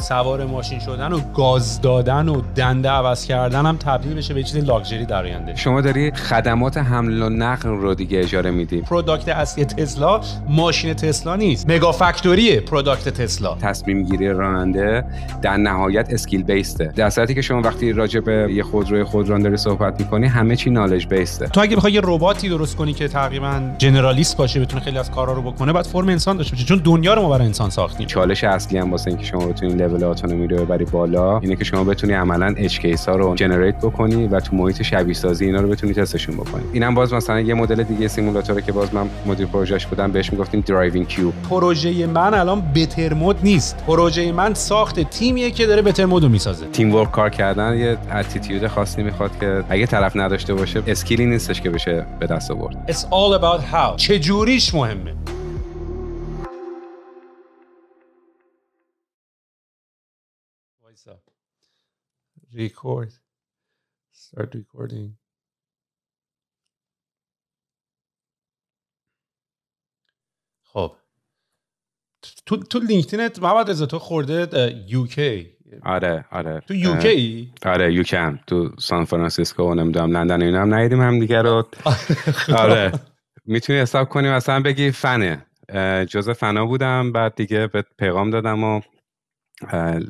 سوار ماشین شدن و گاز دادن و دنده عوض کردن هم تبدیل بشه به چیز لاکچری در آینده شما داری خدمات حمل و نقل رو دیگه اجاره میدی پروداکت اصلی تسلا ماشین تسلا نیست مگا فکتوری پروداکت تسلا تصمیم گیری راننده در نهایت اسکیل بیسته در صورتی که شما وقتی راجع به یه خودروی خودران داری صحبت میکنی همه چی نالج بیسته تو اگه بخوای یه رباتی درست کنی که تقریبا جنرالیست باشه بتونه خیلی از کارا رو بکنه بعد فرم انسان داشته باشه چون دنیا رو ما برای انسان ساختیم چالش اصلی هم واسه اینکه شما بتونید لول اتونومی رو ببری بالا اینه که شما بتونی عملا اچ ها رو جنریت بکنی و تو محیط شبیه سازی اینا رو بتونی تستشون بکنی اینم باز مثلا یه مدل دیگه سیمولاتوره که باز من مدیر پروژهش بودم بهش میگفتیم درایوینگ کیوب پروژه من الان بتر مود نیست پروژه من ساخت تیمیه که داره بتر مود رو میسازه تیم ورک کار کردن یه اتیتیود خاصی میخواد که اگه طرف نداشته باشه اسکیلی نیستش که بشه به دست آورد It's all چه جوریش مهمه record. Start recording. خب تو تو لینکدینت محمد رضا تو خورده یوکی آره آره تو یوکی آره یوکی هم تو سان فرانسیسکو و نمیدونم لندن اینا هم ندیدیم هم دیگه رو آره, خب. آره. میتونی حساب کنیم اصلا بگی فنه جزء فنا بودم بعد دیگه به پیغام دادم و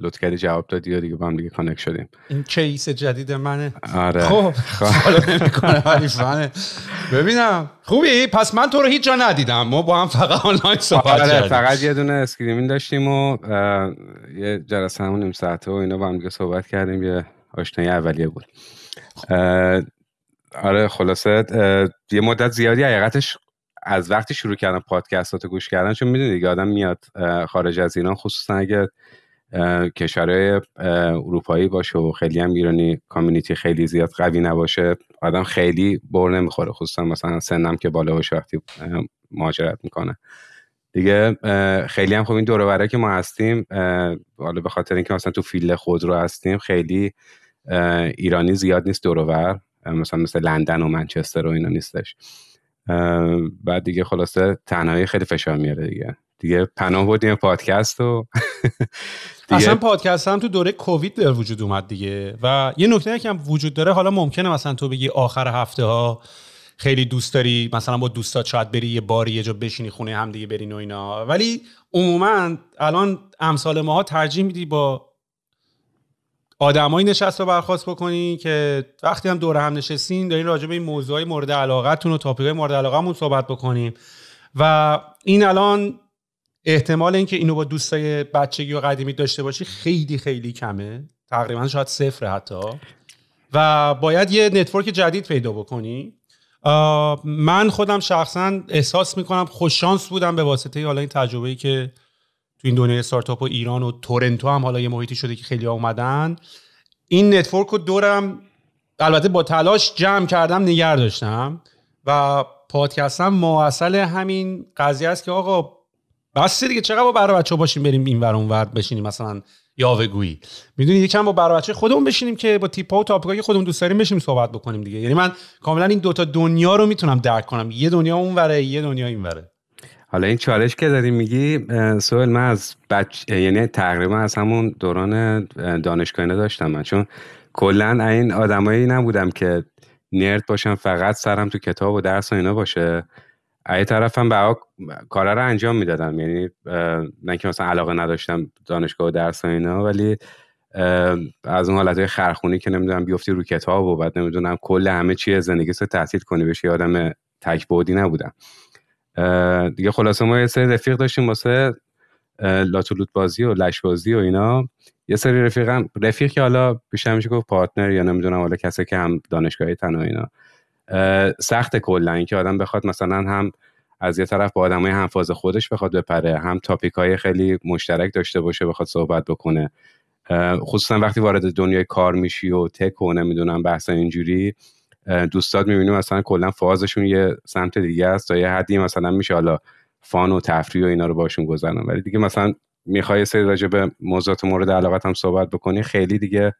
لطف کردی جواب دادی یا دیگه با هم دیگه کانک شدیم این کیس جدید منه آره خب, خب. حالا ببینم خوبی پس من تو رو هیچ جا ندیدم ما با هم فقط آنلاین صحبت آره فقط یه دونه اسکریمین داشتیم و یه جلسه همون نیم ساعته و اینا با هم دیگه صحبت کردیم یه آشنایی اولیه بود خب. آره خلاصه یه مدت زیادی حقیقتش از وقتی شروع کردم پادکستات گوش کردن چون میدونی دیگه آدم میاد خارج از ایران خصوصا اگه کشورهای اروپایی باشه و خیلی هم ایرانی کامیونیتی خیلی زیاد قوی نباشه آدم خیلی بر نمیخوره خصوصا مثلا سنم که بالا باشه وقتی مهاجرت میکنه دیگه خیلی هم خب این دوره که ما هستیم حالا به خاطر اینکه مثلا تو فیل خود رو هستیم خیلی ایرانی زیاد نیست دورور مثلا مثل لندن و منچستر و اینا نیستش بعد دیگه خلاصه تنهایی خیلی فشار میاره دیگه دیگه پناه بودیم پادکست و اصلا پادکست هم تو دوره کووید در وجود اومد دیگه و یه نکته که هم وجود داره حالا ممکنه مثلا تو بگی آخر هفته ها خیلی دوست داری مثلا با دوستات شاید بری یه باری یه جا بشینی خونه هم دیگه برین و اینا ولی عموما الان امثال ماها ترجیح میدی با آدمایی نشست رو برخواست بکنی که وقتی هم دوره هم نشستین دارین راجع به این موضوعای مورد علاقتون و تاپیکای مورد علاقمون صحبت بکنیم و این الان احتمال اینکه اینو با دوستای بچگی و قدیمی داشته باشی خیلی خیلی کمه تقریبا شاید صفر حتی و باید یه نتورک جدید پیدا بکنی من خودم شخصا احساس میکنم خوششانس بودم به واسطه حالا این تجربه ای که تو این دنیای استارتاپ و ایران و تورنتو هم حالا یه محیطی شده که خیلی اومدن این نتورک رو دورم البته با تلاش جمع کردم نگر داشتم و پادکستم هم مواصل همین قضیه است که آقا بس دیگه چقدر با برای بچه باشیم بریم این ور اونور بشینیم مثلا گویی میدونی یکم با برای بچه خودمون بشینیم که با تیپا ها و تاپیکای خودمون دوست داریم بشیم صحبت بکنیم دیگه یعنی من کاملا این دوتا دنیا رو میتونم درک کنم یه دنیا اونوره یه دنیا اینوره حالا این چالش که داری میگی سوال من از بچ... یعنی تقریبا از همون دوران دانشگاهی داشتم من چون کلا این آدمایی نبودم که نرد باشم فقط سرم تو کتاب و درس و اینا باشه ای طرف هم به کارا رو انجام میدادم یعنی نه که مثلا علاقه نداشتم دانشگاه و درس و اینا ولی از اون حالت های خرخونی که نمیدونم بیفتی رو کتاب و بعد نمیدونم کل همه چیه زندگی رو تحصیل کنی بشه آدم تک بودی نبودم دیگه خلاصه ما یه سری رفیق داشتیم واسه لاتولوت بازی و لش بازی و اینا یه سری رفیقم رفیق که حالا بیشتر میشه گفت پارتنر یا نمیدونم حالا کسی که هم دانشگاهی تن و اینا سخت کلا اینکه آدم بخواد مثلا هم از یه طرف با های فاز خودش بخواد بپره هم تاپیک های خیلی مشترک داشته باشه بخواد صحبت بکنه خصوصا وقتی وارد دنیای کار میشی و تک و نمیدونم بحث اینجوری دوستات میبینیم مثلا کلا فازشون یه سمت دیگه است تا یه حدی مثلا میشه حالا فان و تفریح و اینا رو باشون گذرن ولی دیگه مثلا میخوای سری راجع به موضوعات مورد علاقت هم صحبت بکنی خیلی دیگه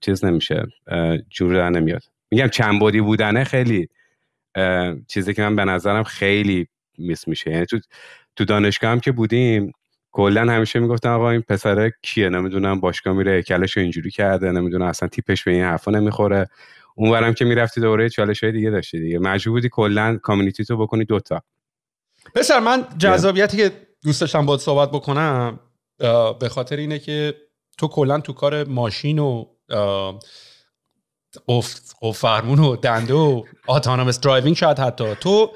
چیز نمیشه جور نمیاد میگم بادی بودنه خیلی چیزی که من به نظرم خیلی میس میشه یعنی تو تو دانشگاه هم که بودیم کلا همیشه میگفتن آقا این پسره کیه نمیدونم باشگاه میره کلش اینجوری کرده نمیدونم اصلا تیپش به این حرفا نمیخوره اونورم که میرفتی دوره چالش های دیگه داشتی دیگه مجبور بودی کلا کامیونیتی تو بکنی دوتا پسر من جذابیتی که دوست داشتم باید صحبت بکنم به خاطر اینه که تو کلا تو کار ماشین و قفت قف فرمون و دنده و آتانامس درایوینگ شاید حتی تو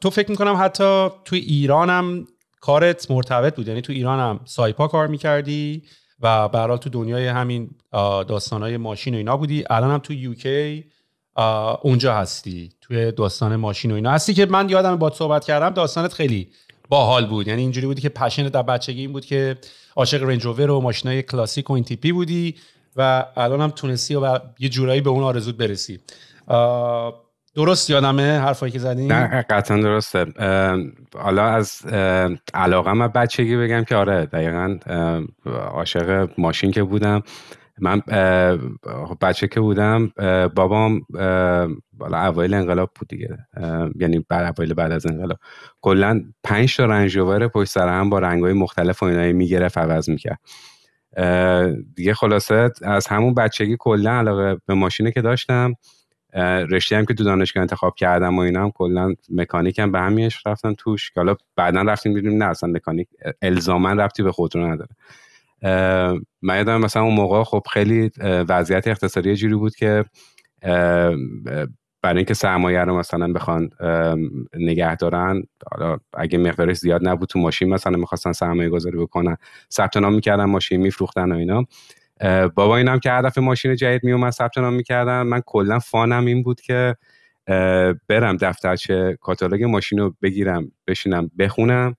تو فکر میکنم حتی تو ایرانم کارت مرتبط بود یعنی تو ایرانم سایپا کار میکردی و برای تو دنیای همین داستانهای ماشین و اینا بودی الان هم تو یوکی اونجا هستی توی داستان ماشین و اینا هستی که من یادم با صحبت کردم داستانت خیلی باحال بود یعنی اینجوری بودی که پشن در بچگی این بود که عاشق رنج و ماشینای کلاسیک و این تیپی بودی و الان هم تونستی و یه جورایی به اون آرزود برسی درست یادمه حرفایی که زدین نه قطعا درسته حالا از علاقه من بچگی بگم که آره دقیقا عاشق ماشین که بودم من خب بچه که بودم بابام بالا اوایل انقلاب بود دیگه یعنی بر اوایل بعد از انقلاب کلا پنج تا رنج پشت سر هم با های مختلف و اینایی میگرفت عوض میکرد دیگه خلاصه از همون بچگی کلا علاقه به ماشینه که داشتم رشته هم که تو دانشگاه انتخاب کردم و اینا هم کلا مکانیک هم به همینش رفتم توش که حالا بعدا رفتیم دیدیم نه اصلا مکانیک الزاما رفتی به رو نداره من یادم مثلا اون موقع خب خیلی وضعیت اقتصادی جوری بود که برای اینکه سرمایه رو مثلا بخوان نگه دارن حالا اگه مقدارش زیاد نبود تو ماشین مثلا میخواستن سرمایه گذاری بکنن ثبت نام میکردن ماشین میفروختن و اینا بابا اینم که هدف ماشین جدید میومد ثبت نام میکردن من کلا فانم این بود که برم دفترچه کاتالوگ ماشین رو بگیرم بشینم بخونم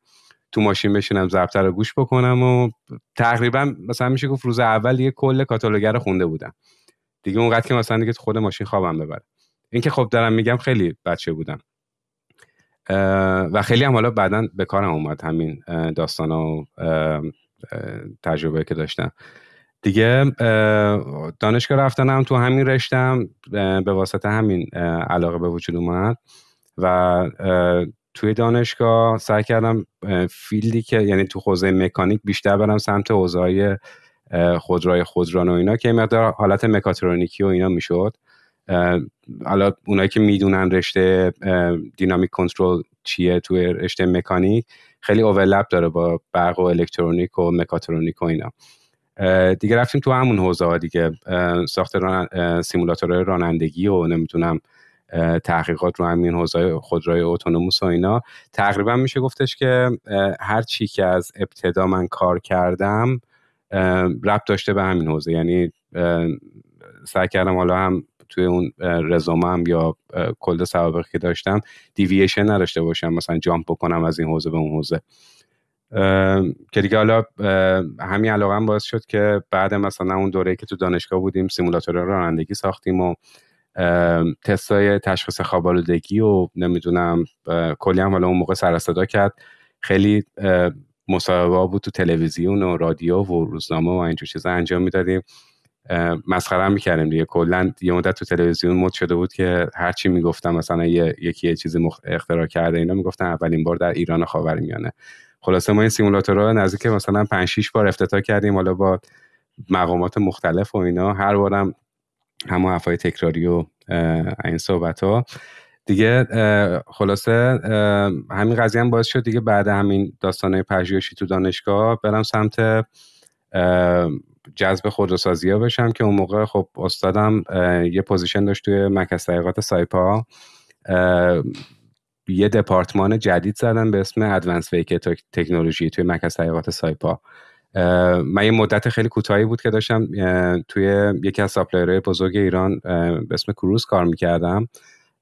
تو ماشین بشینم ضبط رو گوش بکنم و تقریبا مثلا میشه گفت روز اول یه کل کاتالوگ رو خونده بودم دیگه اونقدر که مثلا دیگه خود ماشین خوابم ببره که خب دارم میگم خیلی بچه بودم و خیلی هم حالا بعدا به کارم اومد همین داستان و تجربه که داشتم دیگه دانشگاه رفتنم تو همین رشتم به واسطه همین علاقه به وجود اومد و توی دانشگاه سعی کردم فیلدی که یعنی تو حوزه مکانیک بیشتر برم سمت حوزه خودرای خودران و اینا که مقدار حالت مکاترونیکی و اینا میشد حالا اونایی که میدونن رشته دینامیک کنترل چیه توی رشته مکانیک خیلی اوورلپ داره با برق و الکترونیک و مکاترونیک و اینا دیگه رفتیم تو همون حوزه ها دیگه ساخت ران... سیمولاتورهای رانندگی و نمیتونم تحقیقات رو همین حوزه خودروی اتونوموس و اینا تقریبا میشه گفتش که هر چی که از ابتدا من کار کردم ربط داشته به همین حوزه یعنی سعی کردم حالا هم توی اون رزومم یا کل سوابقی که داشتم دیویشن نداشته باشم مثلا جامپ بکنم از این حوزه به اون حوزه که دیگه حالا همین علاقه هم باعث شد که بعد مثلا اون دوره که تو دانشگاه بودیم سیمولاتور رانندگی ساختیم و تستای تشخیص خوابالودگی و نمیدونم کلی هم حالا اون موقع سر کرد خیلی مصاحبه بود تو تلویزیون و رادیو و روزنامه و اینجور چیزا انجام میدادیم مسخره میکردیم دیگه کلا یه مدت تو تلویزیون مد شده بود که هرچی میگفتم مثلا یکی یه چیزی مخ... اختراع کرده اینا میگفتن اولین بار در ایران میانه خلاصه ما این سیمولاتور رو نزدیک مثلا 5 6 بار افتتاح کردیم حالا با مقامات مختلف و اینا هر بارم هم حرفای تکراری و این صحبت ها دیگه خلاصه همین قضیه هم باعث شد دیگه بعد همین داستانه پژوهشی تو دانشگاه برم سمت جذب خودروسازی ها بشم که اون موقع خب استادم یه پوزیشن داشت توی مرکز تحقیقات سایپا یه دپارتمان جدید زدن به اسم ادوانس ویک تکنولوژی توی مرکز تحقیقات سایپا من یه مدت خیلی کوتاهی بود که داشتم توی یکی از ساپلایرهای بزرگ ایران به اسم کروز کار میکردم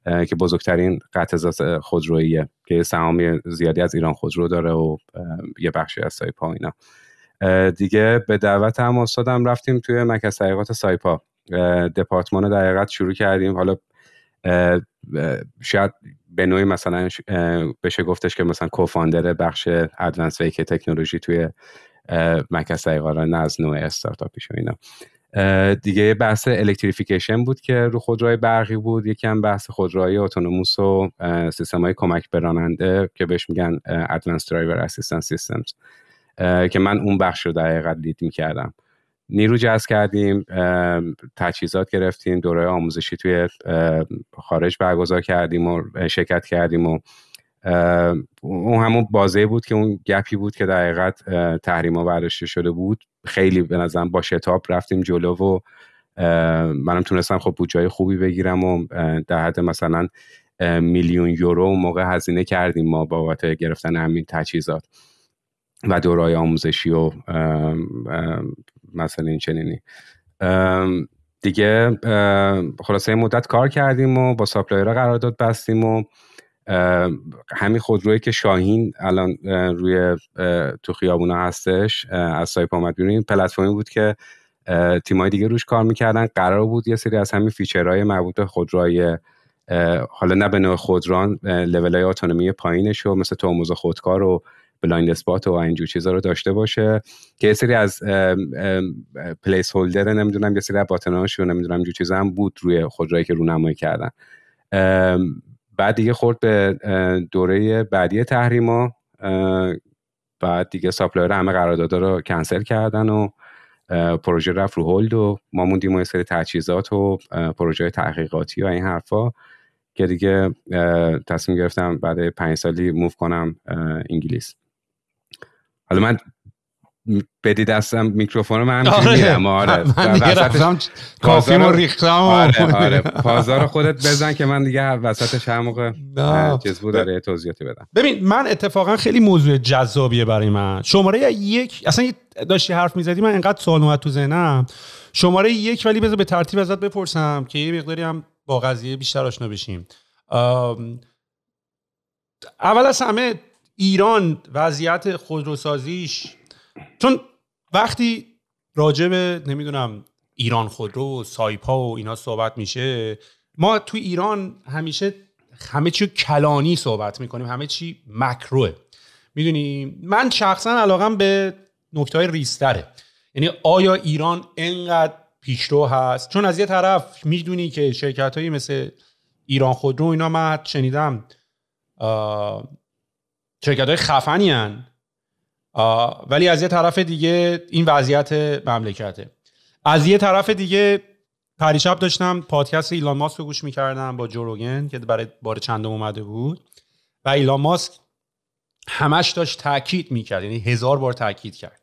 که بزرگترین قطع خودروییه که سهام زیادی از ایران خودرو داره و یه بخشی از سایپا اینا دیگه به دعوت هم استادم رفتیم توی مرکز تحقیقات سایپا دپارتمان دقیقت شروع کردیم حالا شاید به نوعی مثلا بشه گفتش که مثلا کوفاندر بخش ادوانس ویک تکنولوژی توی مرکز تحقیقات نه از نوع استارتاپی شو اینا دیگه بحث الکتریفیکیشن بود که رو خودروهای برقی بود یکی هم بحث خودروهای اتونوموس و سیستم های کمک براننده که بهش میگن ادوانس درایور اسیستنس سیستمز که من اون بخش رو در حقیقت لید میکردم نیرو جذب کردیم تجهیزات گرفتیم دوره آموزشی توی خارج برگزار کردیم و شرکت کردیم و اون همون بازه بود که اون گپی بود که در حقیقت تحریما برداشته شده بود خیلی به نظرم با شتاب رفتیم جلو و منم تونستم خب جای خوبی بگیرم و در حد مثلا میلیون یورو موقع هزینه کردیم ما بابت گرفتن همین تجهیزات و دورای آموزشی و مثلا این چنینی دیگه خلاصه مدت کار کردیم و با قرار قرارداد بستیم و همین روی که شاهین الان روی تو خیابونا هستش از سایپ آمد بیرون پلتفرمی بود که تیمای دیگه روش کار میکردن قرار بود یه سری از همین فیچرهای مربوط به خودروهای حالا نه به نوع خودران لولای اتونومی پایینش و مثل تو خودکار و بلایند اسپات و اینجور چیزا رو داشته باشه که یه سری از پلیس هولدر نمیدونم یه سری از باتناش و نمیدونم جو چیزا هم بود روی خود خودرویی که رو رونمایی کردن بعد دیگه خورد به دوره بعدی تحریما بعد دیگه ساپلایر همه قراردادها رو کنسل کردن و پروژه رفت رو هولد و ما موندیم یه سری تجهیزات و پروژه تحقیقاتی و این حرفا که دیگه تصمیم گرفتم بعد پنج سالی موو کنم انگلیس حالا من بدی دستم میکروفون من آره. میرم آره من کافی کافیمو ریختم آره, آره. خودت بزن که من دیگه وسطش هر موقع جزبو داره توضیحاتی بدم ببین من اتفاقا خیلی موضوع جذابیه برای من شماره یک اصلا داشتی حرف میزدی من انقدر سوال اومد تو ذهنم شماره یک ولی بذار به ترتیب ازت بپرسم که یه مقداری هم با قضیه بیشتر آشنا بشیم اول از همه ایران وضعیت خودروسازیش چون وقتی به نمیدونم ایران خودرو و سایپا و اینا صحبت میشه ما تو ایران همیشه همه چی کلانی صحبت میکنیم همه چی مکروه میدونی من شخصا علاقم به نکته های ریستره یعنی آیا ایران انقدر پیشرو هست چون از یه طرف میدونی که شرکت هایی مثل ایران خودرو اینا من شنیدم شرکت های خفنی هن. ولی از یه طرف دیگه این وضعیت مملکته از یه طرف دیگه پریشب داشتم پادکست ایلان ماسک رو گوش میکردم با جوروگن که برای بار چندم اومده بود و ایلان ماسک همش داشت تاکید میکرد یعنی هزار بار تاکید کرد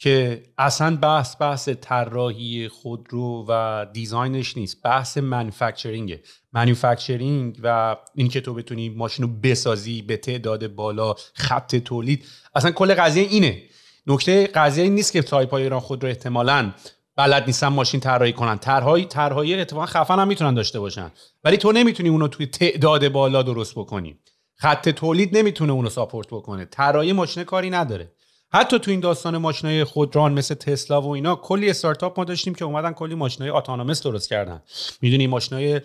که اصلا بحث بحث طراحی خودرو و دیزاینش نیست بحث منفکچرینگه منفکچرینگ و اینکه تو بتونی ماشین رو بسازی به تعداد بالا خط تولید اصلا کل قضیه اینه نکته قضیه این نیست که تایپ های ایران خودرو احتمالا بلد نیستن ماشین طراحی کنن طرحهای اتفاقا خفن هم میتونن داشته باشن ولی تو نمیتونی اونو توی تعداد بالا درست بکنی خط تولید نمیتونه اونو ساپورت بکنه طراحی ماشین کاری نداره حتی تو این داستان ماشینای خودران مثل تسلا و اینا کلی استارتاپ ما داشتیم که اومدن کلی ماشینای اتانومس درست کردن میدونی ماشینای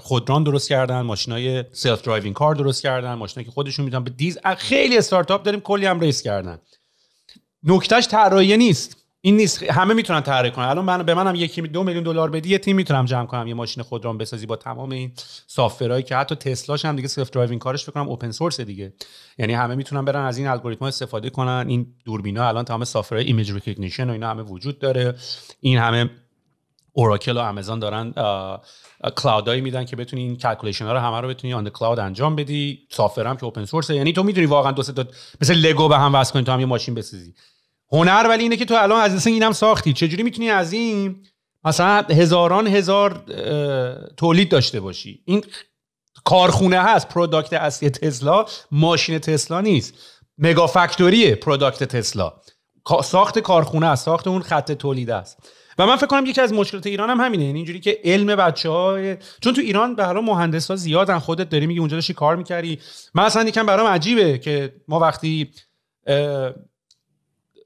خودران درست کردن ماشینای سلف درایوینگ کار درست کردن ماشینی که خودشون میتونن به دیز خیلی استارتاپ داریم کلی هم ریس کردن نکتهش طراحی نیست این نیست همه میتونن تحریک کنن الان من به منم یکی دو میلیون دلار بدی یه تیم میتونم جمع کنم یه ماشین خودران بسازی با تمام این سافرهایی که حتی تسلاش هم دیگه سلف درایوینگ کارش بکنم اوپن سورس دیگه یعنی همه میتونن برن از این الگوریتم استفاده کنن این دوربینا الان تمام سافرهای ایمیج ریکگنیشن و اینا همه وجود داره این همه اوراکل و آمازون دارن کلاودایی میدن که بتونی این کلکولیشن ها رو همه رو بتونی آن کلاود انجام بدی سافر هم که اوپن سورس یعنی تو میدونی واقعا دو تا مثل لگو به هم وصل کنی تو هم یه ماشین بسازی هنر ولی اینه که تو الان از اینم ساختی چجوری میتونی از این مثلا هزاران هزار تولید داشته باشی این کارخونه هست پروداکت اصلی تسلا ماشین تسلا نیست مگا فکتوریه پروداکت تسلا ساخت کارخونه است ساخت اون خط تولید است و من فکر کنم یکی از مشکلات ایران هم همینه یعنی اینجوری که علم بچه های چون تو ایران به هر مهندس ها زیادن خودت داری میگی اونجا داشتی کار میکردی من اصلا یکم برام عجیبه که ما وقتی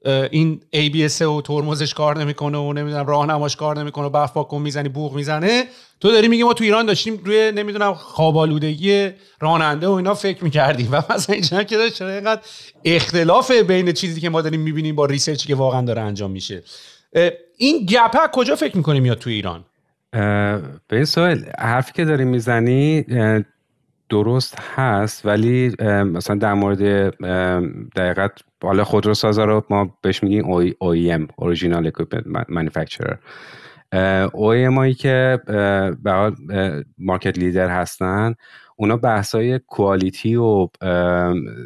این ABS و ترمزش کار نمیکنه و نمیدونم راهنماش کار نمیکنه و باکن میزنی بوغ میزنه تو داری میگی ما تو ایران داشتیم روی نمیدونم آلودگی راننده و اینا فکر میکردیم و مثلا اینجا که داشت اینقدر اختلاف بین چیزی که ما داریم میبینیم با ریسرچی که واقعا داره انجام میشه این گپ کجا فکر میکنیم یا تو ایران به سوال حرفی که داری میزنی درست هست ولی مثلا در مورد دقیقت حالا خودرو سازا رو ما بهش میگیم OEM Original Equipment Manufacturer OEM هایی که به حال مارکت لیدر هستن اونا بحث های کوالیتی و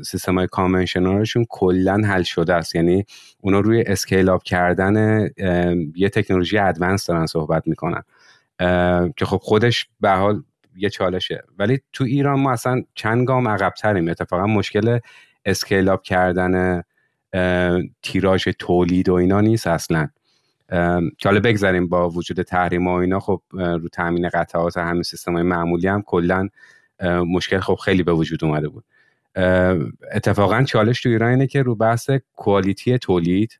سیستم های کامنشنالشون کلا حل شده است یعنی اونا روی اسکیل اپ کردن یه تکنولوژی ادوانس دارن صحبت میکنن که خب خودش به حال یه چالشه ولی تو ایران ما اصلا چند گام عقب تریم اتفاقا مشکل اسکیل اپ کردن تیراژ تولید و اینا نیست اصلا حالا بگذاریم با وجود تحریم و اینا خب رو تامین قطعات همین سیستم های معمولی هم کلا مشکل خب خیلی به وجود اومده بود اتفاقا چالش تو ایران اینه که رو بحث کوالیتی تولید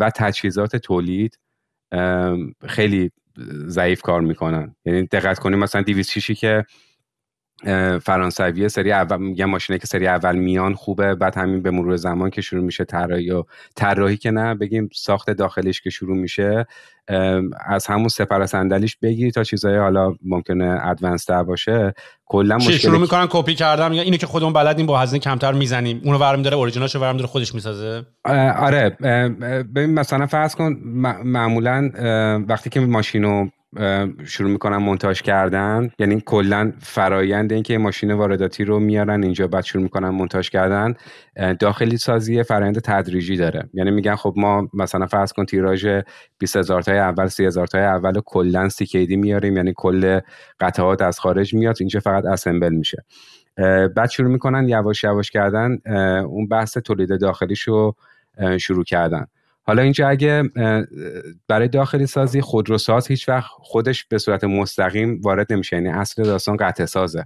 و تجهیزات تولید خیلی ضعیف کار میکنن یعنی دقت کنیم مثلا 206 که فرانسوی سری اول یه ماشینه که سری اول میان خوبه بعد همین به مرور زمان که شروع میشه طراحی و طراحی که نه بگیم ساخت داخلیش که شروع میشه از همون سپر صندلیش بگیری تا چیزای حالا ممکنه ادوانس تر باشه کلا مشکل شروع میکنن کپی کردن میگن اینو که خودمون بلدیم با هزینه کمتر میزنیم اونو برمی داره اوریجینالشو برمی داره خودش میسازه آره ببین مثلا فرض کن معمولا وقتی که ماشینو شروع میکنن منتاج کردن یعنی کلا فرایند اینکه ماشین وارداتی رو میارن اینجا بعد شروع میکنن منتاج کردن داخلی سازی فرایند تدریجی داره یعنی میگن خب ما مثلا فرض کن تیراژ 20000 تای اول 30000 تای اول کلا سیکیدی میاریم یعنی کل قطعات از خارج میاد اینجا فقط اسمبل میشه بعد شروع میکنن یواش یواش کردن اون بحث تولید داخلیشو شروع کردن حالا اینجا اگه برای داخلی سازی خودروساز هیچ وقت خودش به صورت مستقیم وارد نمیشه یعنی اصل داستان قطع سازه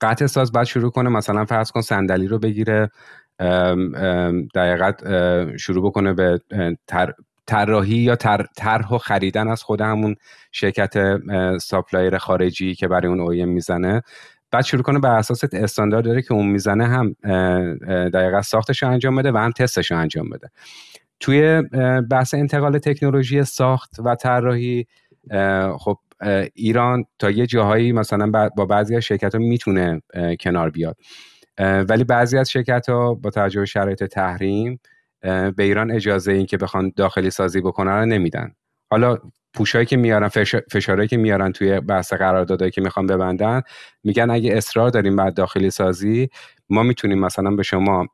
قطع ساز بعد شروع کنه مثلا فرض کن صندلی رو بگیره دقیقت شروع بکنه به طراحی یا طرح و خریدن از خود همون شرکت ساپلایر خارجی که برای اون اویم e میزنه بعد شروع کنه بر اساس استاندارد داره که اون میزنه هم دقیقا ساختش رو انجام بده و هم تستش رو انجام بده توی بحث انتقال تکنولوژی ساخت و طراحی خب ایران تا یه جاهایی مثلا با بعضی از شرکت ها میتونه کنار بیاد ولی بعضی از شرکت ها با توجه به شرایط تحریم به ایران اجازه این که بخوان داخلی سازی بکنن رو نمیدن حالا پوشهایی که میارن فشارهایی که میارن توی بحث قراردادهایی که میخوان ببندن میگن اگه اصرار داریم بعد داخلی سازی ما میتونیم مثلا به شما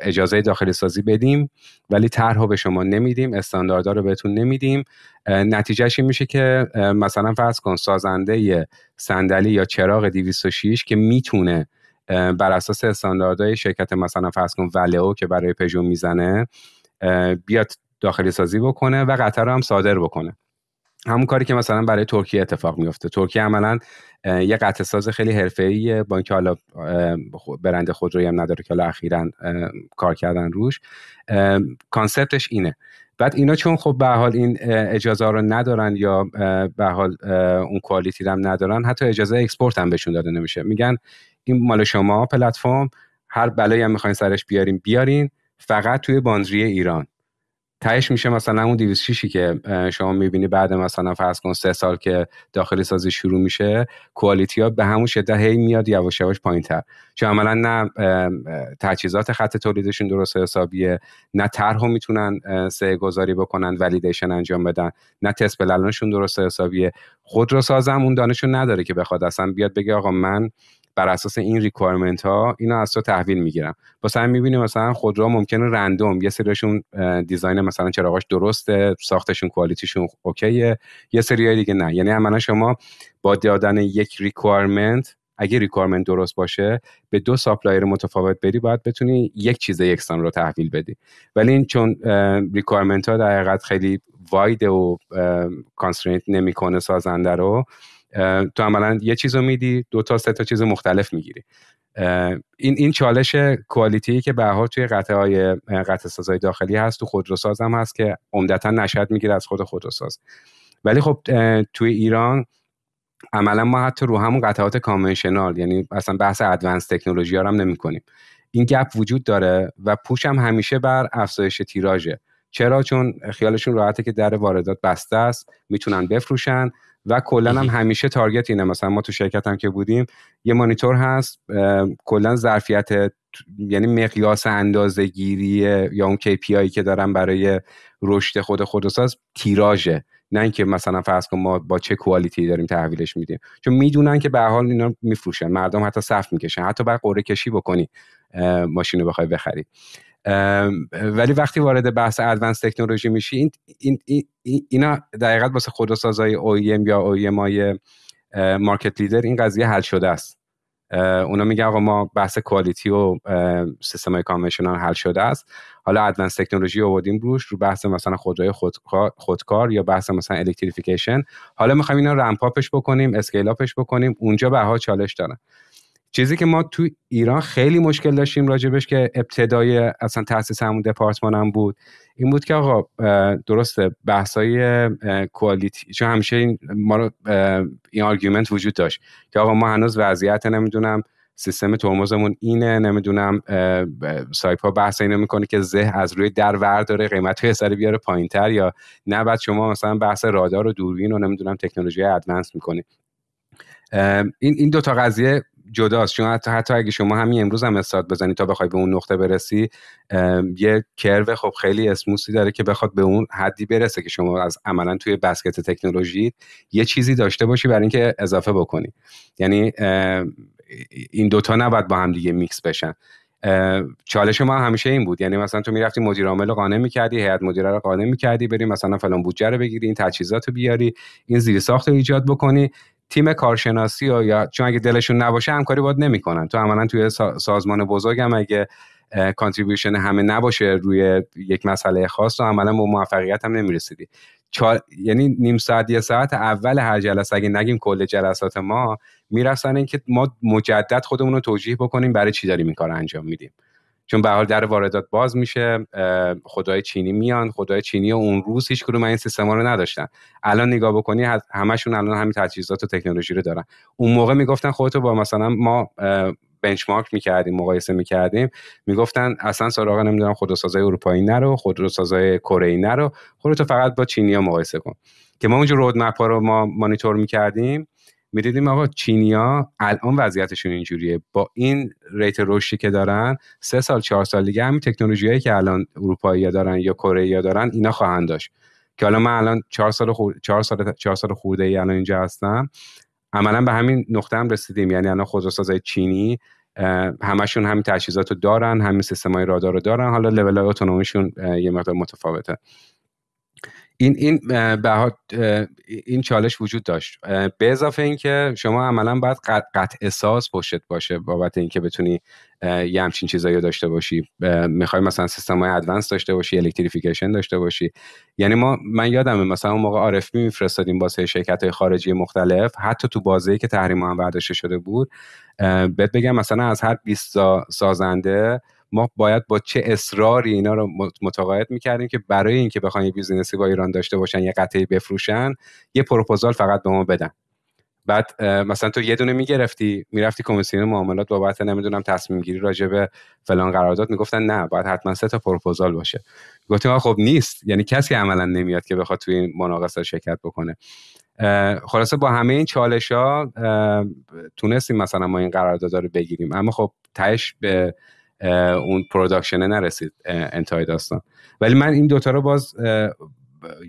اجازه داخلی سازی بدیم ولی طرح به شما نمیدیم استانداردها رو بهتون نمیدیم نتیجهش این میشه که مثلا فرض کن سازنده صندلی یا چراغ 206 که میتونه بر اساس استانداردهای شرکت مثلا فرض کن ولئو که برای پژو میزنه بیاد داخلی سازی بکنه و قطر رو هم صادر بکنه همون کاری که مثلا برای ترکیه اتفاق میفته ترکیه عملا یه قطع ساز خیلی ایه با اینکه حالا برند خود هم نداره که حالا اخیرا کار کردن روش کانسپتش اینه بعد اینا چون خب به حال این اجازه رو ندارن یا به حال اون کوالیتی هم ندارن حتی اجازه اکسپورت هم بهشون داده نمیشه میگن این مال شما پلتفرم هر بلایی هم میخواین سرش بیارین بیارین فقط توی باندری ایران تهش میشه مثلا اون 206 که شما میبینی بعد مثلا فرض کن سه سال که داخلی سازی شروع میشه کوالیتی ها به همون شده هی میاد یواش یواش پایین تر چون عملا نه تجهیزات خط تولیدشون درست حسابیه نه طرحو میتونن سه گذاری بکنن ولیدیشن انجام بدن نه تست پلنشون درست حسابیه خودرو سازم اون دانشو نداره که بخواد اصلا بیاد بگه آقا من بر اساس این ریکوایرمنت ها اینو از تو تحویل میگیرم واسه می میبینی مثلا خودرو ممکنه رندوم یه سریشون دیزاین مثلا چراغاش درسته ساختشون کوالیتیشون اوکیه یه سری دیگه نه یعنی عملا شما با دادن یک ریکوایرمنت اگه ریکوایرمنت درست باشه به دو ساپلایر متفاوت بری باید بتونی یک چیز یکسان رو تحویل بدی ولی این چون ریکوایرمنت ها در خیلی واید و کانسترینت نمیکنه سازنده رو تو عملا یه چیز رو میدی دو تا سه تا چیز مختلف میگیری این این چالش کوالیتی که به توی قطعه های قطع سازای داخلی هست تو خودروساز هم هست که عمدتا نشد میگیره از خود خودروساز ولی خب توی ایران عملا ما حتی رو همون قطعات کامنشنال یعنی اصلا بحث ادوانس تکنولوژی ها هم نمی کنیم این گپ وجود داره و پوش هم همیشه بر افزایش تیراژه چرا چون خیالشون راحته که در واردات بسته است میتونن بفروشن و کلا هم همیشه تارگت اینه مثلا ما تو شرکت هم که بودیم یه مانیتور هست کلا ظرفیت یعنی مقیاس اندازه گیری یا اون KPI که دارن برای رشد خود خودساز تیراژه نه اینکه مثلا فرض کن ما با چه کوالیتی داریم تحویلش میدیم چون میدونن که به حال اینا میفروشن مردم حتی صف میکشن حتی بعد قرعه کشی بکنی ماشین رو بخوای بخری ولی وقتی وارد بحث ادوانس تکنولوژی میشی این, این, این اینا دقیقا واسه خودسازهای OEM یا OEM های مارکت لیدر این قضیه حل شده است اونا میگن آقا ما بحث کوالیتی و سیستم های کامشنال حل شده است حالا ادوانس تکنولوژی آوردیم روش رو بحث مثلا خودروی خودکار،, یا بحث مثلا الکتریفیکیشن حالا میخوایم اینا رمپ اپش بکنیم اسکیل اپش بکنیم اونجا بها چالش دارن چیزی که ما تو ایران خیلی مشکل داشتیم راجبش که ابتدای اصلا تاسیس همون هم بود این بود که آقا درسته بحثای کوالیتی چون همیشه این ما رو این آرگومنت وجود داشت که آقا ما هنوز وضعیت نمیدونم سیستم ترمزمون اینه نمیدونم سایپا بحث اینو میکنه که زه از روی در ورداره قیمت های سر بیاره پایینتر یا نه بعد شما مثلا بحث رادار و دوربین رو نمیدونم تکنولوژی ادوانس میکنه این این دو تا قضیه جداست چون حتی, حتی اگه شما همین امروز هم استاد بزنی تا بخوای به اون نقطه برسی یه کرو خب خیلی اسموسی داره که بخواد به اون حدی برسه که شما از عملا توی بسکت تکنولوژی یه چیزی داشته باشی برای اینکه اضافه بکنی یعنی این دوتا نباید با هم دیگه میکس بشن چالش ما همیشه این بود یعنی مثلا تو میرفتی مدیر عامل قانع میکردی هیئت مدیره رو قانع میکردی بریم مثلا فلان بودجه رو بگیری این تجهیزات رو بیاری این زیرساخت رو ایجاد بکنی تیم کارشناسی و یا چون اگه دلشون نباشه همکاری باید نمیکنن تو عملا توی سازمان بزرگ هم اگه کانتریبیوشن همه نباشه روی یک مسئله خاص تو عملا به موفقیت هم نمیرسیدی چار... یعنی نیم ساعت یه ساعت اول هر جلسه اگه نگیم کل جلسات ما میرسن اینکه ما مجدد خودمون رو توجیه بکنیم برای چی داریم این کار انجام میدیم چون به حال در واردات باز میشه خدای چینی میان خدای چینی اون روز هیچ کدوم این سیستما رو نداشتن الان نگاه بکنی همشون الان همین تجهیزات و تکنولوژی رو دارن اون موقع میگفتن خودتو با مثلا ما بنچمارک میکردیم مقایسه میکردیم میگفتن اصلا سراغ نمیدونم خودروسازای اروپایی نرو خودروسازای کره نرو خودتو فقط با چینیا مقایسه کن که ما اونجا رودمپ ها رو ما مانیتور میکردیم میدیدیم آقا چینیا الان وضعیتشون اینجوریه با این ریت رشدی که دارن سه سال چهار سال دیگه همین هایی که الان اروپایی دارن یا کره دارن اینا خواهند داشت که حالا من الان چهار سال خورده چهار سال چهار سال خورده ای الان اینجا هستم عملا به همین نقطه هم رسیدیم یعنی الان خودروسازای چینی همشون همین تجهیزات رو دارن همین های رادار رو دارن حالا لول های یه مقدار متفاوته این این این چالش وجود داشت به اضافه اینکه شما عملا باید قطع احساس پشت باشه بابت اینکه بتونی یه همچین چیزایی رو داشته باشی میخوای مثلا سیستم های ادوانس داشته باشی الکتریفیکیشن داشته باشی یعنی ما من یادمه مثلا اون موقع بی میفرستادیم واسه شرکت های خارجی مختلف حتی تو بازه که تحریم هم برداشته شده بود بهت بگم مثلا از هر 20 سازنده ما باید با چه اصراری اینا رو متقاعد میکردیم که برای اینکه بخوان یه بیزینسی با ایران داشته باشن یه قطعه بفروشن یه پروپوزال فقط به ما بدن بعد مثلا تو یه دونه میگرفتی میرفتی کمیسیون معاملات بابت نمیدونم تصمیم گیری راجع به فلان قرارداد میگفتن نه باید حتما سه تا پروپوزال باشه گفتیم خب نیست یعنی کسی عملا نمیاد که بخواد توی این مناقصه شرکت بکنه خلاصه با همه این چالش تونستیم مثلا ما این قرارداد رو بگیریم اما خب تهش به اون پروداکشنه نرسید انتهای داستان ولی من این دوتا رو باز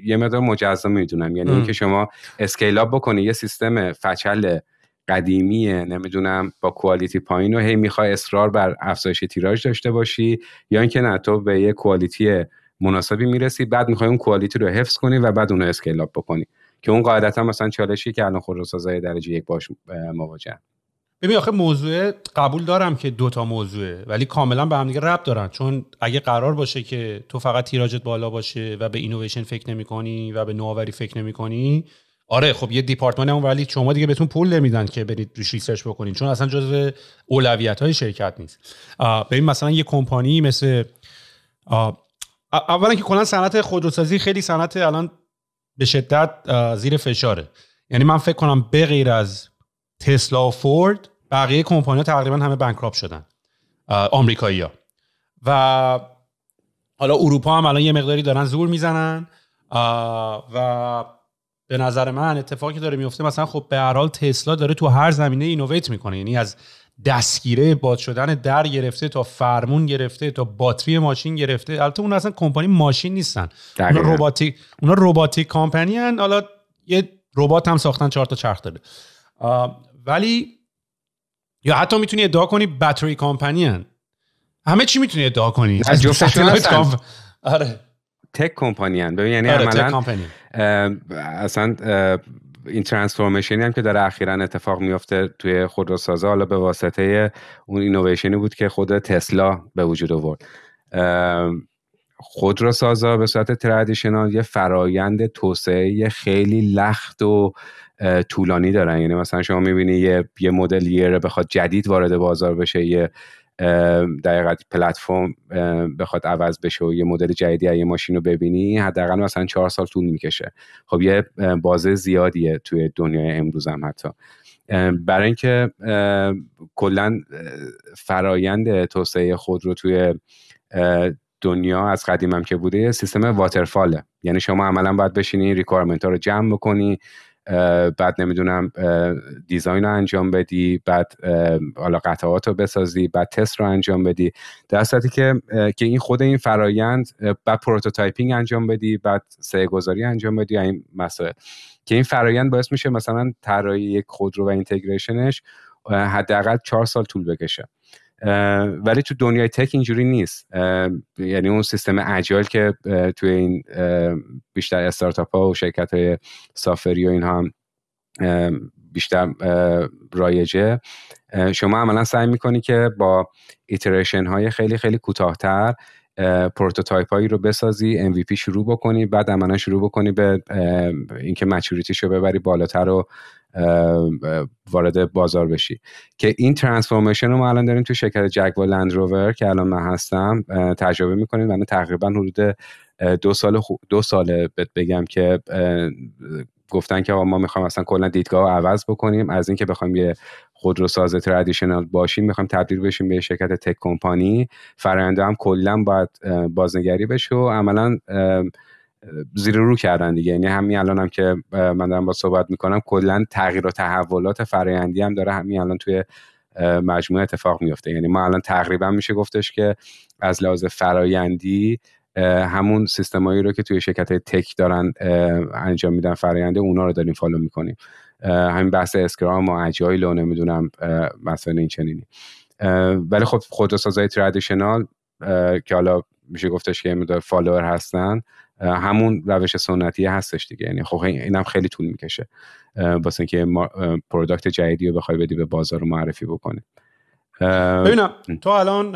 یه مقدار مجزا میدونم یعنی اینکه شما اسکیل اپ بکنی یه سیستم فچل قدیمی نمیدونم با کوالیتی پایین و هی میخوای اصرار بر افزایش تیراژ داشته باشی یا اینکه نه تو به یه کوالیتی مناسبی میرسی بعد میخوای اون کوالیتی رو حفظ کنی و بعد اون رو اسکیل اپ بکنی که اون قاعدتا مثلا چالشی که الان سازای درجه یک باش مواجه ببین آخه موضوع قبول دارم که دوتا موضوعه ولی کاملا به هم دیگه دارن چون اگه قرار باشه که تو فقط تیراجت بالا باشه و به اینویشن فکر نمی کنی و به نوآوری فکر نمی کنی آره خب یه دیپارتمان اون ولی شما دیگه بهتون پول نمیدن که برید روش ریسرچ بکنین چون اصلا جزو اولویت های شرکت نیست ببین مثلا یه کمپانی مثل اولا که کلا صنعت خودروسازی خیلی صنعت الان به شدت زیر فشاره یعنی من فکر کنم بغیر از تسلا و فورد بقیه کمپانی‌ها تقریبا همه بنکراپ شدن آمریکایی‌ها و حالا اروپا هم الان یه مقداری دارن زور میزنن و به نظر من اتفاقی که داره میفته مثلا خب به هر حال تسلا داره تو هر زمینه اینوویت میکنه یعنی از دستگیره باد شدن در گرفته تا فرمون گرفته تا باتری ماشین گرفته البته اون اصلا کمپانی ماشین نیستن اونا رباتیک اونا رباتیک کمپانی هن. حالا یه ربات هم ساختن چهار تا چرخ داره ولی یا حتی میتونی ادعا کنی باتری کامپنی هن. همه چی میتونی ادعا کنی از جفتشون آره تک کمپانی هن. یعنی آره، عملا اصلا این ترانسفورمیشنی هم که داره اخیرا اتفاق میفته توی خودروسازا حالا به واسطه اون اینوویشنی بود که خود تسلا به وجود آورد خودروسازا به صورت ترادیشنال یه فرایند توسعه خیلی لخت و طولانی دارن یعنی مثلا شما میبینی یه, یه مدل یه بخواد جدید وارد بازار بشه یه دقیقا پلتفرم بخواد عوض بشه و یه مدل جدیدی یه ماشین رو ببینی حداقل مثلا چهار سال طول میکشه خب یه بازه زیادیه توی دنیای امروز هم حتی برای اینکه کلا فرایند توسعه خود رو توی دنیا از قدیمم هم که بوده سیستم واترفاله یعنی شما عملا باید بشینی ریکوایرمنت ها رو جمع بکنی بعد نمیدونم دیزاین رو انجام بدی بعد حالا قطعات رو بسازی بعد تست رو انجام بدی در صورتی که که این خود این فرایند بعد پروتوتایپینگ انجام بدی بعد سه گذاری انجام بدی این مسائل که این فرایند باعث میشه مثلا طراحی یک خودرو و اینتگریشنش حداقل چهار سال طول بکشه ولی تو دنیای تک اینجوری نیست یعنی اون سیستم اجایل که توی این بیشتر استارتاپ ها و شرکت های سافری و اینها هم بیشتر رایجه شما عملا سعی میکنی که با ایتریشن های خیلی خیلی کوتاهتر پروتوتایپ هایی رو بسازی MVP شروع بکنی بعد عملا شروع بکنی به اینکه مچوریتیش رو ببری بالاتر و وارد بازار بشی که این ترانسفورمیشن رو ما الان داریم تو شرکت جگوار روور که الان من هستم تجربه میکنیم من تقریبا حدود دو سال دو ساله بگم که گفتن که ما میخوایم اصلا کلا دیدگاه رو عوض بکنیم از اینکه بخوایم یه خودروساز ترادیشنال باشیم میخوایم تبدیل بشیم به شرکت تک کمپانی فرآیند هم کلا باید بازنگری بشه و عملا زیر رو کردن دیگه یعنی همین الان هم که من دارم با صحبت میکنم کلا تغییر و تحولات فرایندی هم داره همین الان توی مجموعه اتفاق میفته یعنی ما الان تقریبا میشه گفتش که از لحاظ فرایندی همون سیستمایی رو که توی شرکت تک دارن انجام میدن فراینده اونا رو داریم فالو میکنیم همین بحث اسکرام و اجایل و نمیدونم مسائل این چنینی ولی خب خودروسازهای ترادیشنال که حالا میشه گفتش که فالوور هستن همون روش سنتی هستش دیگه یعنی خب اینم خیلی طول میکشه واسه اینکه پروداکت جدیدی رو بخوای بدی به بازار رو معرفی بکنی ببینم تو الان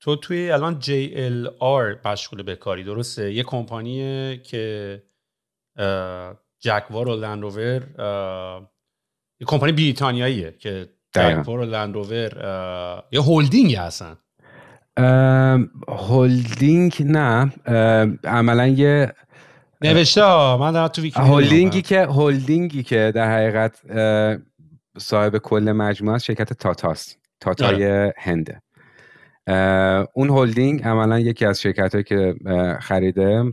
تو توی الان JLR مشغول به کاری درسته یه کمپانی که جکوار و لندروور یه کمپانی بریتانیاییه که جکوار و لندروور یه هلدینگ هستن هلدینگ نه عملا یه نوشته من دارم تو هلدینگی که هولدینگی که در حقیقت صاحب کل مجموعه شرکت تاتاست تاتای آره. هنده اون هلدینگ عملا یکی از شرکت هایی که خریده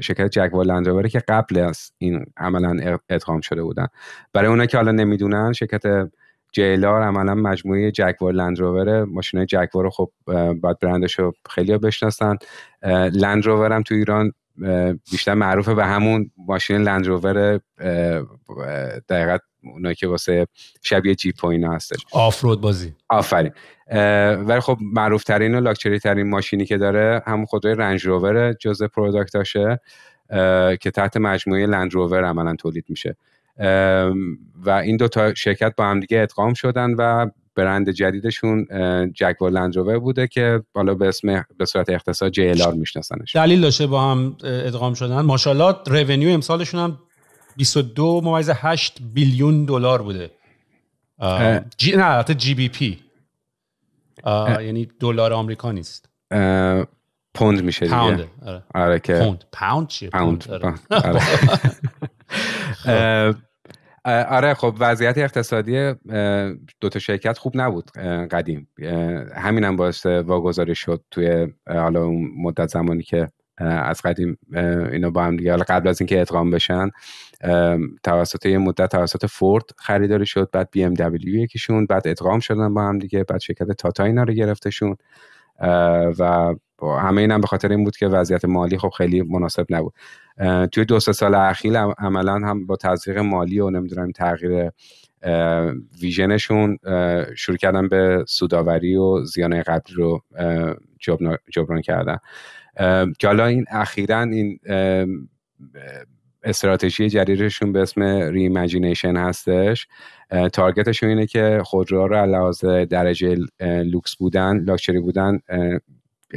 شرکت جگوار لندروبره که قبل از این عملا ادغام شده بودن برای اونایی که حالا نمیدونن شرکت جیلار عملا مجموعه جگوار لندروور ماشین جگوار رو خب باید برندش رو خیلی ها بشناسن لندروور هم تو ایران بیشتر معروفه به همون ماشین لندروور دقیقت اونایی که واسه شبیه جیپ و اینا هستش آفرود بازی آفرین ولی خب معروف ترین و لاکچری ترین ماشینی که داره همون خودروی رنج روور جزء که تحت مجموعه لندروور عملا تولید میشه و این دو تا شرکت با دیگه ادغام شدن و برند جدیدشون جگوار لندروور بوده که حالا به اسم به صورت اختصار آر میشناسنش دلیل داشته با هم ادغام شدن ماشاءالله رونیو امسالشون هم 22 8 بیلیون دلار بوده جی نه البته جی بی پی یعنی دلار آمریکا نیست پوند میشه دیگه آره. آره. که پوند پوند, آره. آره. خب. آره خب وضعیت اقتصادی دوتا شرکت خوب نبود قدیم همین هم باعث واگذاری شد توی حالا اون مدت زمانی که از قدیم اینا با هم دیگه حالا قبل از اینکه ادغام بشن توسط یه مدت توسط فورد خریداری شد بعد بی ام دبلیو یکیشون بعد ادغام شدن با هم دیگه بعد شرکت تاتا اینا رو گرفتشون و خب، همه این هم به خاطر این بود که وضعیت مالی خب خیلی مناسب نبود توی دو سه سال اخیر عملا هم با تزریق مالی و نمیدونم تغییر ویژنشون شروع کردن به سوداوری و زیان قبلی رو جبران کردن که حالا این اخیرا این استراتژی جدیدشون به اسم ریمجینیشن هستش تارگتشون اینه که خودروها رو علاوه درجه لوکس بودن لاکچری بودن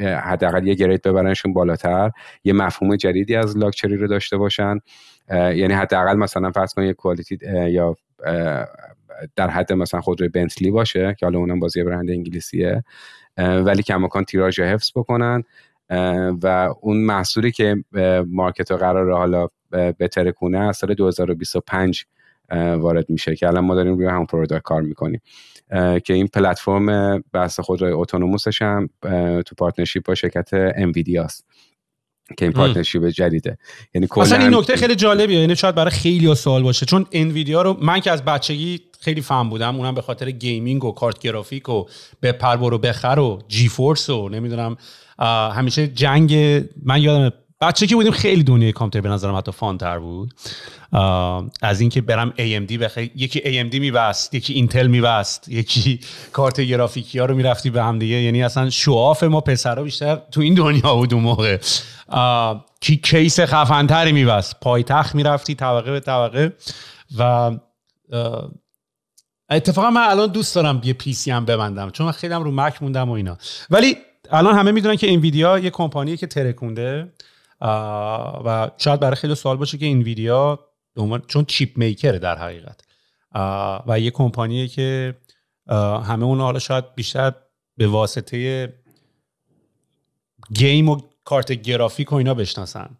حداقل یه گرید ببرنشون بالاتر یه مفهوم جدیدی از لاکچری رو داشته باشن یعنی حداقل مثلا فرض کن یه کوالیتی یا در حد مثلا خودروی بنتلی باشه که حالا اونم بازی برند انگلیسیه ولی کماکان تیراژ حفظ بکنن و اون محصولی که مارکت رو قرار حالا بترکونه از سال 2025 وارد میشه که الان ما داریم روی همون پروداکت کار میکنیم که این پلتفرم بحث رای اتونوموسش هم تو پارتنرشیپ با شرکت انویدیاست که این پارتنرشیپ جدیده یعنی اصلا این نکته خیلی جالبیه یعنی شاید برای خیلی سوال باشه چون انویدیا رو من که از بچگی خیلی فهم بودم اونم به خاطر گیمینگ و کارت گرافیک و به و بخر و جی فورس و نمیدونم همیشه جنگ من یادم بچه که بودیم خیلی دنیای کامپیوتر به نظرم حتی فان بود از اینکه برم AMD بخری یکی AMD میبست یکی اینتل میبست یکی کارت گرافیکی ها رو میرفتی به هم دیگه یعنی اصلا شعاف ما پسرها بیشتر تو این دنیا بود اون موقع کی کیس خفنتری میبست پایتخت میرفتی طبقه به طبقه و اتفاقا من الان دوست دارم یه پی سی هم ببندم چون خیلی هم رو مک موندم و اینا ولی الان همه میدونن که انویدیا یه کمپانیه که ترکونده و شاید برای خیلی سوال باشه که اینویدیا چون چیپ میکره در حقیقت و یه کمپانیه که همه اون حالا شاید بیشتر به واسطه گیم و کارت گرافیک و اینا بشناسن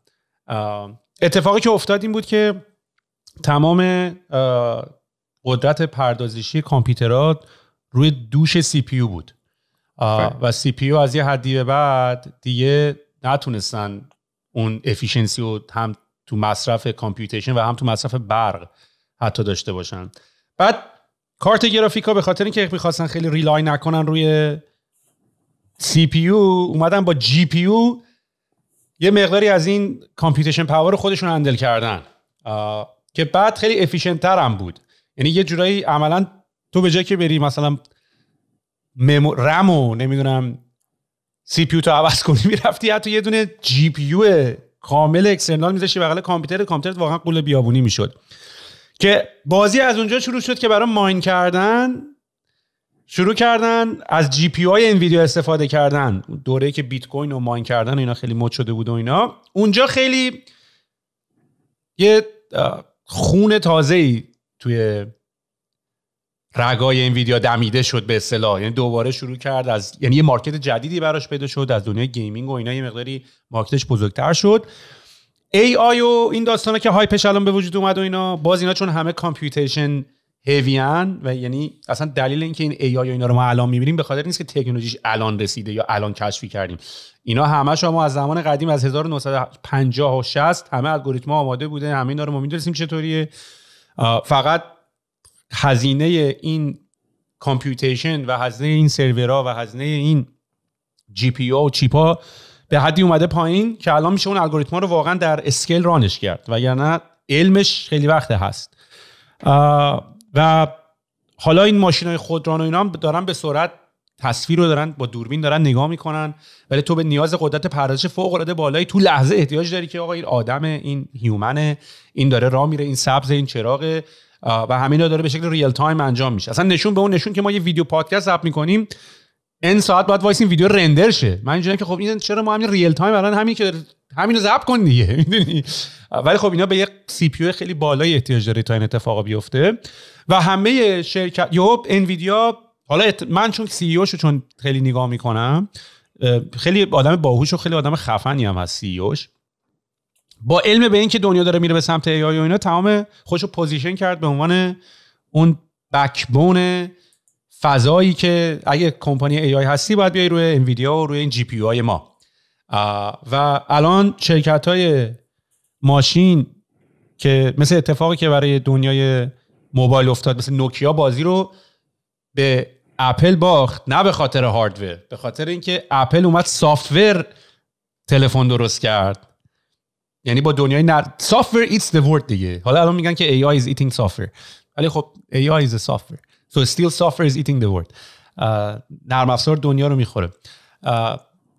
اتفاقی که افتاد این بود که تمام قدرت پردازشی کامپیوترات روی دوش سی پی بود بله. و سی پی از یه حدی به بعد دیگه نتونستن اون افیشنسی رو هم تو مصرف کامپیوتیشن و هم تو مصرف برق حتی داشته باشن بعد کارت گرافیکا به خاطر اینکه میخواستن خیلی ریلای نکنن روی سی پی اومدن با جی پی یه مقداری از این کامپیوتیشن پاور رو خودشون هندل کردن که بعد خیلی افیشنت تر هم بود یعنی یه جورایی عملا تو به جای که بری مثلا رم و نمیدونم سی پیو تو عوض کنی میرفتی حتی یه دونه جی پیو کامل اکسترنال میذاشتی بغل کامپیوتر کامپیوتر واقعا قول بیابونی میشد که بازی از اونجا شروع شد که برای ماین کردن شروع کردن از جی پی های ویدیو استفاده کردن دوره که بیت کوین و ماین کردن و اینا خیلی مد شده بود و اینا اونجا خیلی یه خون تازه ای توی رگای این ویدیو دمیده شد به اصطلاح یعنی دوباره شروع کرد از یعنی یه مارکت جدیدی براش پیدا شد از دنیای گیمینگ و اینا یه مقداری مارکتش بزرگتر شد ای آی و این داستانه که هایپش الان به وجود اومد و اینا باز اینا چون همه کامپیوتیشن هیویان و یعنی اصلا دلیل اینکه این ای آی و اینا رو ما الان میبینیم به خاطر نیست که تکنولوژیش الان رسیده یا الان کشفی کردیم اینا همه شما از زمان قدیم از 1950 و 60 همه الگوریتم آماده بوده همه اینا رو ما میدونستیم چطوریه فقط هزینه این کامپیوتیشن و هزینه این سرورها و هزینه این جی پی و چیپا به حدی اومده پایین که الان میشه اون الگوریتما رو واقعا در اسکیل رانش کرد وگرنه علمش خیلی وقت هست و حالا این ماشین های خودران و اینا هم دارن به سرعت تصویر رو دارن با دوربین دارن نگاه میکنن ولی تو به نیاز قدرت پردازش فوق العاده بالایی تو لحظه احتیاج داری که آقا این آدم این هیومنه این داره راه میره این سبز این چراغ و همینا داره به شکل ریل تایم انجام میشه اصلا نشون به اون نشون که ما یه ویدیو پادکست ضبط میکنیم این ساعت باید وایس این ویدیو رندر شه من اینجوریه که خب این چرا ما همین ریل تایم الان همین که همینو ضبط کن میدونی ولی خب اینا به یه سی پی خیلی بالای احتیاج داره تا این اتفاق بیفته و همه شرکت این انویدیا حالا من چون سی اوشو e چون خیلی نگاه میکنم خیلی آدم باهوش و خیلی آدم خفنی هم هست سی با علم به اینکه دنیا داره میره به سمت ای و اینا تمام خوش رو پوزیشن کرد به عنوان اون بکبون فضایی که اگه کمپانی ای آی هستی باید بیای روی انویدیا و روی این جی پی های ما و الان شرکت های ماشین که مثل اتفاقی که برای دنیای موبایل افتاد مثل نوکیا بازی رو به اپل باخت نه به خاطر هاردور به خاطر اینکه اپل اومد سافتور تلفن درست کرد یعنی با دنیای نر... software eats دیگه حالا الان میگن که AI is eating software ولی خب ای is a software so still software is eating the نرم افزار دنیا رو میخوره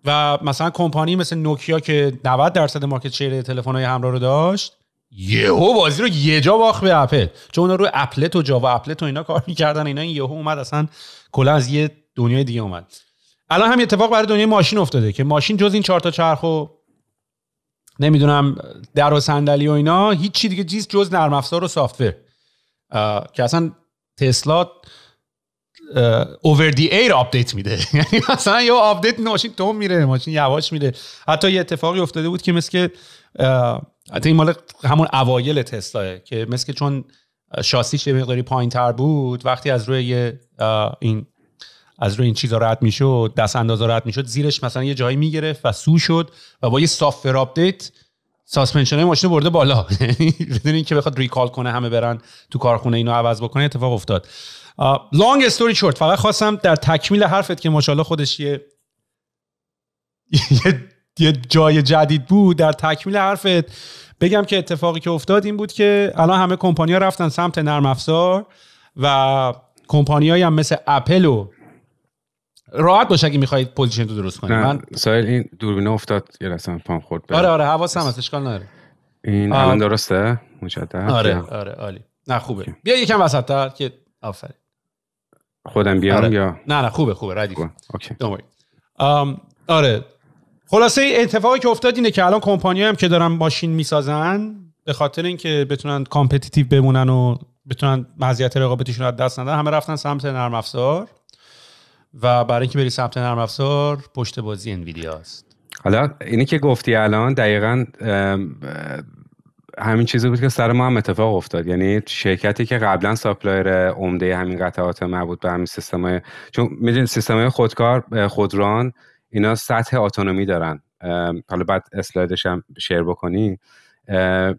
و مثلا کمپانی مثل نوکیا که 90 درصد مارکت شیر تلفن های همراه رو داشت یهو بازی رو یه جا باخت به اپل چون اونا روی اپلت و جاوا اپلت و اینا کار میکردن اینا این یهو اومد اصلا کلا از یه دنیای دیگه اومد الان هم اتفاق برای دنیای ماشین افتاده که ماشین جز این چهار تا چرخ و نمیدونم در و صندلی و اینا هیچی دیگه چیز جز نرم افزار و سافت که اصلا تسلا اوور دی ایر آپدیت میده یعنی مثلا یه آپدیت ماشین تون میره ماشین یواش میره حتی یه اتفاقی افتاده بود که مثل حتی این مال همون اوایل تسلاه که مثل که چون شاسیش یه مقداری پایین تر بود وقتی از روی این از روی این چیزا رد میشد دست اندازا رد میشد زیرش مثلا یه جایی میگرفت و سو شد و با یه سافت آپدیت ساسپنشن های ماشین برده بالا یعنی بدون اینکه بخواد ریکال کنه همه برن تو کارخونه اینو عوض بکنه اتفاق افتاد لانگ استوری شورت فقط خواستم در تکمیل حرفت که ماشاءالله خودش یه یه جای جدید بود در تکمیل حرفت بگم که اتفاقی که افتاد این بود که الان همه کمپانیا رفتن سمت نرم افزار و کمپانیایی هم مثل اپل و راحت باشه اگه میخواید پوزیشن تو درست کنی من سایل این دوربین افتاد یه لحظه پام خورد بره. آره آره حواسم هست اشکال نداره این الان درسته مجدد آره آره عالی نه خوبه بیا یکم وسطتر که آفرین خودم بیام آره. یا نه نه خوبه خوبه ردیف اوکی آره خلاصه اتفاقی که افتاد اینه که الان کمپانی هم که دارن ماشین میسازن به خاطر اینکه بتونن کامپتیتیو بمونن و بتونن مزیت رقابتیشون رو دست ندن همه رفتن سمت نرم افزار و برای اینکه بری ثبت نرم افزار پشت بازی انویدیا است حالا اینی که گفتی الان دقیقا همین چیزی بود که سر ما هم اتفاق افتاد یعنی شرکتی که قبلا ساپلایر عمده همین قطعات مربوط به همین سیستم چون میدونید سیستم خودکار خودران اینا سطح اتونومی دارن حالا بعد اسلایدش هم شیر بکنی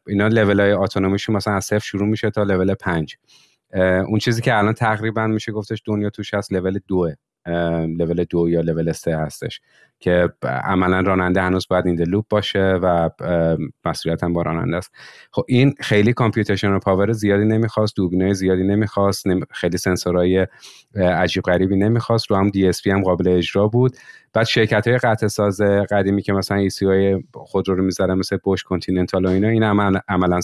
اینا لول های اتونومیشون مثلا از صفر شروع میشه تا لول پنج اون چیزی که الان تقریبا میشه گفتش دنیا توش هست لول دوه لول دو یا لول سه هستش که عملا راننده هنوز باید این لوپ باشه و مسئولیت هم با راننده است خب این خیلی و پاور زیادی نمیخواست دوربینای زیادی نمیخواست خیلی سنسورهای عجیب غریبی نمیخواست رو هم دی اس پی هم قابل اجرا بود بعد شرکت های قطع ساز قدیمی که مثلا سی e های خود رو میذارن مثل بوش کنتیننتال و اینا این عملا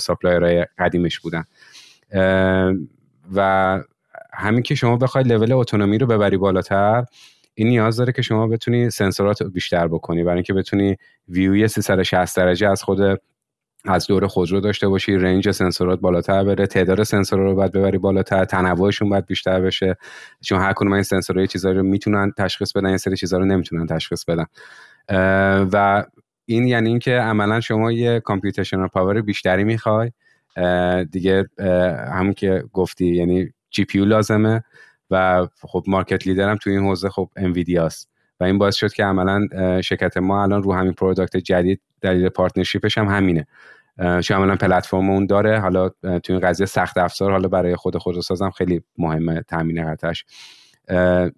ساپلایر قدیمش بودن و همین که شما بخواید لول اتونومی رو ببری بالاتر این نیاز داره که شما بتونی سنسورات بیشتر بکنی برای اینکه بتونی ویوی 360 درجه از خود از دور خودرو داشته باشی رنج سنسورات بالاتر بره تعداد سنسورها رو باید ببری بالاتر تنوعشون باید بیشتر بشه چون هر کدوم این های چیزایی رو میتونن تشخیص بدن یه سری چیزا رو نمیتونن تشخیص بدن و این یعنی اینکه عملا شما یه کامپیوتشنال پاور بیشتری میخوای دیگه همون که گفتی یعنی جی لازمه و خب مارکت لیدرم تو این حوزه خب است و این باعث شد که عملا شرکت ما الان رو همین پروداکت جدید دلیل پارتنرشیپش هم همینه چون عملا پلتفرم اون داره حالا تو این قضیه سخت افزار حالا برای خود خودروسازم خیلی مهمه تامین قطعش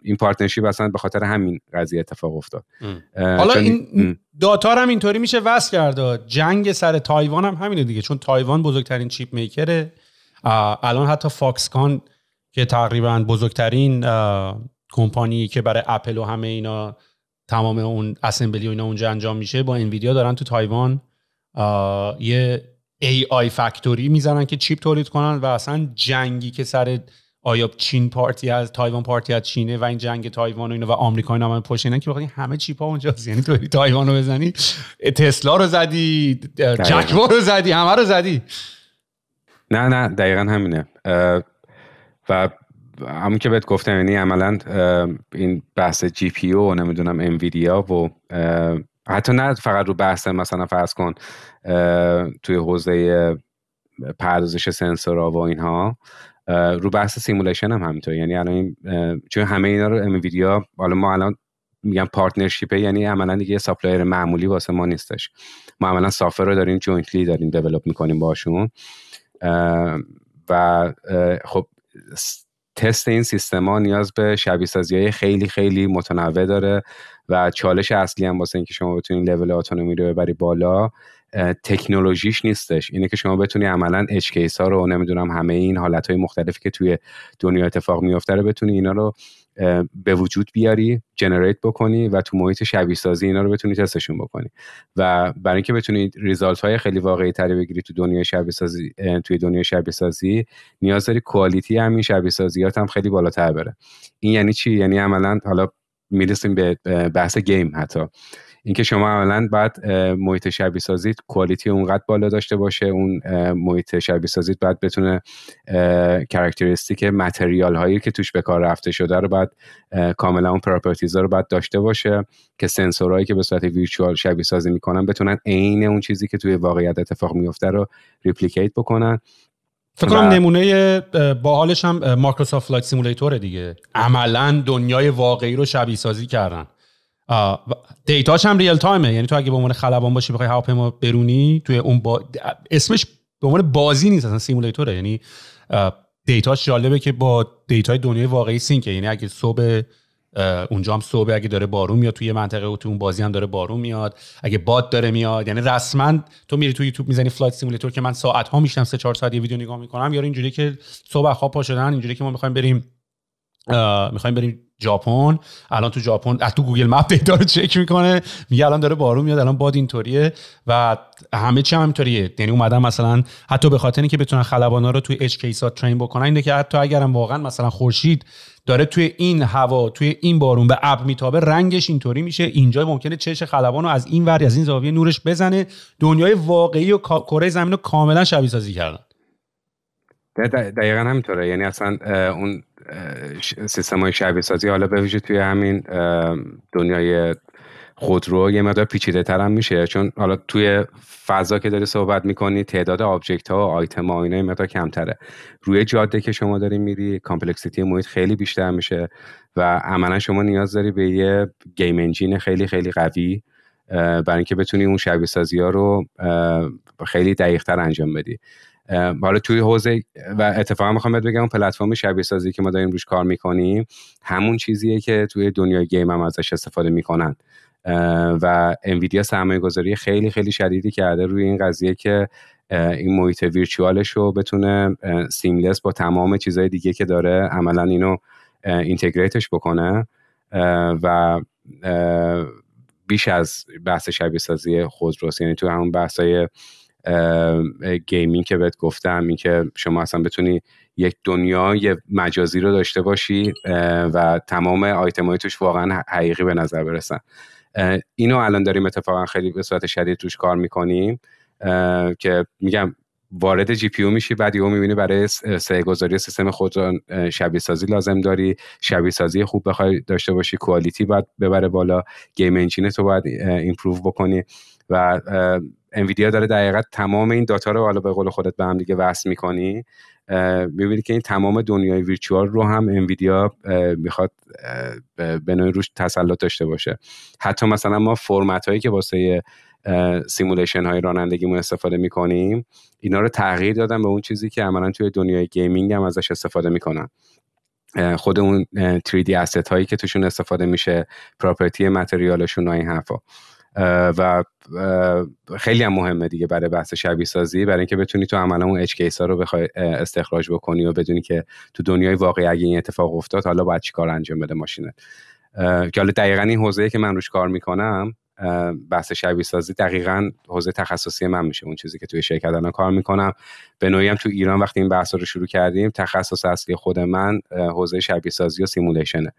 این پارتنرشیپ اصلا به خاطر همین قضیه اتفاق افتاد حالا این داتا هم اینطوری میشه وصل کرد جنگ سر تایوان هم همینه دیگه چون تایوان بزرگترین چیپ میکره الان حتی فاکسکان که تقریبا بزرگترین کمپانی که برای اپل و همه اینا تمام اون اسمبلی و اینا اونجا انجام میشه با انویدیا دارن تو تایوان یه ای آی فکتوری میزنن که چیپ تولید کنن و اصلا جنگی که سر آیا چین پارتی از تایوان پارتی از چینه و این جنگ تایوان و اینا و آمریکا اینا من پشت اینا که بخوای همه چیپا اونجا یعنی تو تایوان رو بزنی تسلا رو زدی جکوا رو زدی همه رو زدی نه نه دقیقا همینه و همون که بهت گفتم یعنی عملا این بحث جی پی و نمیدونم انویدیا و حتی نه فقط رو بحث مثلا فرض کن توی حوزه پردازش سنسورها و اینها رو بحث سیمولیشن هم همینطور یعنی الان چون همه اینا رو انویدیا حالا ما الان میگم پارتنرشیپه یعنی عملا دیگه ساپلایر معمولی واسه ما نیستش ما عملا سافر رو داریم جوینتلی داریم دیولپ میکنیم باشون و خب تست این سیستما نیاز به شبیه سازی های خیلی خیلی متنوع داره و چالش اصلی هم واسه اینکه شما بتونید لول اتونومی رو ببری بالا تکنولوژیش نیستش اینه که شما بتونی عملا اچ ها رو نمیدونم همه این حالت های مختلفی که توی دنیا اتفاق میفته رو بتونی اینا رو به وجود بیاری جنریت بکنی و تو محیط شبیه سازی اینا رو بتونی تستشون بکنی و برای اینکه بتونی ریزالت های خیلی واقعی تری بگیری تو دنیای شبیه سازی توی دنیای شبیه سازی نیاز داری کوالیتی همین شبیه سازیات هم خیلی بالاتر بره این یعنی چی یعنی عملا حالا میرسیم به بحث گیم حتی اینکه شما عملا باید محیط شبیه سازیت کوالیتی اونقدر بالا داشته باشه اون محیط شبیه سازیت باید بتونه کرکتریستیک متریال هایی که توش به کار رفته شده رو باید کاملا اون پراپرتیز رو باید داشته باشه که سنسورهایی که به صورت ویرچوال شبیه سازی میکنن بتونن عین اون چیزی که توی واقعیت اتفاق میفته رو ریپلیکیت بکنن فکر کنم نمونه باحالش هم مایکروسافت فلایت سیمولیتوره دیگه عملا دنیای واقعی رو شبیه سازی کردن دیتاش هم ریل تایمه یعنی تو اگه به عنوان خلبان باشی بخوای هواپیما برونی توی اون با... اسمش به عنوان بازی نیست اصلا سیمولیتوره یعنی دیتاش جالبه که با دیتای دنیای واقعی سینکه یعنی اگه صبح اونجا هم صبح اگه داره بارون میاد توی منطقه و توی اون بازی هم داره بارون میاد اگه باد داره میاد یعنی رسما تو میری تو یوتیوب میزنی فلایت سیمولیتور که من ساعت ها میشم سه چهار ساعت ویدیو نگاه میکنم یا اینجوری که صبح خواب پا شدن اینجوری که ما میخوایم بریم میخوایم بریم ژاپن الان تو ژاپن تو گوگل مپ پیدا رو چک میکنه میگه الان داره بارون میاد الان باد اینطوریه و همه چی اینطوریه یعنی اومدن مثلا حتی به خاطر اینکه بتونن خلبانا رو توی اچ کیسا ترین بکنن اینه که حتی اگرم واقعا مثلا خورشید داره توی این هوا توی این بارون به اب میتابه رنگش اینطوری میشه اینجا ممکنه چش خلبان رو از این ور از این زاویه نورش بزنه دنیای واقعی و کره زمین رو کاملا شبیه سازی کردن دقیقا همینطوره یعنی اصلا اون سیستم های شبیه سازی حالا به توی همین دنیای خودرو یه مقدار پیچیده تر هم میشه چون حالا توی فضا که داری صحبت میکنی تعداد آبجکت ها و آیتم ها اینا مقدار کمتره روی جاده که شما داری میری کامپلکسیتی محیط خیلی بیشتر میشه و عملا شما نیاز داری به یه گیم انجین خیلی خیلی قوی برای اینکه بتونی اون شبیه سازی ها رو خیلی دقیق انجام بدی حالا توی حوزه و اتفاقا میخوام بگم پلتفرم شبیه سازی که ما داریم روش کار میکنیم همون چیزیه که توی دنیای گیم هم ازش استفاده میکنن و انویدیا سرمایه گذاری خیلی خیلی شدیدی کرده روی این قضیه که این محیط ویرچوالش رو بتونه سیملس با تمام چیزهای دیگه که داره عملا اینو اینتگریتش بکنه و بیش از بحث شبیه سازی خودروست یعنی تو همون بحث گیمینگ که بهت گفتم اینکه شما اصلا بتونی یک دنیای مجازی رو داشته باشی و تمام آیتم توش واقعا حقیقی به نظر برسن اینو الان داریم اتفاقا خیلی به صورت شدید توش کار میکنیم که میگم وارد جی پی میشی بعد یهو میبینی برای سه گذاری سیستم خود شبیه سازی لازم داری شبیه سازی خوب بخوای داشته باشی کوالیتی باید ببره بالا گیم انجین تو باید ایمپروو بکنی و انویدیا داره دقیقا تمام این داتا رو حالا به قول خودت به هم دیگه وصل میکنی میبینی که این تمام دنیای ویرچوال رو هم انویدیا میخواد به نوعی روش تسلط داشته باشه حتی مثلا ما فرمت هایی که واسه سیمولیشن های رانندگیمون استفاده میکنیم اینا رو تغییر دادن به اون چیزی که عملا توی دنیای گیمینگ هم ازش استفاده میکنن خود اون 3D asset هایی که توشون استفاده میشه پراپرتی متریالشون و این حرفا و خیلی هم مهمه دیگه برای بحث شبیه سازی برای اینکه بتونی تو عملا اون اچ کیس ها رو بخوای استخراج بکنی و بدونی که تو دنیای واقعی اگه این اتفاق افتاد حالا باید چیکار انجام بده ماشینه که حالا دقیقا این حوزه‌ای که من روش کار میکنم بحث شبیه سازی دقیقا حوزه تخصصی من میشه اون چیزی که توی شرکت الان کار میکنم به نوعی هم تو ایران وقتی این بحث رو شروع کردیم تخصص اصلی خود من حوزه شبیه سازی و سیمولیشنه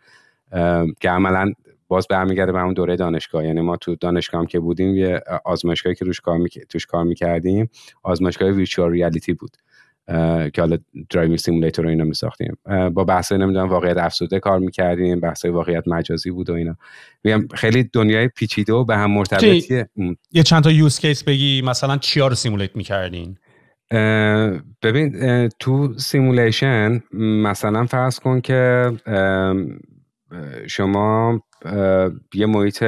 که عملا باز برمیگرده به اون دوره دانشگاه یعنی ما تو دانشگاه هم که بودیم یه آزمایشگاهی که روش کار می... توش کار میکردیم آزمایشگاه ویچوال ریالیتی بود که حالا درایوینگ سیمولیتور رو اینا میساختیم با بحثای نمیدونم واقعیت افسوده کار میکردیم بحثای واقعیت مجازی بود و اینا میگم خیلی دنیای پیچیده و به هم مرتبطیه یه چند تا یوز کیس بگی مثلا چیا رو سیمولیت میکردین ببین تو سیمولیشن مثلا فرض کن که شما یه محیط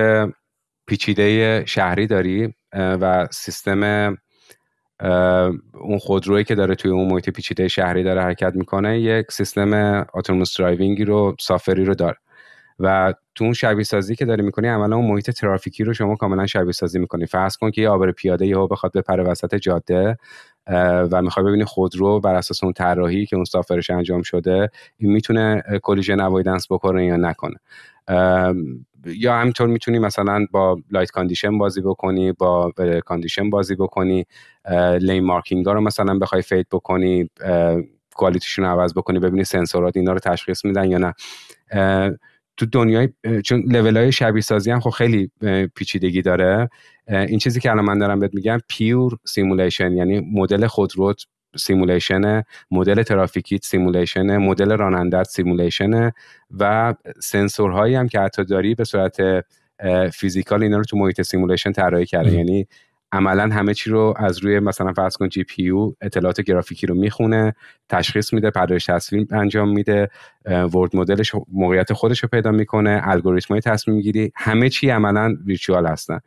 پیچیده شهری داری و سیستم اون خودرویی که داره توی اون محیط پیچیده شهری داره حرکت میکنه یک سیستم اتونوموس درایوینگی رو سافری رو داره و تو اون شبیه سازی که داری میکنی عملا اون محیط ترافیکی رو شما کاملا شبیه سازی میکنی فرض کن که یه آبر پیاده یهو بخواد بپره وسط جاده و میخوای ببینی خودرو بر اساس اون طراحی که اون سافرش انجام شده این میتونه کلیژن اوایدنس بکنه یا نکنه یا همینطور میتونی مثلا با لایت کاندیشن بازی بکنی با کاندیشن بازی بکنی لین مارکینگ ها رو مثلا بخوای فید بکنی کوالیتیشون رو عوض بکنی ببینی سنسورات اینا رو تشخیص میدن یا نه تو دنیای چون لول های شبیه سازی هم خب خیلی پیچیدگی داره این چیزی که الان من دارم بهت میگم پیور سیمولیشن یعنی مدل خودروت سیمولیشن مدل ترافیکیت سیمولیشن مدل رانندت سیمولیشن و سنسورهایی هم که حتی داری به صورت فیزیکال اینا رو تو محیط سیمولیشن طراحی کرده یعنی عملا همه چی رو از روی مثلا فرض کن جی پی او اطلاعات گرافیکی رو میخونه تشخیص میده پردازش تصویر انجام میده ورد مدلش موقعیت خودش رو پیدا میکنه الگوریتم های تصمیم گیری همه چی عملا ویچوال هستن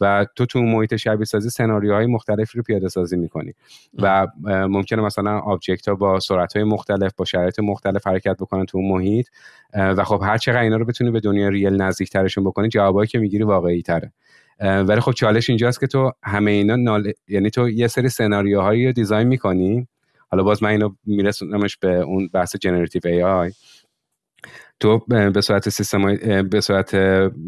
و تو تو محیط شبیه سازی سناریوهای مختلفی رو پیاده سازی میکنی و ممکنه مثلا آبجکت ها با سرعت های مختلف با شرایط مختلف حرکت بکنن تو اون محیط و خب هر چقدر اینا رو بتونی به دنیا ریل ترشون بکنی جوابایی که میگیری واقعی تره ولی خب چالش اینجاست که تو همه اینا نال... یعنی تو یه سری سناریوهایی رو دیزاین میکنی حالا باز من اینو میرسونمش به اون بحث جنراتیو ای آی تو به صورت سیستم به صورت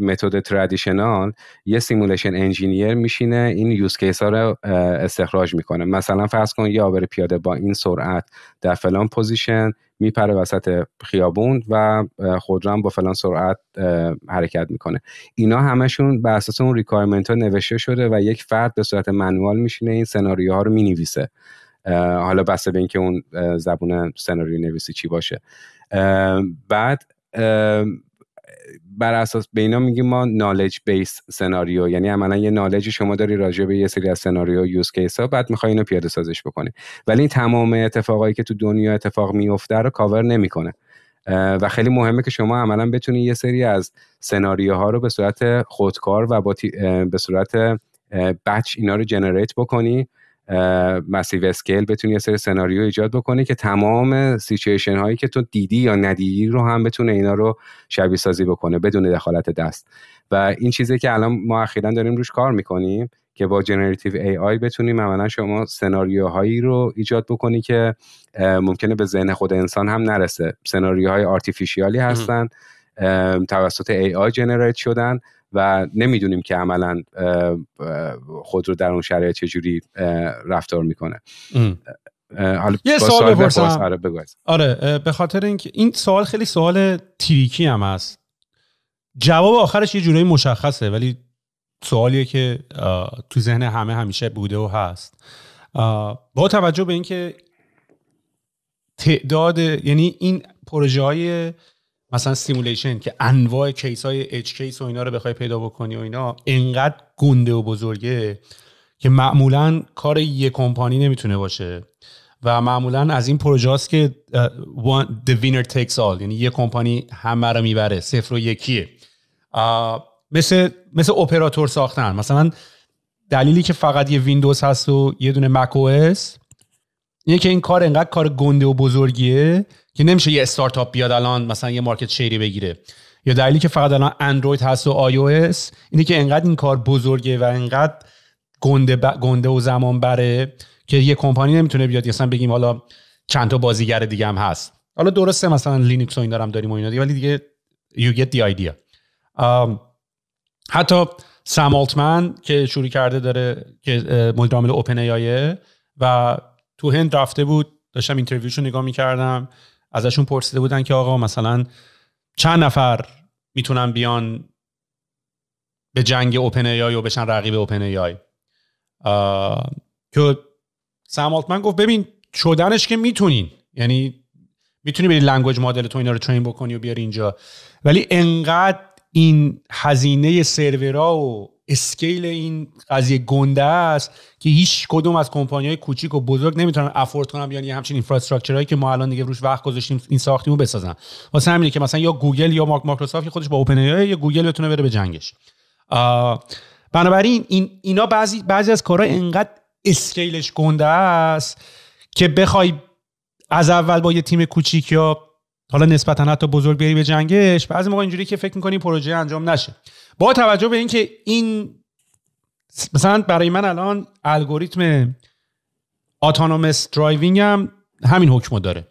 متد ترادیشنال یه سیمولیشن انجینیر میشینه این یوز کیس ها رو استخراج میکنه مثلا فرض کن یه آبر پیاده با این سرعت در فلان پوزیشن میپره وسط خیابون و خود هم با فلان سرعت حرکت میکنه اینا همشون بر اساس اون ریکوایرمنت ها نوشته شده و یک فرد به صورت منوال میشینه این ها رو مینویسه حالا بسته به اینکه اون زبون سناریو نویسی چی باشه بعد بر اساس به اینا میگیم ما نالج بیس سناریو یعنی عملا یه نالج شما داری راجع به یه سری از سناریو یوز کیس ها بعد میخوای اینو پیاده سازش بکنی ولی این تمام اتفاقایی که تو دنیا اتفاق میفته رو کاور نمیکنه و خیلی مهمه که شما عملا بتونی یه سری از سناریو ها رو به صورت خودکار و به صورت بچ اینا رو جنریت بکنی مسیو اسکیل بتونی یه سری سناریو ایجاد بکنی که تمام سیچویشن هایی که تو دیدی یا ندیدی رو هم بتونه اینا رو شبیه سازی بکنه بدون دخالت دست و این چیزی که الان ما اخیرا داریم روش کار میکنیم که با جنراتیو ای آی بتونیم عملا شما سناریوهایی رو ایجاد بکنی که ممکنه به ذهن خود انسان هم نرسه سناریوهای آرتیفیشیالی هستن توسط ای آی جنریت شدن و نمیدونیم که عملا خود رو در اون شرایط چجوری رفتار میکنه حالا یه سوال بپرسم آره, آره به خاطر اینکه این سوال خیلی سوال تریکی هم هست جواب آخرش یه جورایی مشخصه ولی سوالیه که تو ذهن همه همیشه بوده و هست با توجه به اینکه تعداد یعنی این پروژه های مثلا سیمولیشن که انواع کیس های اچ کیس و اینا رو بخوای پیدا بکنی و اینا انقدر گنده و بزرگه که معمولا کار یه کمپانی نمیتونه باشه و معمولا از این پروژه هاست که the winner takes all یعنی یه کمپانی همه رو میبره صفر و یکیه مثل مثل اپراتور ساختن مثلا دلیلی که فقط یه ویندوز هست و یه دونه مک او اینه که این کار انقدر کار گنده و بزرگیه که نمیشه یه استارتاپ بیاد الان مثلا یه مارکت شیری بگیره یا دلیلی که فقط الان اندروید هست و آی اینه که انقدر این کار بزرگه و انقدر گنده, گنده و زمان بره که یه کمپانی نمیتونه بیاد مثلا بگیم حالا چند تا بازیگر دیگه هم هست حالا درسته مثلا لینوکس و این دارم داریم و اینا دیگه ولی دیگه حتی سام آلتمن که شروع کرده داره که مدیر عامل اوپن و تو هند رفته بود داشتم اینترویوشو نگاه میکردم ازشون پرسیده بودن که آقا مثلا چند نفر میتونن بیان به جنگ اوپن ای و بشن رقیب اوپن ای آی که سم آلتمن گفت ببین شدنش که میتونین یعنی میتونی بری لنگویج مدل تو اینا رو ترین بکنی و بیاری اینجا ولی انقدر این هزینه سرورها و اسکیل این قضیه گنده است که هیچ کدوم از کمپانی‌های کوچیک و بزرگ نمیتونن افورد کنن بیان یعنی یه همچین اینفراستراکچرهایی که ما الان دیگه روش وقت گذاشتیم این ساختیم رو بسازن واسه همینه که مثلا یا گوگل یا مایکروسافت که خودش با اوپن یا گوگل بتونه بره به جنگش بنابراین این اینا بعضی بعضی از کارها انقدر اسکیلش گنده است که بخوای از اول با یه تیم کوچیک یا حالا نسبتا حتی بزرگ بری به جنگش بعضی موقع اینجوری که فکر میکنی پروژه انجام نشه با توجه به اینکه این مثلا برای من الان الگوریتم اتانومس درایوینگ هم همین حکم داره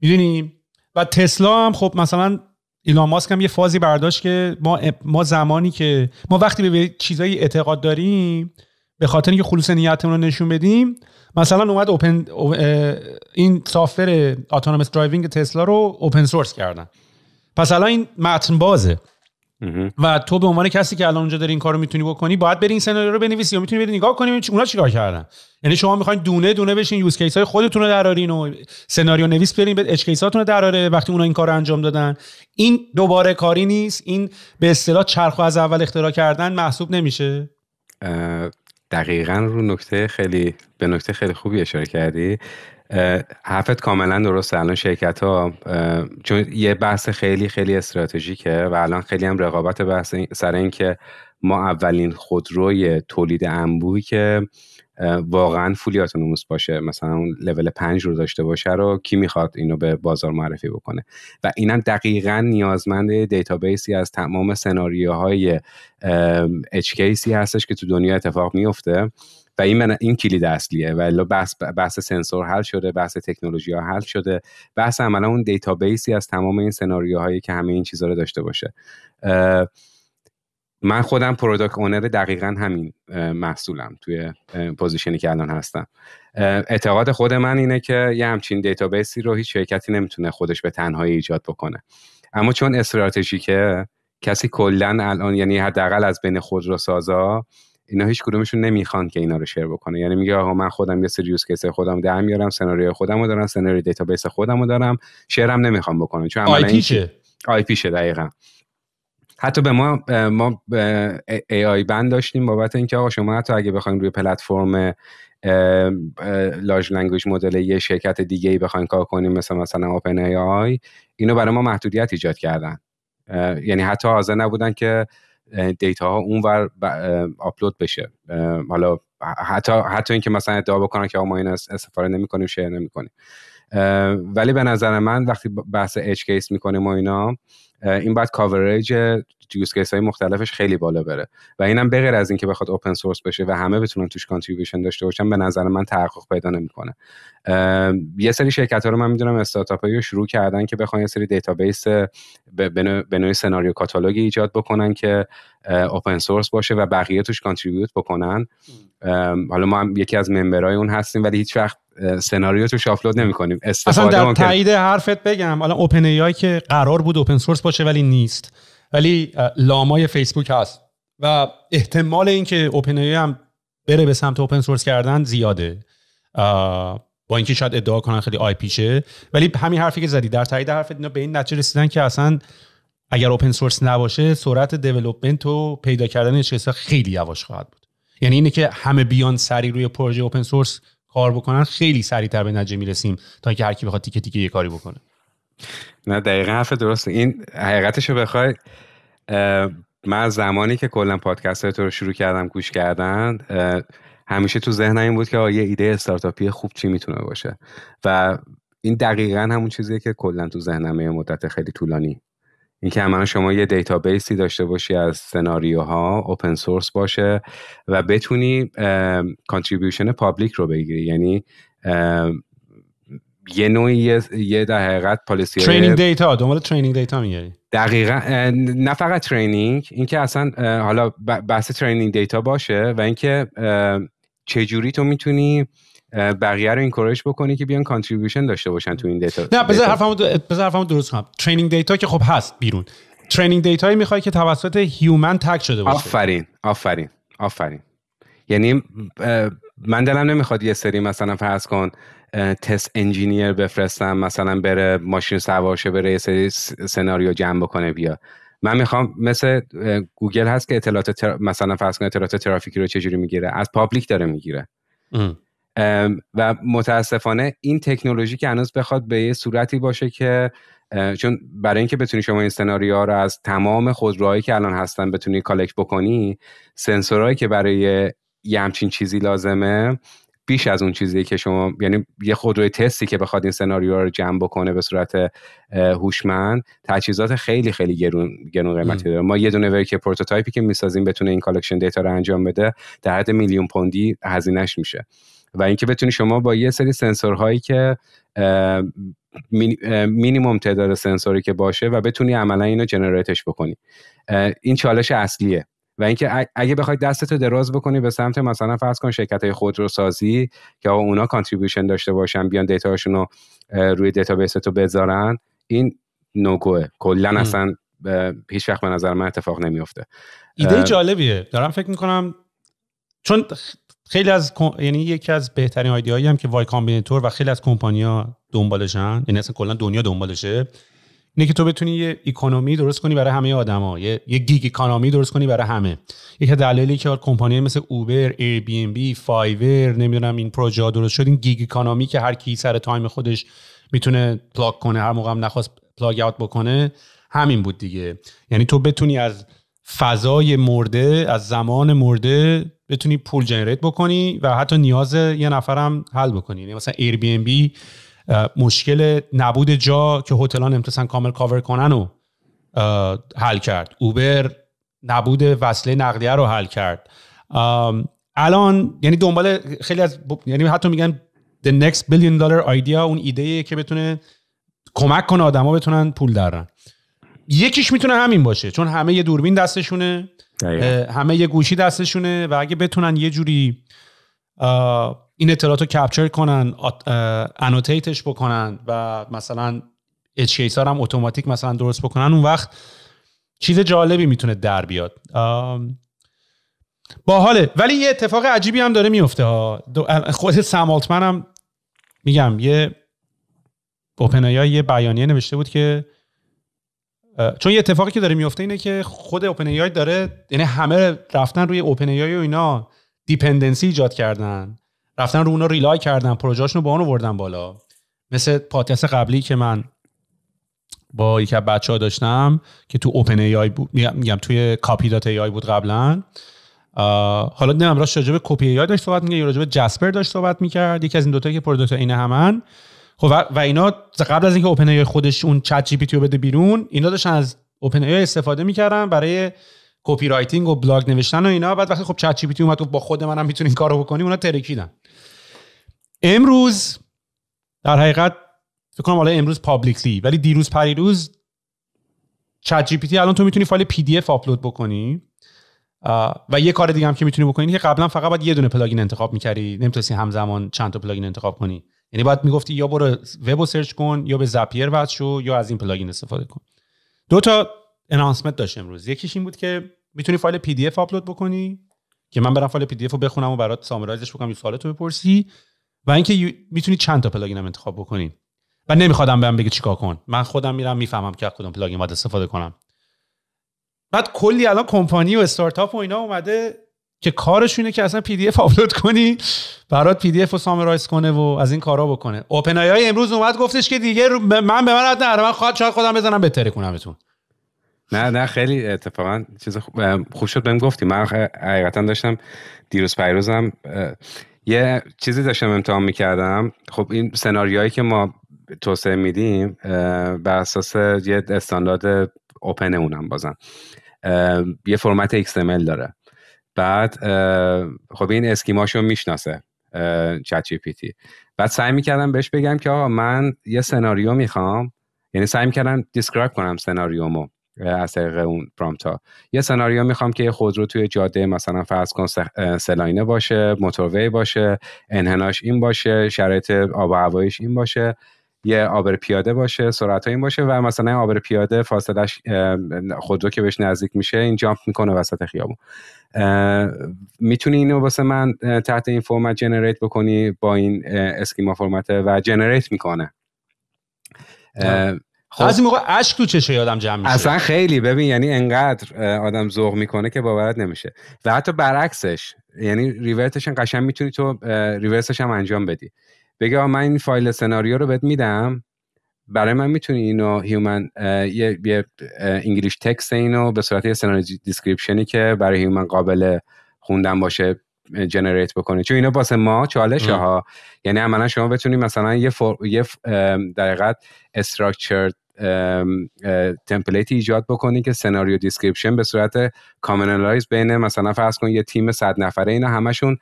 میدونی و تسلا هم خب مثلا ایلان ماسک هم یه فازی برداشت که ما ما زمانی که ما وقتی به چیزایی اعتقاد داریم به خاطر اینکه خلوص نیتمون رو نشون بدیم مثلا اومد اوپن این سافر اتونومس درایوینگ تسلا رو اوپن سورس کردن پس الان این متن بازه و تو به عنوان کسی که الان اونجا داری این کارو میتونی بکنی باید بری این سناریو رو بنویسی یا میتونی بری نگاه کنی اونا چیکار کردن یعنی شما میخواین دونه دونه بشین یوز کیس های خودتون رو درارین و سناریو نویس برین به اچ کیس هاتون رو دراره وقتی اونا این کار رو انجام دادن این دوباره کاری نیست این به اصطلاح چرخو از اول اختراع کردن محسوب نمیشه دقیقا رو نکته خیلی به نکته خیلی خوبی اشاره کردی حرفت کاملا درسته الان شرکت ها چون یه بحث خیلی خیلی استراتژیکه و الان خیلی هم رقابت بحث سر اینکه ما اولین خودروی تولید انبوهی که واقعا فولی اتونوموس باشه مثلا اون لول پنج رو داشته باشه رو کی میخواد اینو به بازار معرفی بکنه و اینم دقیقا نیازمند دیتابیسی از تمام سناریوهای اچکیسی هستش که تو دنیا اتفاق میفته و این من این کلید اصلیه و بحث بحث سنسور حل شده بحث تکنولوژی ها حل شده بحث عملا اون دیتابیسی از تمام این سناریوهایی که همه این چیزها رو داشته باشه من خودم پروداکت اونر دقیقا همین محصولم توی پوزیشنی که الان هستم اعتقاد خود من اینه که یه همچین دیتابیسی رو هیچ شرکتی نمیتونه خودش به تنهایی ایجاد بکنه اما چون که کسی کلا الان یعنی حداقل از بین سازا اینا هیچ کدومشون نمیخوان که اینا رو شیر بکنه یعنی میگه آقا من خودم یه سری یوز کیس خودم در میارم سناریو خودم رو دارم سناریو دیتابیس خودم رو دارم شیرم نمیخوام بکنم چون آی آی دقیقاً حتی به ما ما ای آی بند داشتیم بابت اینکه آقا شما حتی اگه بخواید روی پلتفرم لارج لنگویج مدل یه شرکت دیگه ای بخواین کار کنیم مثل مثلا اوپن ای آی اینو برای ما محدودیت ایجاد کردن یعنی حتی حاضر نبودن که دیتا ها اونور آپلود بشه حالا حتی حتی اینکه مثلا ادعا بکنن که ما این استفاده نمیکنیم شیر نمیکنیم ولی به نظر من وقتی بحث اچ کیس میکنیم و اینا این باید کاوریج یوز کیس های مختلفش خیلی بالا بره و اینم بغیر از اینکه بخواد اوپن سورس بشه و همه بتونن توش کانتریبیوشن داشته باشن به نظر من تحقق پیدا نمیکنه یه سری شرکت ها رو من میدونم استارتاپ رو شروع کردن که بخوان یه سری دیتابیس به نوعی سناریو کاتالوگی ایجاد بکنن که اوپن سورس باشه و بقیه توش کانتریبیوت بکنن حالا ما هم یکی از ممبرای اون هستیم ولی هیچ وقت سناریو تو شافلود نمی اصلا در تایید حرفت بگم الان اوپن ای که قرار بود اوپن سورس باشه ولی نیست ولی لامای فیسبوک هست و احتمال اینکه اوپن ای هم بره به سمت اوپن سورس کردن زیاده با اینکه شاید ادعا کنن خیلی آی پیشه ولی همین حرفی که زدی در تایید حرفت اینا به این نتیجه رسیدن که اصلا اگر اوپن سورس نباشه سرعت دیولپمنت و پیدا کردن چیزا خیلی یواش خواهد بود یعنی اینه که همه بیان سری روی پروژه اوپن سورس کار بکنن خیلی سریعتر به نتیجه میرسیم تا اینکه هر کی بخواد تیکه تیکه یه کاری بکنه نه دقیقا حرف درسته این حقیقتش رو بخوای من زمانی که کلا پادکست تو رو شروع کردم گوش کردن همیشه تو ذهنم این بود که یه ایده استارتاپی خوب چی میتونه باشه و این دقیقا همون چیزیه که کلا تو ذهنم یه مدت خیلی طولانی اینکه همان شما یه دیتابیسی داشته باشی از سناریوها اوپن سورس باشه و بتونی کانتریبیوشن پابلیک رو بگیری یعنی یه نوعی یه در حقیقت پالیسی ترینینگ دیتا دنبال ترینینگ دیتا میگری دقیقا نه فقط ترینینگ اینکه اصلا حالا بحث ترینینگ دیتا باشه و اینکه چجوری تو میتونی بقیه رو اینکوریج بکنی که بیان کانتریبیوشن داشته باشن تو این دیتا نه بذار حرفمو بذار حرفمو درست کنم ترنینگ دیتا که خب هست بیرون ترنینگ دیتایی میخوای که توسط هیومن تگ شده باشه آفرین آفرین آفرین یعنی من دلم نمیخواد یه سری مثلا فرض کن تست انجینیر بفرستم مثلا بره ماشین سوارشه بره یه سری سناریو جمع بکنه بیا من میخوام مثل گوگل هست که اطلاعات تر... مثلا فرض کن اطلاعات ترافیکی رو چجوری میگیره از پابلیک داره میگیره و متاسفانه این تکنولوژی که هنوز بخواد به یه صورتی باشه که چون برای اینکه بتونی شما این سناریوها رو از تمام خودروهایی که الان هستن بتونی کالکت بکنی سنسورهایی که برای یه همچین چیزی لازمه بیش از اون چیزی که شما یعنی یه خودروی تستی که بخواد این سناریو رو جمع بکنه به صورت هوشمند تجهیزات خیلی خیلی گرون گرون قیمتی داره ما یه دونه که پروتوتایپی که میسازیم بتونه این کالکشن دیتا رو انجام بده در حد میلیون پوندی هزینهش میشه و اینکه بتونی شما با یه سری سنسورهایی که مینیموم تعداد سنسوری که باشه و بتونی عملا اینو جنریتش بکنی این چالش اصلیه و اینکه اگه بخوای دستتو دراز بکنی به سمت مثلا فرض کن شرکت های سازی که اونا کانتریبیوشن داشته باشن بیان دیتاشون رو روی دیتابیس تو بذارن این نوگوه کلا اصلا هیچ وقت به نظر من اتفاق نمیفته ایده جالبیه دارم فکر میکنم چون خیلی از یعنی یکی از بهترین هایی هم که وای کامبینیتور و خیلی از کمپانیا دنبالشن یعنی اصلا کلا دنیا دنبالشه اینه که تو بتونی یه اکونومی درست کنی برای همه آدما یه گیگ اکونومی درست کنی برای همه یکی دلایلی که آره کمپانی مثل اوبر ایر بی ام بی فایور نمیدونم این پروژه درست شد این گیگ اکونومی که هر کی سر تایم خودش میتونه پلاگ کنه هر موقع هم نخواست پلاگ اوت بکنه همین بود دیگه یعنی تو بتونی از فضای مرده از زمان مرده بتونی پول جنریت بکنی و حتی نیاز یه نفرم حل بکنی یعنی مثلا ایر بی بی مشکل نبود جا که هتل‌ها نمیتونن کامل کاور کنن و حل کرد اوبر نبود وصله نقلیه رو حل کرد الان یعنی دنبال خیلی از یعنی حتی میگن the next billion dollar idea اون ایده که بتونه کمک کنه آدما بتونن پول درن یکیش میتونه همین باشه چون همه یه دوربین دستشونه همه یه گوشی دستشونه و اگه بتونن یه جوری این اطلاعات رو کپچر کنن انوتیتش بکنن و مثلا اچیس هم اتوماتیک مثلا درست بکنن اون وقت چیز جالبی میتونه در بیاد باحاله ولی یه اتفاق عجیبی هم داره میفته ها خود سمالتمن هم میگم یه اوپنایا یه بیانیه نوشته بود که چون یه اتفاقی که داره میفته اینه که خود اوپن ای داره یعنی همه رفتن روی اوپن ای و اینا دیپندنسی ایجاد کردن رفتن رو اونا ریلای کردن پروژه‌اشون رو با اون وردن بالا مثل پادکست قبلی که من با یک از ها داشتم که تو اوپن ای آی بود میگم توی کاپی دات ای آی بود قبلا حالا نمیدونم راش راجع کپی ای آی داشت صحبت میگه، یا راجع جسپر داشت صحبت می‌کرد یکی از این تا که پروداکت اینه همن خب و اینا قبل از اینکه اوپن ای خودش اون چت جی پی تی رو بده بیرون اینا داشتن از اوپن ای استفاده میکردن برای کپی رایتینگ و بلاگ نوشتن و اینا بعد وقتی خب چت جی پی تی اومد با خود منم میتونین کارو بکنی اونا ترکیدن امروز در حقیقت فکر کنم حالا امروز پابلیکلی ولی دیروز پریروز چت جی پی تی الان تو میتونی فایل پی دی اف آپلود بکنی و یه کار دیگه هم که میتونی بکنی که قبلا فقط باید یه دونه پلاگین انتخاب میکردی نمیتونستی همزمان چند تا پلاگین انتخاب کنی یعنی باید میگفتی یا برو وب سرچ کن یا به زپیر وصل شو یا از این پلاگین استفاده کن دو تا انانسمنت داشت امروز یکیش این بود که میتونی فایل پی دی اف آپلود بکنی که من برم فایل پی دی اف رو بخونم و برات سامرایزش بکنم تو بپرسی و اینکه میتونی چند تا پلاگین هم انتخاب بکنی و نمیخوادم بهم بگه چیکار کن من خودم میرم میفهمم که کدوم پلاگین استفاده کنم بعد کلی الان کمپانی و استارتاپ و اینا اومده که کارشونه که اصلا پی دی اف آپلود کنی برات پی دی اف رو سامرایز کنه و از این کارا بکنه اوپن های امروز اومد گفتش که دیگه من به من حد من خواهد شاید خودم بزنم بهتره تو نه نه خیلی اتفاقا چیز خوب شد بهم گفتی من حقیقتا داشتم دیروز پیروزم یه چیزی داشتم امتحان میکردم خب این هایی که ما توسعه میدیم بر اساس یه استاندارد اوپن اونم بازم یه فرمت XML داره بعد خب این اسکیماشو میشناسه چت جی پی تی بعد سعی میکردم بهش بگم که آقا من یه سناریو میخوام یعنی سعی میکردم دیسکرایب کنم سناریومو از طریق اون پرامتا یه سناریو میخوام که خودرو توی جاده مثلا فرض کن سلاینه باشه موتوروی باشه انحناش این باشه شرایط آب و هوایش این باشه یه آبر پیاده باشه سرعت این باشه و مثلا آبر پیاده فاصلش خودرو که بهش نزدیک میشه این جامپ میکنه وسط خیابون میتونی اینو واسه من تحت این فرمت جنریت بکنی با این اسکیما فرمت و جنریت میکنه خب از موقع عشق تو چشه آدم جمع میشه اصلا خیلی ببین یعنی انقدر آدم ذوق میکنه که باورت نمیشه و حتی برعکسش یعنی ریورتش قشن میتونی تو ریورسش هم انجام بدی بگه من این فایل سناریو رو بهت میدم برای من میتونی اینو هیومن یه, یه انگلیش تکست اینو به صورت یه سناریو دیسکریپشنی که برای هیومن قابل خوندن باشه جنریت بکنی. چون اینا واسه ما چالش ها یعنی عملا شما بتونی مثلا یه فر... یه در حقیقت استراکچرد تمپلیتی ایجاد بکنی که سناریو دیسکریپشن به صورت کامنالایز بین مثلا فرض کن یه تیم صد نفره اینا همشون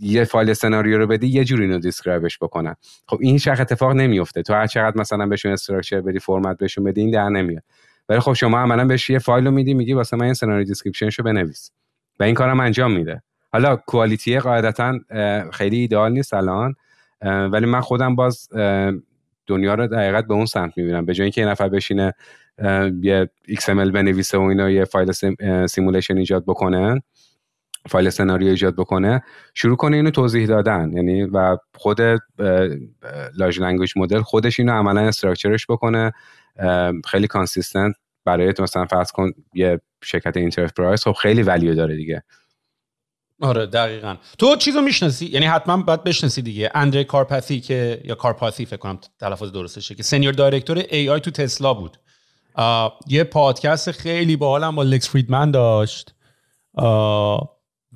یه فایل سناریو رو بدی یه جوری اینو دیسکرایبش بکنن خب این هیچ اتفاق نمیفته تو هر چقدر مثلا بهشون استراکچر بدی فرمت بهشون بدی این در نمیاد ولی خب شما عملا بهش یه فایل رو میدی میگی واسه من این سناریو دیسکریپشنشو بنویس و این کارم انجام میده حالا کوالیتی قاعدتا خیلی ایدال نیست الان ولی من خودم باز دنیا رو دقیقت به اون سمت میبینم به جای اینکه یه نفر بشینه یه XML بنویسه و اینا یه فایل سیمولیشن ایجاد بکنه. فایل سناریو ایجاد بکنه شروع کنه اینو توضیح دادن یعنی و خود لارج لنگویج مدل خودش اینو عملا استراکچرش بکنه خیلی کانسیستنت برای مثلا فرض کن یه شرکت اینترپرایز خب خیلی ولیو داره دیگه آره دقیقا تو چیزو میشناسی یعنی حتما باید بشناسی دیگه اندری کارپاتی که یا کارپاتی فکر کنم تلفظ درستشه که سنیور دایرکتور ای آی تو تسلا بود یه پادکست خیلی باحال با لکس فریدمن داشت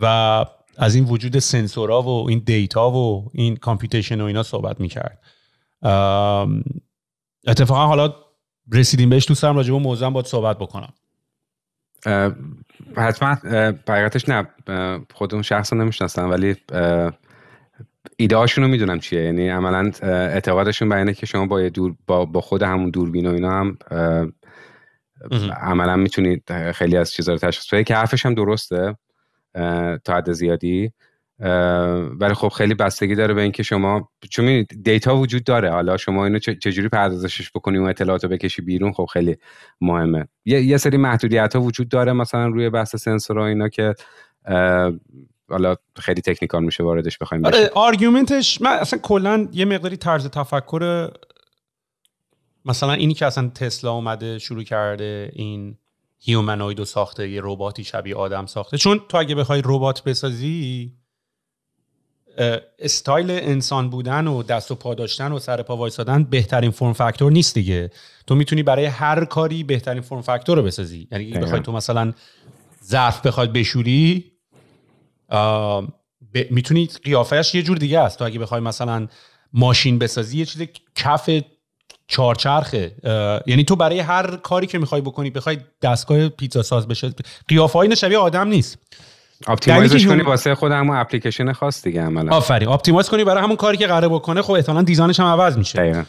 و از این وجود سنسورا و این دیتا و این کامپیوتیشن و اینا صحبت میکرد اتفاقا حالا رسیدیم بهش دوستم راجع به موضوعم باید صحبت بکنم حتما حقیقتش نه خود اون شخص رو نمیشناسم ولی ایدهاشون رو میدونم چیه یعنی عملا اعتقادشون بر اینه که شما با, دور با, با خود همون دوربین و اینا هم عملا میتونید خیلی از چیزا رو تشخیص بدید که حرفش هم درسته تا حد زیادی ولی خب خیلی بستگی داره به اینکه شما چون دیتا وجود داره حالا شما اینو چجوری پردازشش بکنی اون اطلاعات رو بکشی بیرون خب خیلی مهمه یه, سری محدودیت ها وجود داره مثلا روی بحث سنسور اینا که حالا خیلی تکنیکال میشه واردش بخوایم آره آرگومنتش من اصلا کلا یه مقداری طرز تفکر مثلا اینی که اصلا تسلا اومده شروع کرده این هیومنوید ساخته یه رباتی شبیه آدم ساخته چون تو اگه بخوای ربات بسازی استایل انسان بودن و دست و پا داشتن و سر پا وایسادن بهترین فرم فاکتور نیست دیگه تو میتونی برای هر کاری بهترین فرم فاکتور رو بسازی یعنی بخوای تو مثلا ظرف بخواد بشوری ب... میتونی قیافهش یه جور دیگه است تو اگه بخوای مثلا ماشین بسازی یه چیز کف چهارچرخه یعنی تو برای هر کاری که میخوای بکنی بخوای دستگاه پیتزا ساز بشه قیافه های شبیه آدم نیست آپتیمایزش کنی واسه خود همون اپلیکیشن خاص دیگه عملا آفرین آپتیمایز کنی برای همون کاری که قراره بکنه خب احتمالاً دیزاینش هم عوض میشه دقیقا.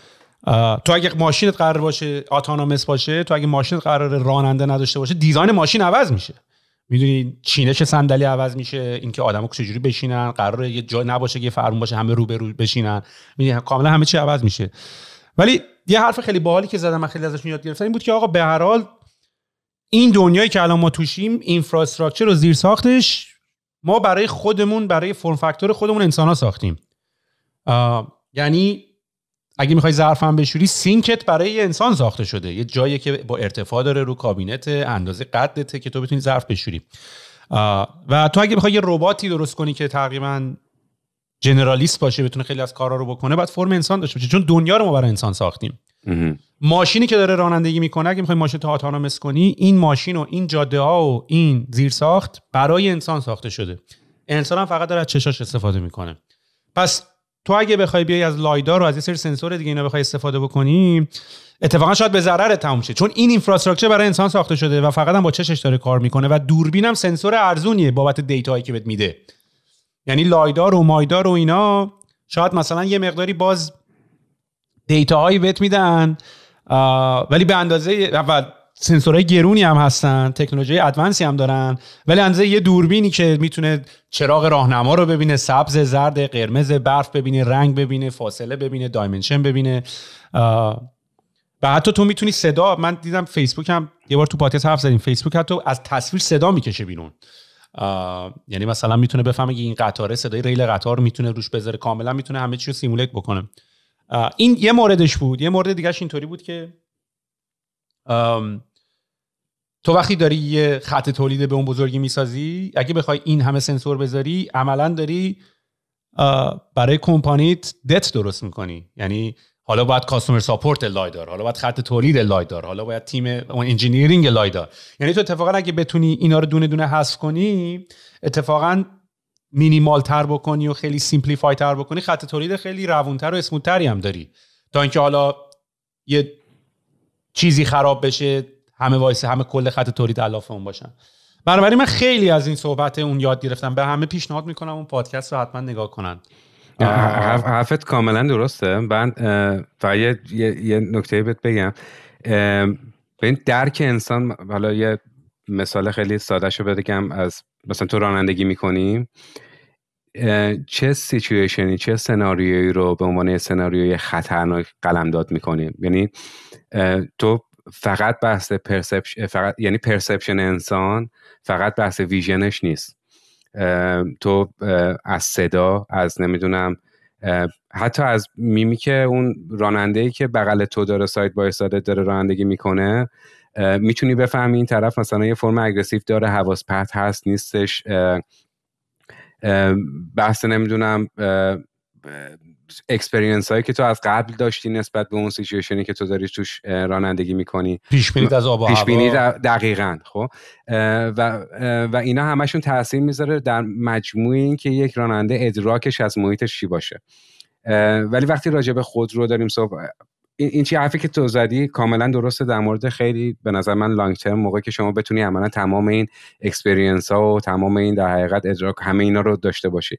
تو اگه ماشینت قرار باشه اتونامس باشه تو اگه ماشینت قرار راننده نداشته باشه دیزاین ماشین عوض میشه میدونی چینش صندلی عوض میشه اینکه آدمو چجوری بشینن قرار یه جای نباشه که فرمون باشه همه رو به رو بشینن میدونی کاملا همه چی عوض میشه ولی یه حرف خیلی باحالی که زدم من خیلی ازشون یاد گرفتم این بود که آقا به هر حال این دنیایی که الان ما توشیم اینفراستراکچر و زیر ساختش ما برای خودمون برای فرم فاکتور خودمون انسان ها ساختیم یعنی اگه میخوای ظرف هم بشوری سینکت برای یه انسان ساخته شده یه جایی که با ارتفاع داره رو کابینت اندازه قدته که تو بتونی ظرف بشوری و تو اگه بخوای یه رباتی درست کنی که تقریبا جنرالیست باشه بتونه خیلی از کارا رو بکنه بعد فرم انسان داشته باشه چون دنیا رو ما برای انسان ساختیم ماشینی که داره رانندگی میکنه اگه میخوای ماشین تا اتانومس کنی این ماشین و این جاده ها و این زیر ساخت برای انسان ساخته شده انسان هم فقط داره از چشاش استفاده میکنه پس تو اگه بخوای بیای از لایدار و از یه سری سنسور دیگه اینا بخوای استفاده بکنی اتفاقا شاید به ضرر تموم چون این اینفراستراکچر برای انسان ساخته شده و فقط هم با چشش داره کار میکنه و دوربینم سنسور ارزونیه بابت دیتاهایی که بهت میده یعنی لایدار و مایدار و اینا شاید مثلا یه مقداری باز دیتا هایی بهت میدن ولی به اندازه اول سنسورهای گرونی هم هستن تکنولوژی ادوانسی هم دارن ولی اندازه یه دوربینی که میتونه چراغ راهنما رو ببینه سبز زرد قرمز برف ببینه رنگ ببینه فاصله ببینه دایمنشن ببینه و حتی تو میتونی صدا من دیدم فیسبوک هم یه بار تو پادکست حرف زدیم فیسبوک حتی از تصویر صدا میکشه بیرون یعنی مثلا میتونه بفهمه که این قطاره صدای ریل قطار میتونه روش بذاره کاملا میتونه همه چی رو سیمولیت بکنه این یه موردش بود یه مورد دیگهش اینطوری بود که تو وقتی داری یه خط تولید به اون بزرگی میسازی اگه بخوای این همه سنسور بذاری عملا داری برای کمپانیت دت درست میکنی یعنی حالا باید کانسومر ساپورت لایدار حالا باید خط تولید لایدار حالا باید تیم اون انجینیرینگ لایدار یعنی تو اتفاقا اگه بتونی اینا رو دونه دونه حذف کنی اتفاقا مینیمال تر بکنی و خیلی سیمپلیفای تر بکنی خط تولید خیلی روونتر و اسموتری هم داری تا اینکه حالا یه چیزی خراب بشه همه وایس همه کل خط تولید علاف اون باشن بنابراین من خیلی از این صحبت اون یاد گرفتم به همه پیشنهاد میکنم اون پادکست رو حتما نگاه کنن حرفت کاملا درسته من فقط یه, نکته بهت بگم به این درک انسان حالا یه مثال خیلی ساده شو بگم از مثلا تو رانندگی میکنی چه سیچویشنی چه سناریویی رو به عنوان سناریوی خطرناک قلمداد میکنی یعنی تو فقط بحث پرسپش فقط یعنی پرسپشن انسان فقط بحث ویژنش نیست تو از صدا از نمیدونم حتی از میمی که اون راننده ای که بغل تو داره سایت بایستاده داره رانندگی میکنه میتونی بفهمی این طرف مثلا یه فرم اگرسیو داره حواس پرت هست نیستش بحث نمیدونم اکسپرینس هایی که تو از قبل داشتی نسبت به اون سیچویشنی که تو داری توش رانندگی میکنی پیش بینی از آب و خب و و اینا همشون تاثیر میذاره در مجموع که یک راننده ادراکش از محیطش چی باشه ولی وقتی راجع به خود رو داریم صحبت این چی حرفی که تو زدی کاملا درسته در مورد خیلی به نظر من لانگ ترم موقعی که شما بتونی عملا تمام این اکسپریانس ها و تمام این در حقیقت ادراک همه اینا رو داشته باشی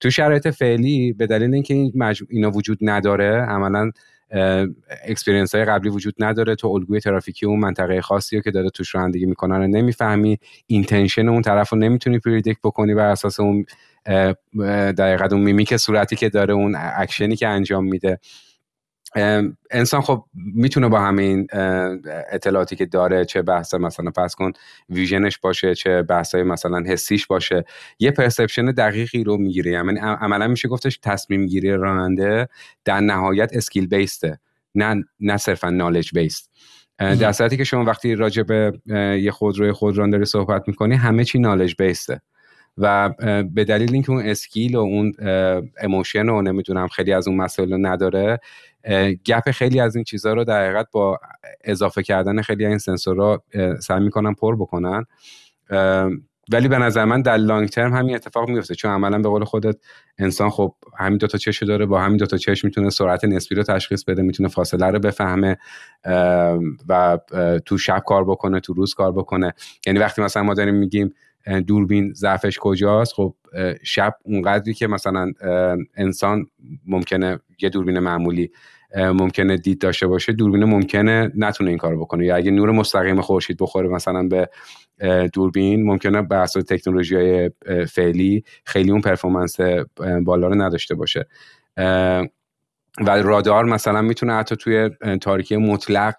تو شرایط فعلی به دلیل اینکه این اینا وجود نداره عملا اکسپرینس های قبلی وجود نداره تو الگوی ترافیکی اون منطقه خاصی رو که داره توش رانندگی میکنه رو نمیفهمی اینتنشن اون طرف رو نمیتونی پریدیکت بکنی بر اساس اون دقیقت اون میمیک صورتی که داره اون اکشنی که انجام میده انسان خب میتونه با همین اطلاعاتی که داره چه بحث مثلا فرض کن ویژنش باشه چه بحث های مثلا حسیش باشه یه پرسپشن دقیقی رو میگیره یعنی عملا میشه گفتش تصمیم گیری راننده در نهایت اسکیل بیسته نه نه صرفا نالج بیست در صورتی که شما وقتی راجع به یه خودروی خودران داری صحبت میکنی همه چی نالج بیسته و به دلیل اینکه اون اسکیل و اون اموشن و نمیدونم خیلی از اون مسائل نداره گپ خیلی از این چیزها رو در حقیقت با اضافه کردن خیلی این سنسورها سعی میکنن پر بکنن ولی به نظر من در لانگ ترم همین اتفاق میفته چون عملا به قول خودت انسان خب همین دوتا چشم داره با همین دوتا چشم میتونه سرعت نسبی رو تشخیص بده میتونه فاصله رو بفهمه و تو شب کار بکنه تو روز کار بکنه یعنی وقتی مثلا ما داریم میگیم دوربین ضعفش کجاست خب شب اونقدری که مثلا انسان ممکنه یه دوربین معمولی ممکنه دید داشته باشه دوربین ممکنه نتونه این کار بکنه یا اگه نور مستقیم خورشید بخوره مثلا به دوربین ممکنه به اثر تکنولوژی های فعلی خیلی اون پرفورمنس بالا رو نداشته باشه و رادار مثلا میتونه حتی توی تاریکی مطلق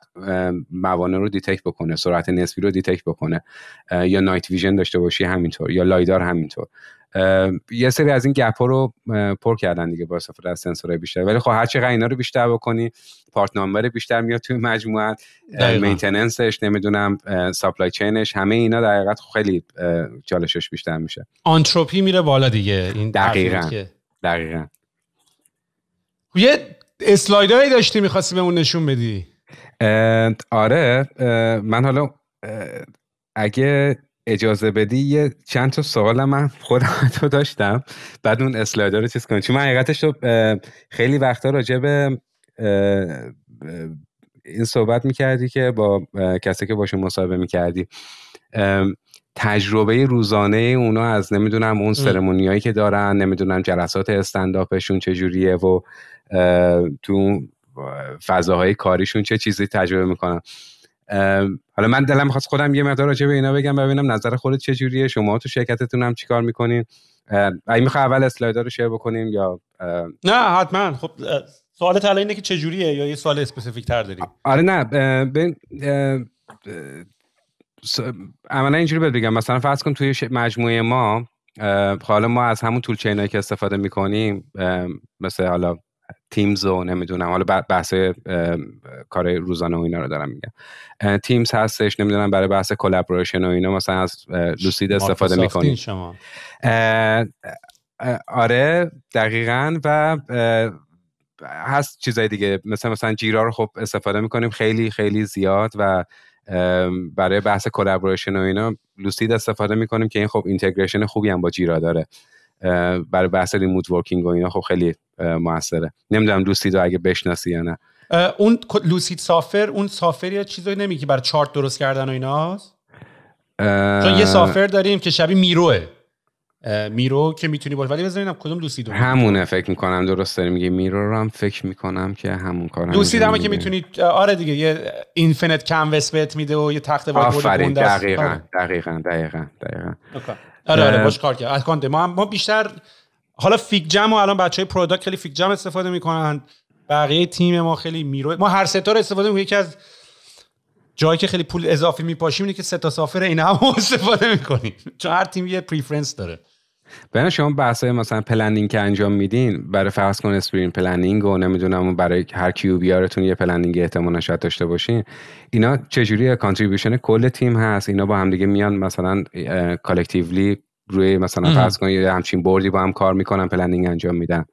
موانع رو دیتک بکنه سرعت نسبی رو دیتک بکنه یا نایت ویژن داشته باشی همینطور یا لایدار همینطور یه سری از این گپ ها رو پر کردن دیگه با سفر از سنسورهای بیشتر ولی خب هر چقدر اینا رو بیشتر بکنی پارت نامبر بیشتر میاد توی مجموعه مینتیننسش نمیدونم سپلای چینش همه اینا در خیلی چالشش بیشتر میشه آنتروپی میره بالا دیگه این دقیقاً دقیقاً یه اسلایدایی داشتی میخواستی به اون نشون بدی آره من حالا اگه اجازه بدی یه چند تا سوال من خودم تو داشتم بعد اون اسلایدر رو چیز کنم چون من حقیقتش رو خیلی وقتا راجع به این صحبت میکردی که با کسی که باشون مصاحبه میکردی تجربه روزانه اونا از نمیدونم اون سرمونیایی که دارن نمیدونم جلسات استنداپشون چجوریه و تو فضاهای کاریشون چه چیزی تجربه میکنن حالا من دلم خواست خودم یه مقدار راجع به اینا بگم ببینم نظر خودت چجوریه شما تو شرکتتون هم چیکار میکنین اگه میخوای اول اسلایدار رو شیر بکنیم یا نه حتما خب سوال الان اینه که چجوریه یا یه سوال اسپسیفیک تر داریم آره نه عملا اینجوری بهت بگم مثلا فرض کن توی مجموعه ما حالا ما از همون طول چینایی که استفاده میکنیم مثل حالا تیمز و نمیدونم حالا بحث کار روزانه و اینا رو دارم میگم تیمز هستش نمیدونم برای بحث کلابریشن و اینا مثلا از لوسید استفاده میکنیم شما آره دقیقا و هست چیزای دیگه مثلا مثلا جیرا رو خب استفاده میکنیم خیلی خیلی زیاد و برای بحث کلابوریشن و اینا لوسید استفاده میکنیم که این خب اینتگریشن خوبی هم با جیرا داره برای بحث ریموت ورکینگ و اینا خب خیلی موثره نمیدونم لوسید رو اگه بشناسی یا نه اون لوسید سافر اون سافر یا چیزایی نمیگی برای چارت درست کردن و ایناست چون یه سافر داریم که شبیه میروه میرو که میتونی باش ولی بذارینم کدوم لوسیدو همونه فکر میکنم درست داری میگه میرو رو هم فکر میکنم که همون کار لوسید همه که میتونی آره دیگه یه اینفینیت کم بهت میده و یه تخت آفرین آره. دقیقاً, دقیقا دقیقاً دقیقاً دقیقاً دقیقاً آره آره باش کار کرد اکانت ما ما بیشتر حالا فیک جم و الان بچهای پروداکت خیلی فیک جم استفاده میکنن بقیه تیم ما خیلی میرو ما هر ستا استفاده میکنیم یکی از جایی که خیلی پول اضافی میپاشیم اینه که سه تا سافر اینا هم استفاده میکنیم چون هر تیم یه پریفرنس داره بنا شما بحث مثلا پلندینگ که انجام میدین برای فرض کن اسپرین پلنینگ و نمیدونم برای هر کیو بیارتون یه پلنینگ احتمالا شاید داشته باشین اینا چجوری کانتریبیوشن کل تیم هست اینا با همدیگه میان مثلا کالکتیولی روی مثلا فرض کن یه همچین بردی با هم کار میکنن پلندینگ انجام میدن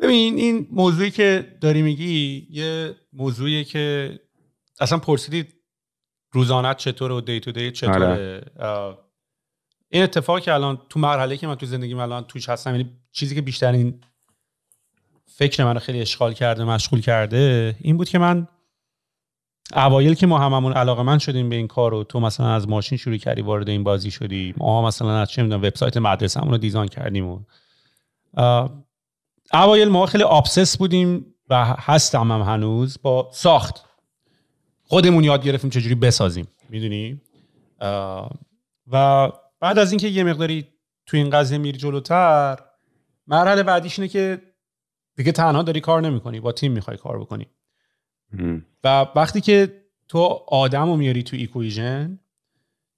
ببین این موضوعی که داری میگی یه موضوعی که اصلا پرسیدی روزانه چطور و دی تو دی چطوره آره. این اتفاقی که الان تو مرحله که من تو من الان توش هستم یعنی چیزی که بیشترین فکر منو خیلی اشغال کرده مشغول کرده این بود که من اوایل که ما هممون علاقه من شدیم به این کار رو تو مثلا از ماشین شروع کردی وارد این بازی شدی ما مثلا از چه میدونم وبسایت مدرسه‌مون رو دیزاین کردیم و اوایل ما خیلی آبسس بودیم و هستم هم هنوز با ساخت خودمون یاد گرفتیم چجوری بسازیم میدونی و بعد از اینکه یه مقداری تو این قضیه میری جلوتر مرحله بعدیش اینه که دیگه تنها داری کار نمیکنی با تیم میخوای کار بکنی و وقتی که تو آدم رو میاری تو ایکویژن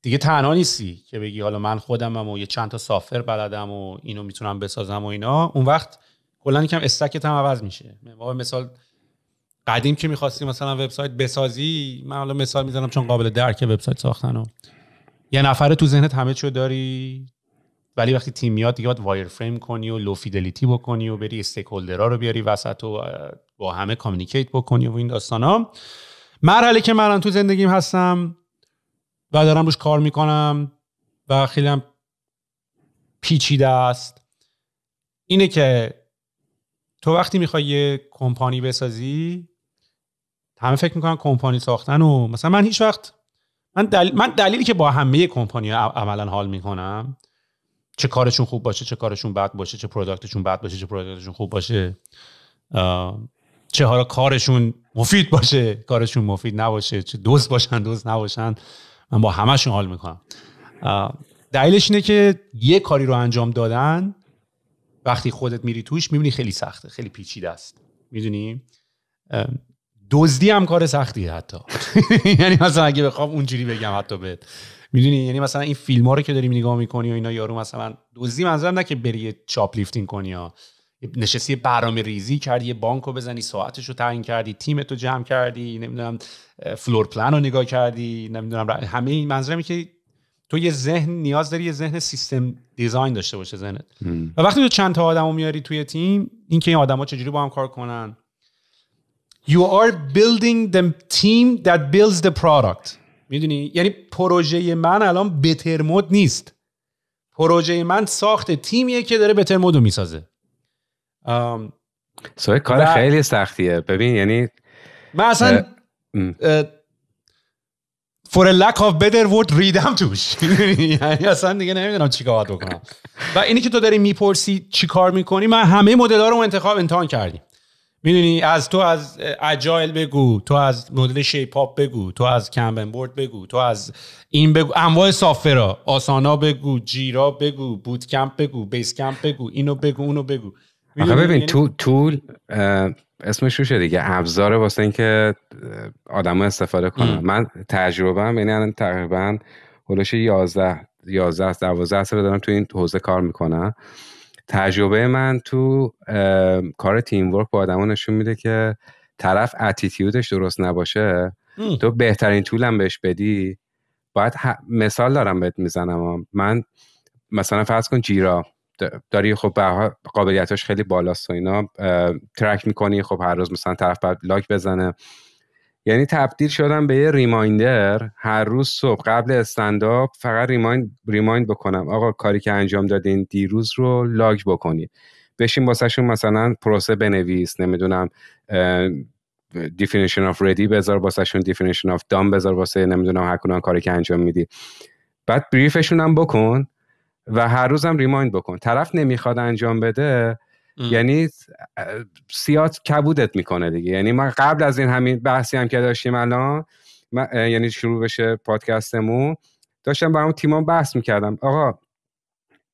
دیگه تنها نیستی که بگی حالا من خودمم و یه چند تا سافر بلدم و اینو میتونم بسازم و اینا اون وقت کلا یکم استکت هم عوض میشه مثال قدیم که میخواستی مثلا وبسایت بسازی من حالا مثال میزنم چون قابل درک وبسایت ساختن و یه نفره تو ذهنت همه چیو داری ولی وقتی تیم میاد دیگه باید وایر فریم کنی و لو فیدلیتی بکنی و بری استیک هولدرها رو بیاری وسط و با همه کامیکیت بکنی و این داستانا مرحله که من تو زندگیم هستم و دارم روش کار میکنم و خیلی هم پیچیده است اینه که تو وقتی میخوای یه کمپانی بسازی همه فکر میکنن کمپانی ساختن و مثلا من هیچ وقت من, دل... دلیلی که با همه کمپانی عملا حال میکنم چه کارشون خوب باشه چه کارشون بد باشه چه پروداکتشون بد باشه چه پروداکتشون خوب باشه چه حالا کارشون مفید باشه کارشون مفید نباشه چه دوست باشن دوست نباشن من با همهشون حال میکنم دلیلش اینه که یه کاری رو انجام دادن وقتی خودت میری توش میبینی خیلی سخته خیلی پیچیده است میدونی دزدی هم کار سختی حتی یعنی مثلا اگه بخوام اونجوری بگم حتی بهت میدونی یعنی مثلا این فیلم ها رو که داری نگاه میکنی و اینا یارو مثلا دزدی منظورم نه که بری چاپ لیفتین کنی یا نشستی برنامه ریزی کردی یه بانک رو بزنی ساعتش رو تعیین کردی تیمت رو جمع کردی نمیدونم فلور پلان رو نگاه کردی نمیدونم همه این منظورم که تو یه ذهن نیاز داری یه ذهن سیستم دیزاین داشته باشه ذهنت و وقتی تو چند تا آدمو میاری توی تیم اینکه این آدما چجوری با هم کار کنن you are building the team that builds the product میدونی یعنی پروژه من الان بهتر مود نیست پروژه من ساخت تیمیه که داره بهتر مود رو میسازه سو کار خیلی سختیه ببین یعنی من اصلا for a lack of better word ریدم توش یعنی اصلا دیگه نمیدونم چی کار بکنم و اینی که تو داری میپرسی چی کار میکنی من همه مدل رو انتخاب امتحان کردیم میدونی از تو از اجایل بگو تو از مدل شیپاپ بگو تو از کمبن بورد بگو تو از این بگو انواع سافرا آسانا بگو جیرا بگو بوت کمپ بگو بیس کمپ بگو اینو بگو اونو بگو آخه ببین یعنی تو طول اسمش رو دیگه ابزار واسه اینکه آدما استفاده کنن من تجربه هم یعنی تقریبا هولش 11 11 12 سال دارم تو این حوزه کار میکنم تجربه من تو کار تیم ورک با آدما نشون میده که طرف اتیتیودش درست نباشه تو بهترین طولم بهش بدی باید مثال دارم بهت میزنم من مثلا فرض کن جیرا داری خب به قابلیتاش خیلی بالاست و اینا ترک میکنی خب هر روز مثلا طرف باید لاک بزنه یعنی تبدیل شدم به یه ریمایندر هر روز صبح قبل استنداپ فقط ریمایند, ریمایند بکنم آقا کاری که انجام دادین دیروز رو لاگ بکنید بشین واسهشون مثلا پروسه بنویس نمیدونم دیفینیشن آف ردی بذار واسهشون دیفینیشن آف دام بذار واسه نمیدونم هر کنون کاری که انجام میدی بعد بریفشون هم بکن و هر روزم ریمایند بکن طرف نمیخواد انجام بده یعنی سیات کبودت میکنه دیگه یعنی من قبل از این همین بحثی هم که داشتیم الان یعنی شروع بشه پادکستمون داشتم با برام تیمام بحث میکردم آقا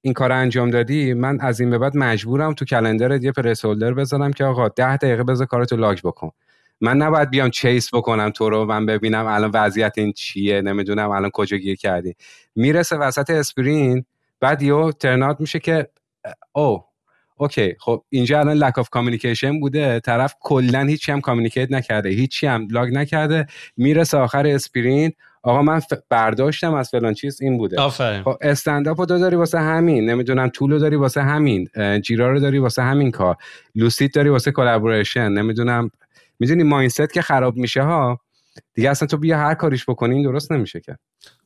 این کار انجام دادی من از این به بعد مجبورم تو کلندرت یه پرس هولدر بذارم که آقا ده دقیقه بذار کارتو لاک بکن من نباید بیام چیس بکنم تو رو من ببینم الان وضعیت این چیه نمیدونم الان کجا گیر کردی میرسه وسط اسپرین بعد یو ترنات میشه که او اوکی خب اینجا الان لک آف communication بوده طرف کلا هیچی هم کامیکیت نکرده هیچی هم لاگ نکرده میرسه آخر اسپرینت آقا من برداشتم از فلان چیز این بوده آفرین خب استنداپ رو داری واسه همین نمیدونم طول رو داری واسه همین جیرا رو داری واسه همین کار لوسید داری واسه کلابوریشن نمیدونم میدونی ماینست که خراب میشه ها دیگه اصلا تو بیا هر کاریش بکنی این درست نمیشه که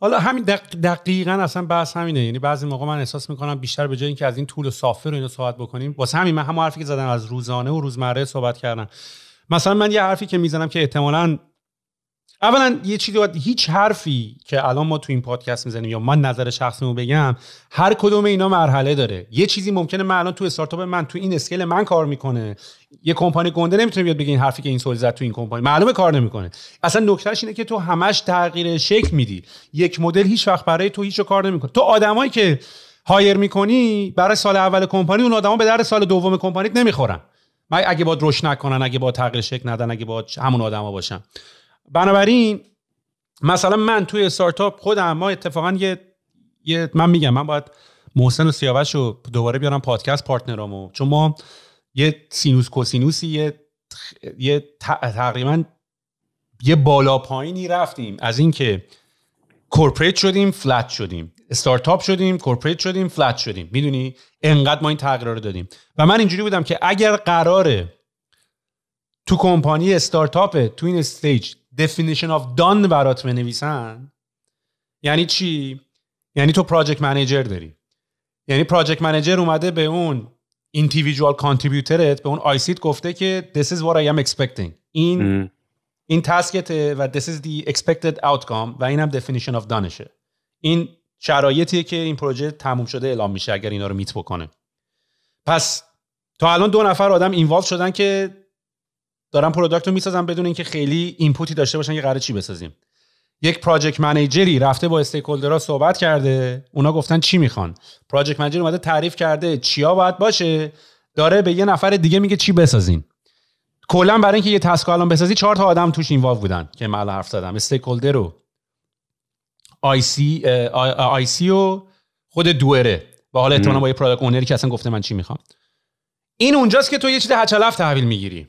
حالا همین دقیقا اصلا بحث همینه یعنی بعضی موقع من احساس میکنم بیشتر به جای اینکه از این طول و صافه رو اینو صحبت بکنیم واسه همین من هم حرفی که زدن از روزانه و روزمره صحبت کردم مثلا من یه حرفی که میزنم که احتمالاً اولا یه چیزی باید هیچ حرفی که الان ما تو این پادکست میزنیم یا من نظر شخصیمو بگم هر کدوم اینا مرحله داره یه چیزی ممکنه من الان تو استارتاپ من تو این اسکیل من کار میکنه یه کمپانی گنده نمیتونه بیاد بگه این حرفی که این سول زد تو این کمپانی معلومه کار نمیکنه اصلا نکتهش اینه که تو همش تغییر شکل میدی یک مدل هیچ وقت برای تو هیچو کار نمیکنه تو آدمایی که هایر میکنی برای سال اول کمپانی اون آدما به در سال دوم کمپانیت نمیخورن اگه با روش نکنن اگه با تغییر شکل ندن اگه با همون آدما باشم. بنابراین مثلا من توی استارتاپ خودم ما اتفاقا یه, یه من میگم من باید محسن و سیاوش رو دوباره بیارم پادکست پارتنرامو چون ما یه سینوس کوسینوسی یه, یه تقریبا یه بالا پایینی رفتیم از اینکه کورپریت شدیم فلت شدیم استارتاپ شدیم کورپریت شدیم فلت شدیم میدونی انقدر ما این تغییر رو دادیم و من اینجوری بودم که اگر قراره تو کمپانی استارتاپ تو این استیج definition of done برات بنویسن یعنی چی یعنی تو پراجکت منیجر داری یعنی پراجکت منیجر اومده به اون individual کانتریبیوترت به اون آیسیت گفته که this is what I am expecting این این تسکته و this is the expected outcome و اینم definition of دانشه این شرایطیه که این پروژه تموم شده اعلام میشه اگر اینا رو میت بکنه پس تا الان دو نفر آدم اینوالو شدن که دارن پروداکت رو میسازن بدون اینکه خیلی اینپوتی داشته باشن که قراره چی بسازیم یک پراجکت منیجری رفته با استیکولدرها صحبت کرده اونا گفتن چی میخوان پراجکت منیجر اومده تعریف کرده چیا باید باشه داره به یه نفر دیگه میگه چی بسازین کلا برای اینکه یه تسک الان بسازی چهار تا آدم توش اینوالو بودن که من حرف زدم استیکولدر رو آی سی و خود دوره و حالا احتمالاً با یه پروداکت اونری که اصلا گفته من چی میخوام این اونجاست که تو یه چیز هچلف تحویل میگیری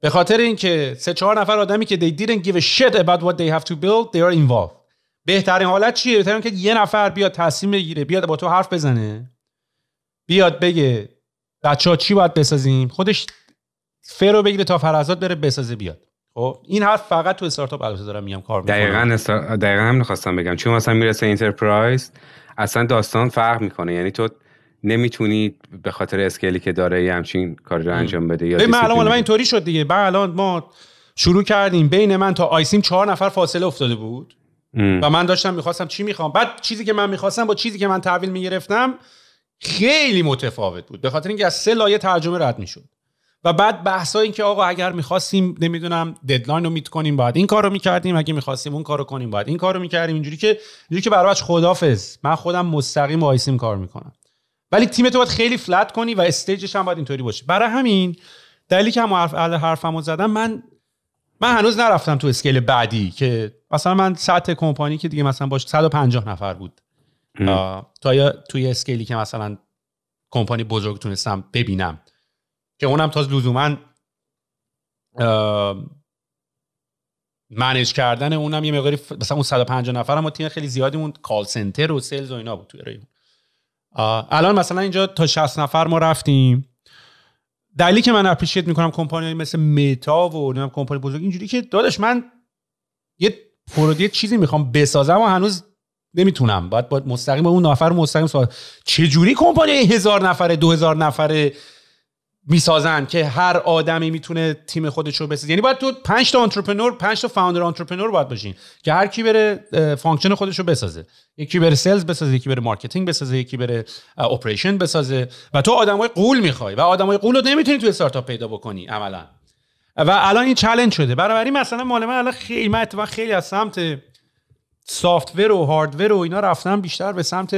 به خاطر اینکه سه چهار نفر آدمی که they didn't give a shit about what they have to build they are involved بهترین حالت چیه بهترین که یه نفر بیاد تصمیم بگیره بیاد با تو حرف بزنه بیاد بگه بچه ها چی باید بسازیم خودش رو بگیره تا فرزاد بره بسازه بیاد خب این حرف فقط تو استارتاپ البته دارم میگم کار میکنه دقیقاً دقیقاً هم میخواستم بگم چون مثلا میرسه انترپرایز اصلا داستان فرق میکنه یعنی تو نمیتونی به خاطر اسکیلی که داره یه همچین کار رو انجام بده یا من الان من اینطوری شد دیگه بعد الان ما شروع کردیم بین من تا آیسیم چهار نفر فاصله افتاده بود و من داشتم میخواستم چی میخوام بعد چیزی که من میخواستم با چیزی که من تحویل میگرفتم خیلی متفاوت بود به خاطر اینکه از سه لایه ترجمه رد میشد و بعد بحثا اینکه که آقا اگر میخواستیم نمیدونم ددلاین رو میت کنیم باید این کارو میکردیم اگه میخواستیم اون کارو کنیم باید این کارو میکردیم اینجوری که اینجوری که برای خدافظ من خودم مستقیم آیسیم کار میکنم ولی تیم تو باید خیلی فلت کنی و استیجش هم باید اینطوری باشه برای همین دلیلی که هم حرف حرفمو زدم من من هنوز نرفتم تو اسکیل بعدی که مثلا من سطح کمپانی که دیگه مثلا باش 150 نفر بود تا یا توی اسکیلی که مثلا کمپانی بزرگ تونستم ببینم که اونم تا لزوما منیج کردن اونم یه مقداری مثلا اون 150 نفرم و تیم خیلی زیادیمون کال سنتر و سلز و اینا بود الان مثلا اینجا تا 60 نفر ما رفتیم دلیلی که من اپریشیت میکنم کمپانی مثل متا و نمیدونم کمپانی بزرگ اینجوری که دادش من یه پرودی چیزی میخوام بسازم و هنوز نمیتونم باید, باید مستقیم با اون نفر مستقیم سوال چه جوری کمپانی هزار نفره دو هزار نفره میسازن که هر آدمی میتونه تیم خودش رو بسازه یعنی باید تو 5 تا آنترپرنور 5 تا فاوندر آنترپرنور باید باشین که هر کی بره فانکشن خودش رو بسازه یکی بره سلز بسازه یکی بره مارکتینگ بسازه یکی بره اپریشن بسازه و تو آدمای قول میخوای و آدمای قول رو نمیتونی تو استارتاپ پیدا بکنی عملا و الان این چالش شده برابری مثلا مال من الان خیلی و خیلی از سمت سافت و هاردور و اینا رفتم بیشتر به سمت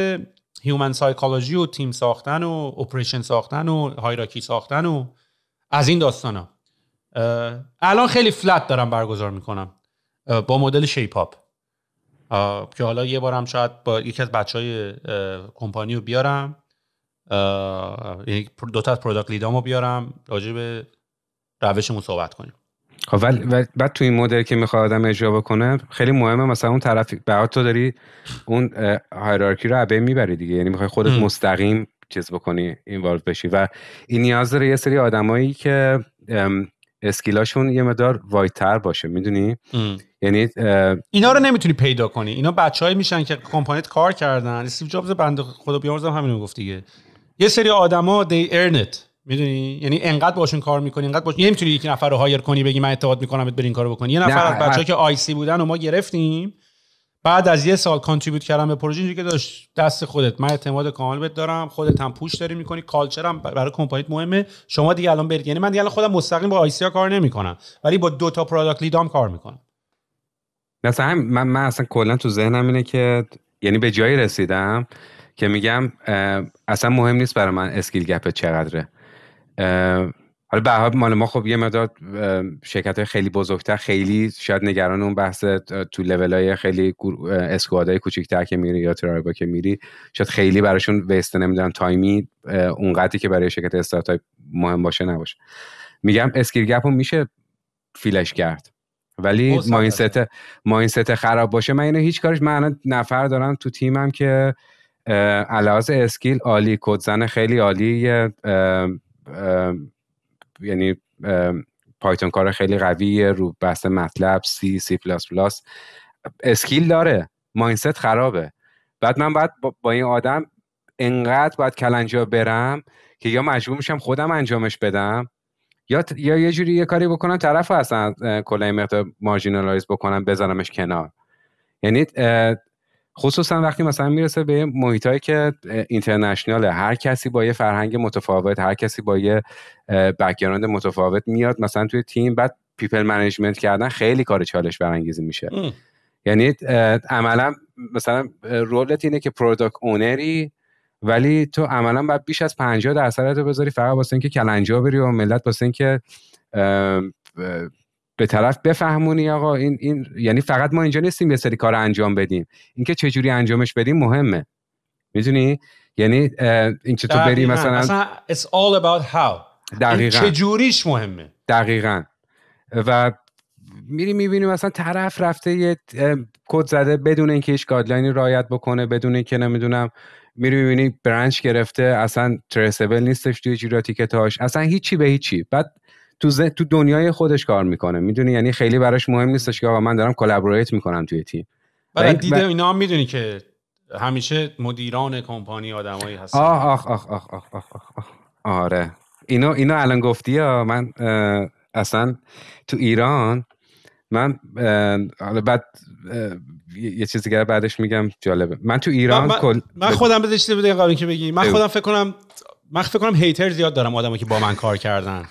هیومن سایکولوژی و تیم ساختن و اپریشن ساختن و هایراکی ساختن و از این ها الان خیلی فلت دارم برگزار میکنم با مدل شیپاپ که حالا یه بارم شاید با یکی از بچه های کمپانی رو بیارم یعنی دوتا از از پروداکت رو بیارم راجع به روشمون صحبت کنیم خب بعد تو این مدل که میخواد آدم اجرا بکنه خیلی مهمه مثلا اون طرف به تو داری اون هایرارکی رو عبه میبری دیگه یعنی میخوای خودت مستقیم چیز بکنی اینوالو بشی و این نیاز داره یه سری آدمایی که اسکیلاشون یه مدار وایتر باشه میدونی یعنی اینا رو نمیتونی پیدا کنی اینا بچههایی میشن که کمپانیت کار کردن استیو جابز بنده خدا بیامرزم همین گفت دیگه یه سری آدما دی ارنت میدونی یعنی انقدر باشون کار میکنی انقدر باش نمیتونی یک نفر رو هایر کنی بگی من اعتماد میکنم بهت برین کارو بکنی یه نفر از بچه‌ها که آیسی بودن و ما گرفتیم بعد از یه سال کانتریبیوت کردم به پروژه که داشت دست خودت من اعتماد کامل بهت دارم خودت هم پوش داری میکنی کالچرم برای کمپانیت مهمه شما دیگه الان برید یعنی من دیگه الان خودم مستقیم با آیسیا کار نمیکنم ولی با دو تا پروداکت لیدام کار میکنم مثلا من من اصلا کلا تو ذهنم اینه که یعنی به جایی رسیدم که میگم اصلا مهم نیست برای من اسکیل گپ چقدره حالا به مال ما خب یه مداد شرکت های خیلی بزرگتر خیلی شاید نگران اون بحث تو لول های خیلی اسکواد های کوچیکتر که میری یا ترایبا که میری شاید خیلی براشون وست نمیدونم تایمی اونقدری که برای شرکت استارتاپ مهم باشه نباشه میگم اسکیل گپ میشه فیلش کرد ولی ماینست ماینست خراب باشه من اینو هیچ کارش من نفر دارم تو تیمم که علاوه اسکیل عالی کدزن خیلی عالی یعنی پایتون کار خیلی قویه رو بحث مطلب سی سی پلاس پلاس اسکیل داره ماینست خرابه بعد من باید با این آدم انقدر باید کلنجا برم که یا مجبور میشم خودم انجامش بدم یا یا یه جوری یه کاری بکنم طرف اصلا کلا مقدار مارجینالایز بکنم بذارمش کنار یعنی خصوصا وقتی مثلا میرسه به محیطایی که اینترنشنال هر کسی با یه فرهنگ متفاوت هر کسی با یه بکگراند متفاوت میاد مثلا توی تیم بعد پیپل منیجمنت کردن خیلی کار چالش برانگیزی میشه یعنی عملا مثلا رولت اینه که پروداکت اونری ولی تو عملا باید بیش از 50 درصد رو بذاری فقط واسه اینکه کلنجا بری و ملت واسه اینکه به طرف بفهمونی آقا این, این یعنی فقط ما اینجا نیستیم یه سری کار انجام بدیم اینکه چه جوری انجامش بدیم مهمه میدونی یعنی این تو بری مثلا یعنی دقیقاً مهمه دقیقا و میری میبینی مثلا طرف رفته یه کد زده بدون اینکه هیچ گایدلاینی رعایت بکنه بدون اینکه نمیدونم میری میبینی برنچ گرفته اصلا ترسبل نیستش توی جیراتیکتاش اصلا هیچی به هیچی بعد تو تو دنیای خودش کار میکنه میدونی یعنی خیلی براش مهم نیستش که آقا من دارم کلابریت میکنم توی تیم برای دیده اینا هم میدونی که همیشه مدیران کمپانی آدمایی هستن آه آه آه آه آه آه آه آره اینا اینا الان گفتی ها من اصلا تو ایران من حالا بعد یه چیز دیگه بعدش میگم جالبه من تو ایران من, کل... من خودم بده قبل که بگی من خودم فکر کنم من فکر کنم هیتر زیاد دارم آدمایی که با من کار کردن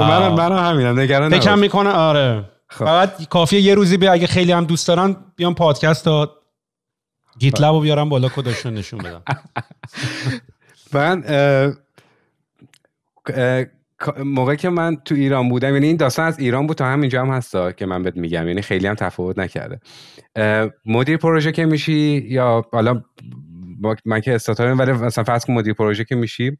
من خب من همینم نگران فکر میکنه آره خب. فقط کافیه یه روزی بیا اگه خیلی هم دوست دارن بیام پادکست تا گیت لب رو بیارم بالا کداشون نشون بدم من موقع که من تو ایران بودم یعنی این داستان از ایران بود تا همینجا هم هستا که من بهت میگم یعنی خیلی هم تفاوت نکرده مدیر پروژه که میشی یا حالا من که استاتارم ولی مثلا فرض کن مدیر پروژه که میشی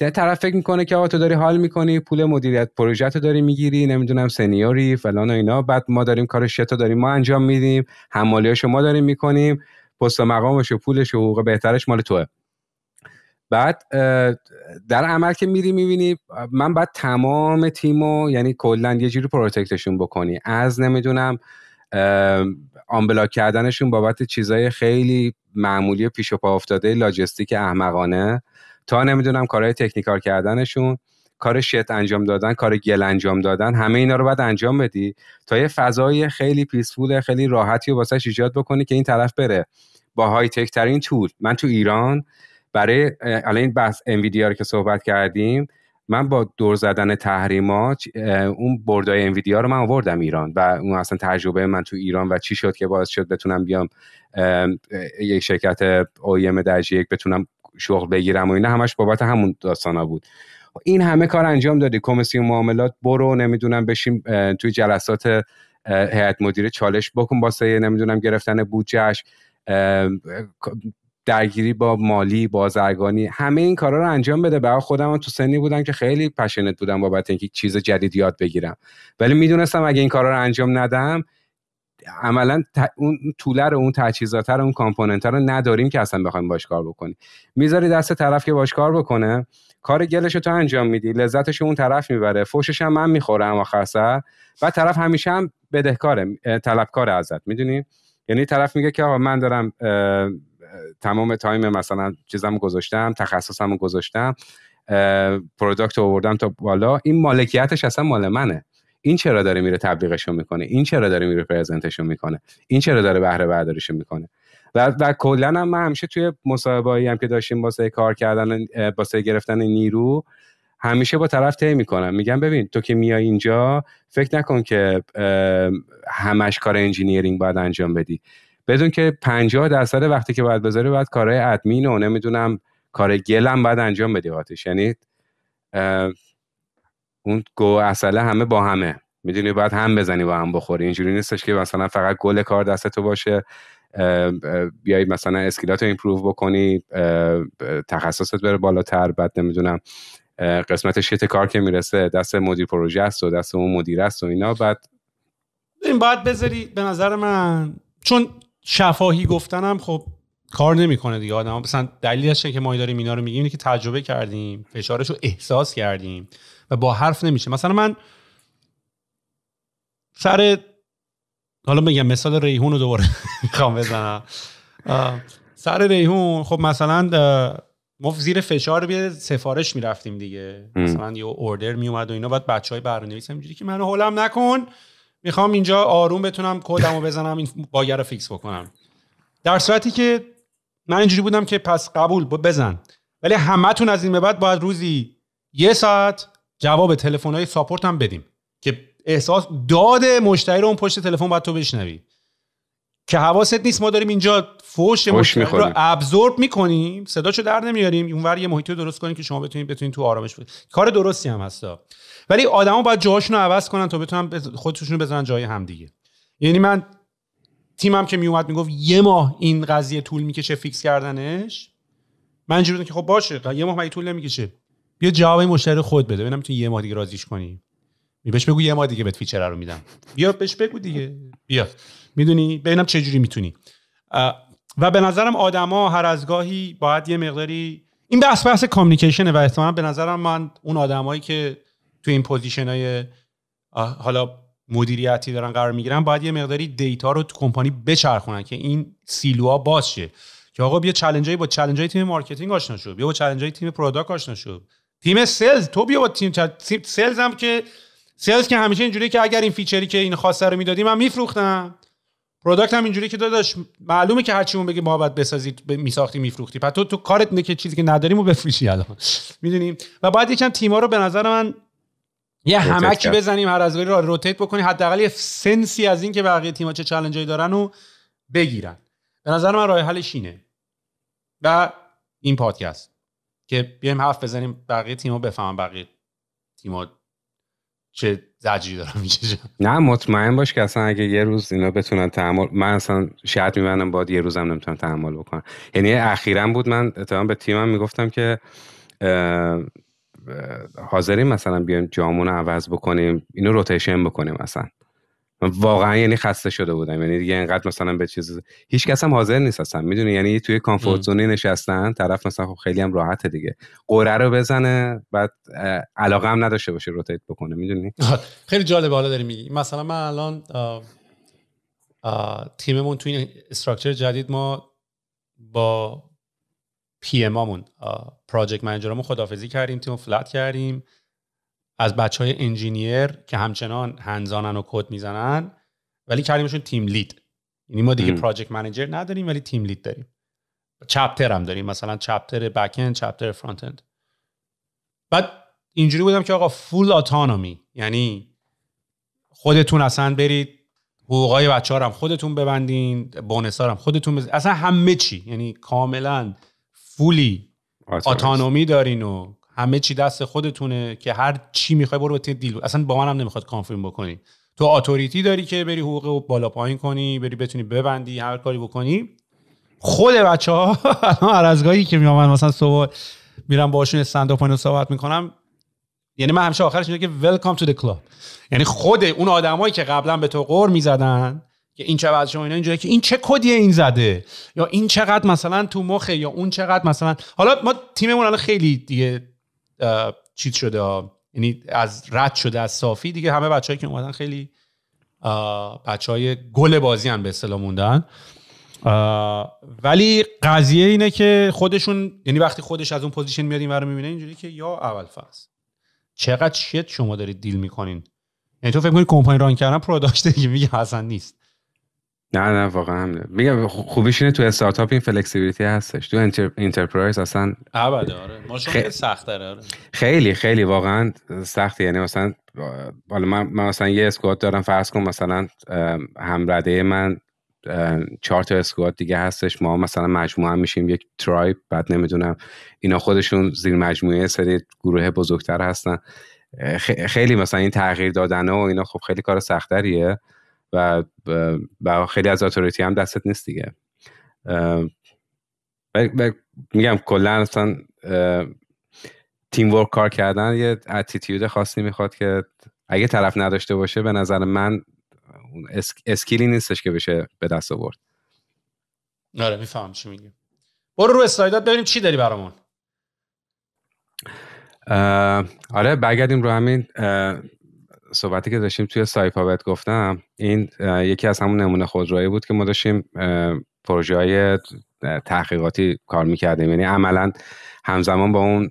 یه یعنی طرف فکر میکنه که آقا تو داری حال میکنی پول مدیریت پروژه تو داری میگیری نمیدونم سنیوری فلان و اینا بعد ما داریم کار شتا داریم ما انجام میدیم حمالی ما داریم میکنیم پست مقامش و پولش و حقوق بهترش مال توه بعد در عمل که میری میبینی من بعد تمام تیمو یعنی کلا یه جوری پروتکتشون بکنی از نمیدونم آنبلاک کردنشون بابت چیزای خیلی معمولی پیش و پا افتاده لاجستیک احمقانه تا نمیدونم کارهای تکنیکال کردنشون کار شت انجام دادن کار گل انجام دادن همه اینا رو باید انجام بدی تا یه فضای خیلی پیسفول خیلی راحتی و واسش ایجاد بکنی که این طرف بره با های تک ترین تول من تو ایران برای الان این بحث انویدیا رو که صحبت کردیم من با دور زدن تحریمات اون بردای انویدیا رو من آوردم ایران و اون اصلا تجربه من تو ایران و چی شد که باعث شد بتونم بیام یک شرکت اویم درجه یک بتونم شغل بگیرم و اینا همش بابت همون داستانا بود این همه کار انجام دادی کمیسیون معاملات برو نمیدونم بشیم توی جلسات هیئت مدیره چالش بکن واسه نمیدونم گرفتن بودجهش درگیری با مالی بازرگانی همه این کارا رو انجام بده برای خودم تو سنی بودم که خیلی پشنت بودم بابت اینکه چیز جدید یاد بگیرم ولی میدونستم اگه این کارا رو انجام ندم عملا اون طوله اون تجهیزات اون کامپوننت رو نداریم که اصلا بخوایم باش کار بکنیم میذاری دست طرف که باش کار بکنه کار گلش تو انجام میدی لذتش اون طرف میبره فوشش هم من میخورم و سر و طرف همیشه هم بدهکاره طلبکار ازت میدونی یعنی طرف میگه که آقا من دارم تمام تایم مثلا چیزمو گذاشتم تخصصمو گذاشتم پروداکت آوردم تا بالا این مالکیتش اصلا مال منه این چرا داره میره تبلیغشو میکنه این چرا داره میره پرزنتشو میکنه این چرا داره بهره برداریشو میکنه و, و کلا من همیشه توی مصاحبه هم که داشتیم واسه کار کردن واسه گرفتن نیرو همیشه با طرف طی میکنم میگم ببین تو که میای اینجا فکر نکن که همش کار انجینیرینگ باید انجام بدی بدون که 50 درصد وقتی که باید بذاری باید کارهای ادمین و نمیدونم کار گلم باید انجام بدی واتش یعنی اون گو اصله همه با همه میدونی باید هم بزنی با هم بخوری اینجوری نیستش که مثلا فقط گل کار دست تو باشه بیای مثلا اسکیلات رو ایمپروو بکنی تخصصت بره بالاتر بعد نمیدونم قسمت شیت کار که میرسه دست مدیر پروژه است و دست اون مدیر است و اینا بعد این باید بذاری به نظر من چون شفاهی گفتنم خب کار نمیکنه دیگه آدم مثلا دلیلش که ما داریم اینا رو میگیم اینه که تجربه کردیم فشارش رو احساس کردیم و با حرف نمیشه مثلا من سر حالا میگم مثال ریحون رو دوباره میخوام بزنم سر ریحون خب مثلا ما زیر فشار بیه سفارش میرفتیم دیگه مثلا یه اوردر میومد و اینا بعد بچه های برنویس اینجوری که منو حلم نکن میخوام اینجا آروم بتونم رو بزنم این باگر رو فیکس بکنم در صورتی که من اینجوری بودم که پس قبول بزن ولی همتون از این به بعد باید روزی یه ساعت جواب تلفن های ساپورت هم بدیم که احساس داد مشتری رو اون پشت تلفن باید تو بشنوی که حواست نیست ما داریم اینجا فوش مشتری رو ابزورب میکنیم چه در نمیاریم اونور یه محیطی درست کنیم که شما بتونید بتونید تو آرامش بود کار درستی هم هستا ولی آدما باید جاهاشون رو عوض کنن تا بتونن خودشون بزنن جای هم دیگه یعنی من تیمم که میومد میگفت یه ماه این قضیه طول میکشه فیکس کردنش من اینجوری که خب باشه یه ماه مگه طول نمیکشه بیا جواب این مشتری خود بده ببینم میتونی یه ماه دیگه راضیش کنی بهش بگو یه ماه دیگه بهت فیچر رو میدم بیا بهش بگو دیگه بیا میدونی ببینم چه جوری میتونی و به نظرم آدما هر از گاهی باید یه مقداری این بحث بحث کامیکیشنه و احتمالا به نظرم من اون آدمایی که تو این پوزیشن های حالا مدیریتی دارن قرار میگیرن باید یه مقداری دیتا رو تو کمپانی بچرخونن که این سیلوها باز شه که آقا بیا چالنجای با چالنجای تیم مارکتینگ آشنا شو بیا با چالنجای تیم پروداکت آشنا شو تیم سلز تو بیا با تیم سلز هم که سلز که همیشه اینجوری که اگر این فیچری که این خواسته رو میدادی من میفروختم پروداکت هم اینجوری که داداش معلومه که هرچیمون بگی ما باید بسازید ب... میساختی میفروختی پس تو تو کارت اینه که چیزی که نداریم و بفروشی الان میدونیم و بعد یکم تیما رو به نظر من یه همکی بزنیم هر از گاهی رو روتیت بکنی حداقل یه سنسی از این که بقیه تیم‌ها چه چالنجایی دارن و بگیرن به نظر من راه حلش اینه و این پادکست که بیایم حرف بزنیم بقیه تیمو بفهمن بقیه تیما چه زجری دارم نه مطمئن باش که اصلا اگه یه روز اینا بتونن تحمل من اصلا شاید میبندم باید یه روزم نمیتونم تحمل بکنم یعنی اخیرا بود من اتفاقا به تیمم میگفتم که حاضریم مثلا بیایم جامون عوض بکنیم اینو روتیشن بکنیم مثلا واقعا یعنی خسته شده بودم یعنی دیگه انقدر مثلا به چیز هیچ کس هم حاضر نیست اصلا میدونی یعنی توی کامفورت زونی نشستن طرف مثلا خب خیلی هم راحته دیگه قره رو بزنه بعد علاقه هم نداشته باشه روتیت بکنه میدونی خیلی جالب حالا داری میگی مثلا من الان تیممون توی این استراکچر جدید ما با پی امامون پراجکت منیجرمون خدافزی کردیم تیم فلات کردیم از بچه های انجینیر که همچنان هنزانن و کد میزنن ولی کردیمشون تیم لید یعنی ما دیگه پراجکت منیجر نداریم ولی تیم لید داریم چپتر هم داریم مثلا چپتر بک اند چپتر فرانت اند بعد اینجوری بودم که آقا فول اتانومی یعنی خودتون اصلا برید حقوقای بچه ها هم خودتون ببندین بونس هم خودتون اصلا همه چی یعنی کاملا فولی اتانومی دارین و همه چی دست خودتونه که هر چی میخوای برو به دیل اصلا با منم نمیخواد کانفرم بکنی تو اتوریتی داری که بری حقوق و بالا پایین کنی بری بتونی ببندی هر کاری بکنی خود بچه ها الان که میام مثلا صبح میرم باشون استند و صحبت میکنم یعنی من همیشه آخرش میگم که ولکام to دی کلاب یعنی خود اون آدمایی که قبلا به تو قور میزدن که این چه وضع شما اینا اینجوری که این چه کدی این زده یا این چقدر مثلا تو مخه یا اون چقدر مثلا حالا ما تیممون الان خیلی دیگه چیت شده یعنی از رد شده از صافی دیگه همه بچهای که اومدن خیلی بچه های گل بازی هم به اصطلاح موندن ولی قضیه اینه که خودشون یعنی وقتی خودش از اون پوزیشن میاد رو میبینه اینجوری که یا اول فاز چقدر شیت شما دارید دیل میکنین یعنی تو فکر می‌کنی کمپانی ران کردن پروداکت میگه حسن نیست نه نه واقعا میگم خوبیش اینه تو استارتاپ این فلکسیبیلیتی هستش تو انترپرایز اصلا آره سخت آره. خیلی خیلی واقعا سخته یعنی مثلا حالا من, مثلا یه اسکوات دارم فرض کن مثلا همرده من چهار تا اسکوات دیگه هستش ما مثلا مجموعه میشیم یک ترایب بعد نمیدونم اینا خودشون زیر مجموعه سری گروه بزرگتر هستن خیلی مثلا این تغییر دادنه و اینا خب خیلی کار سختریه و خیلی از اتوریتی هم دستت نیست دیگه و میگم کلا اصلا تیم ورک کار کردن یه اتیتیود خاصی میخواد که اگه طرف نداشته باشه به نظر من اسکیلی نیستش که بشه به دست آورد آره میفهم چی میگی برو رو اسلایدات ببینیم چی داری برامون آره برگردیم رو همین صحبتی که داشتیم توی بهت گفتم این یکی از همون نمونه خودرویی بود که ما داشتیم پروژه های تحقیقاتی کار میکردیم یعنی عملا همزمان با اون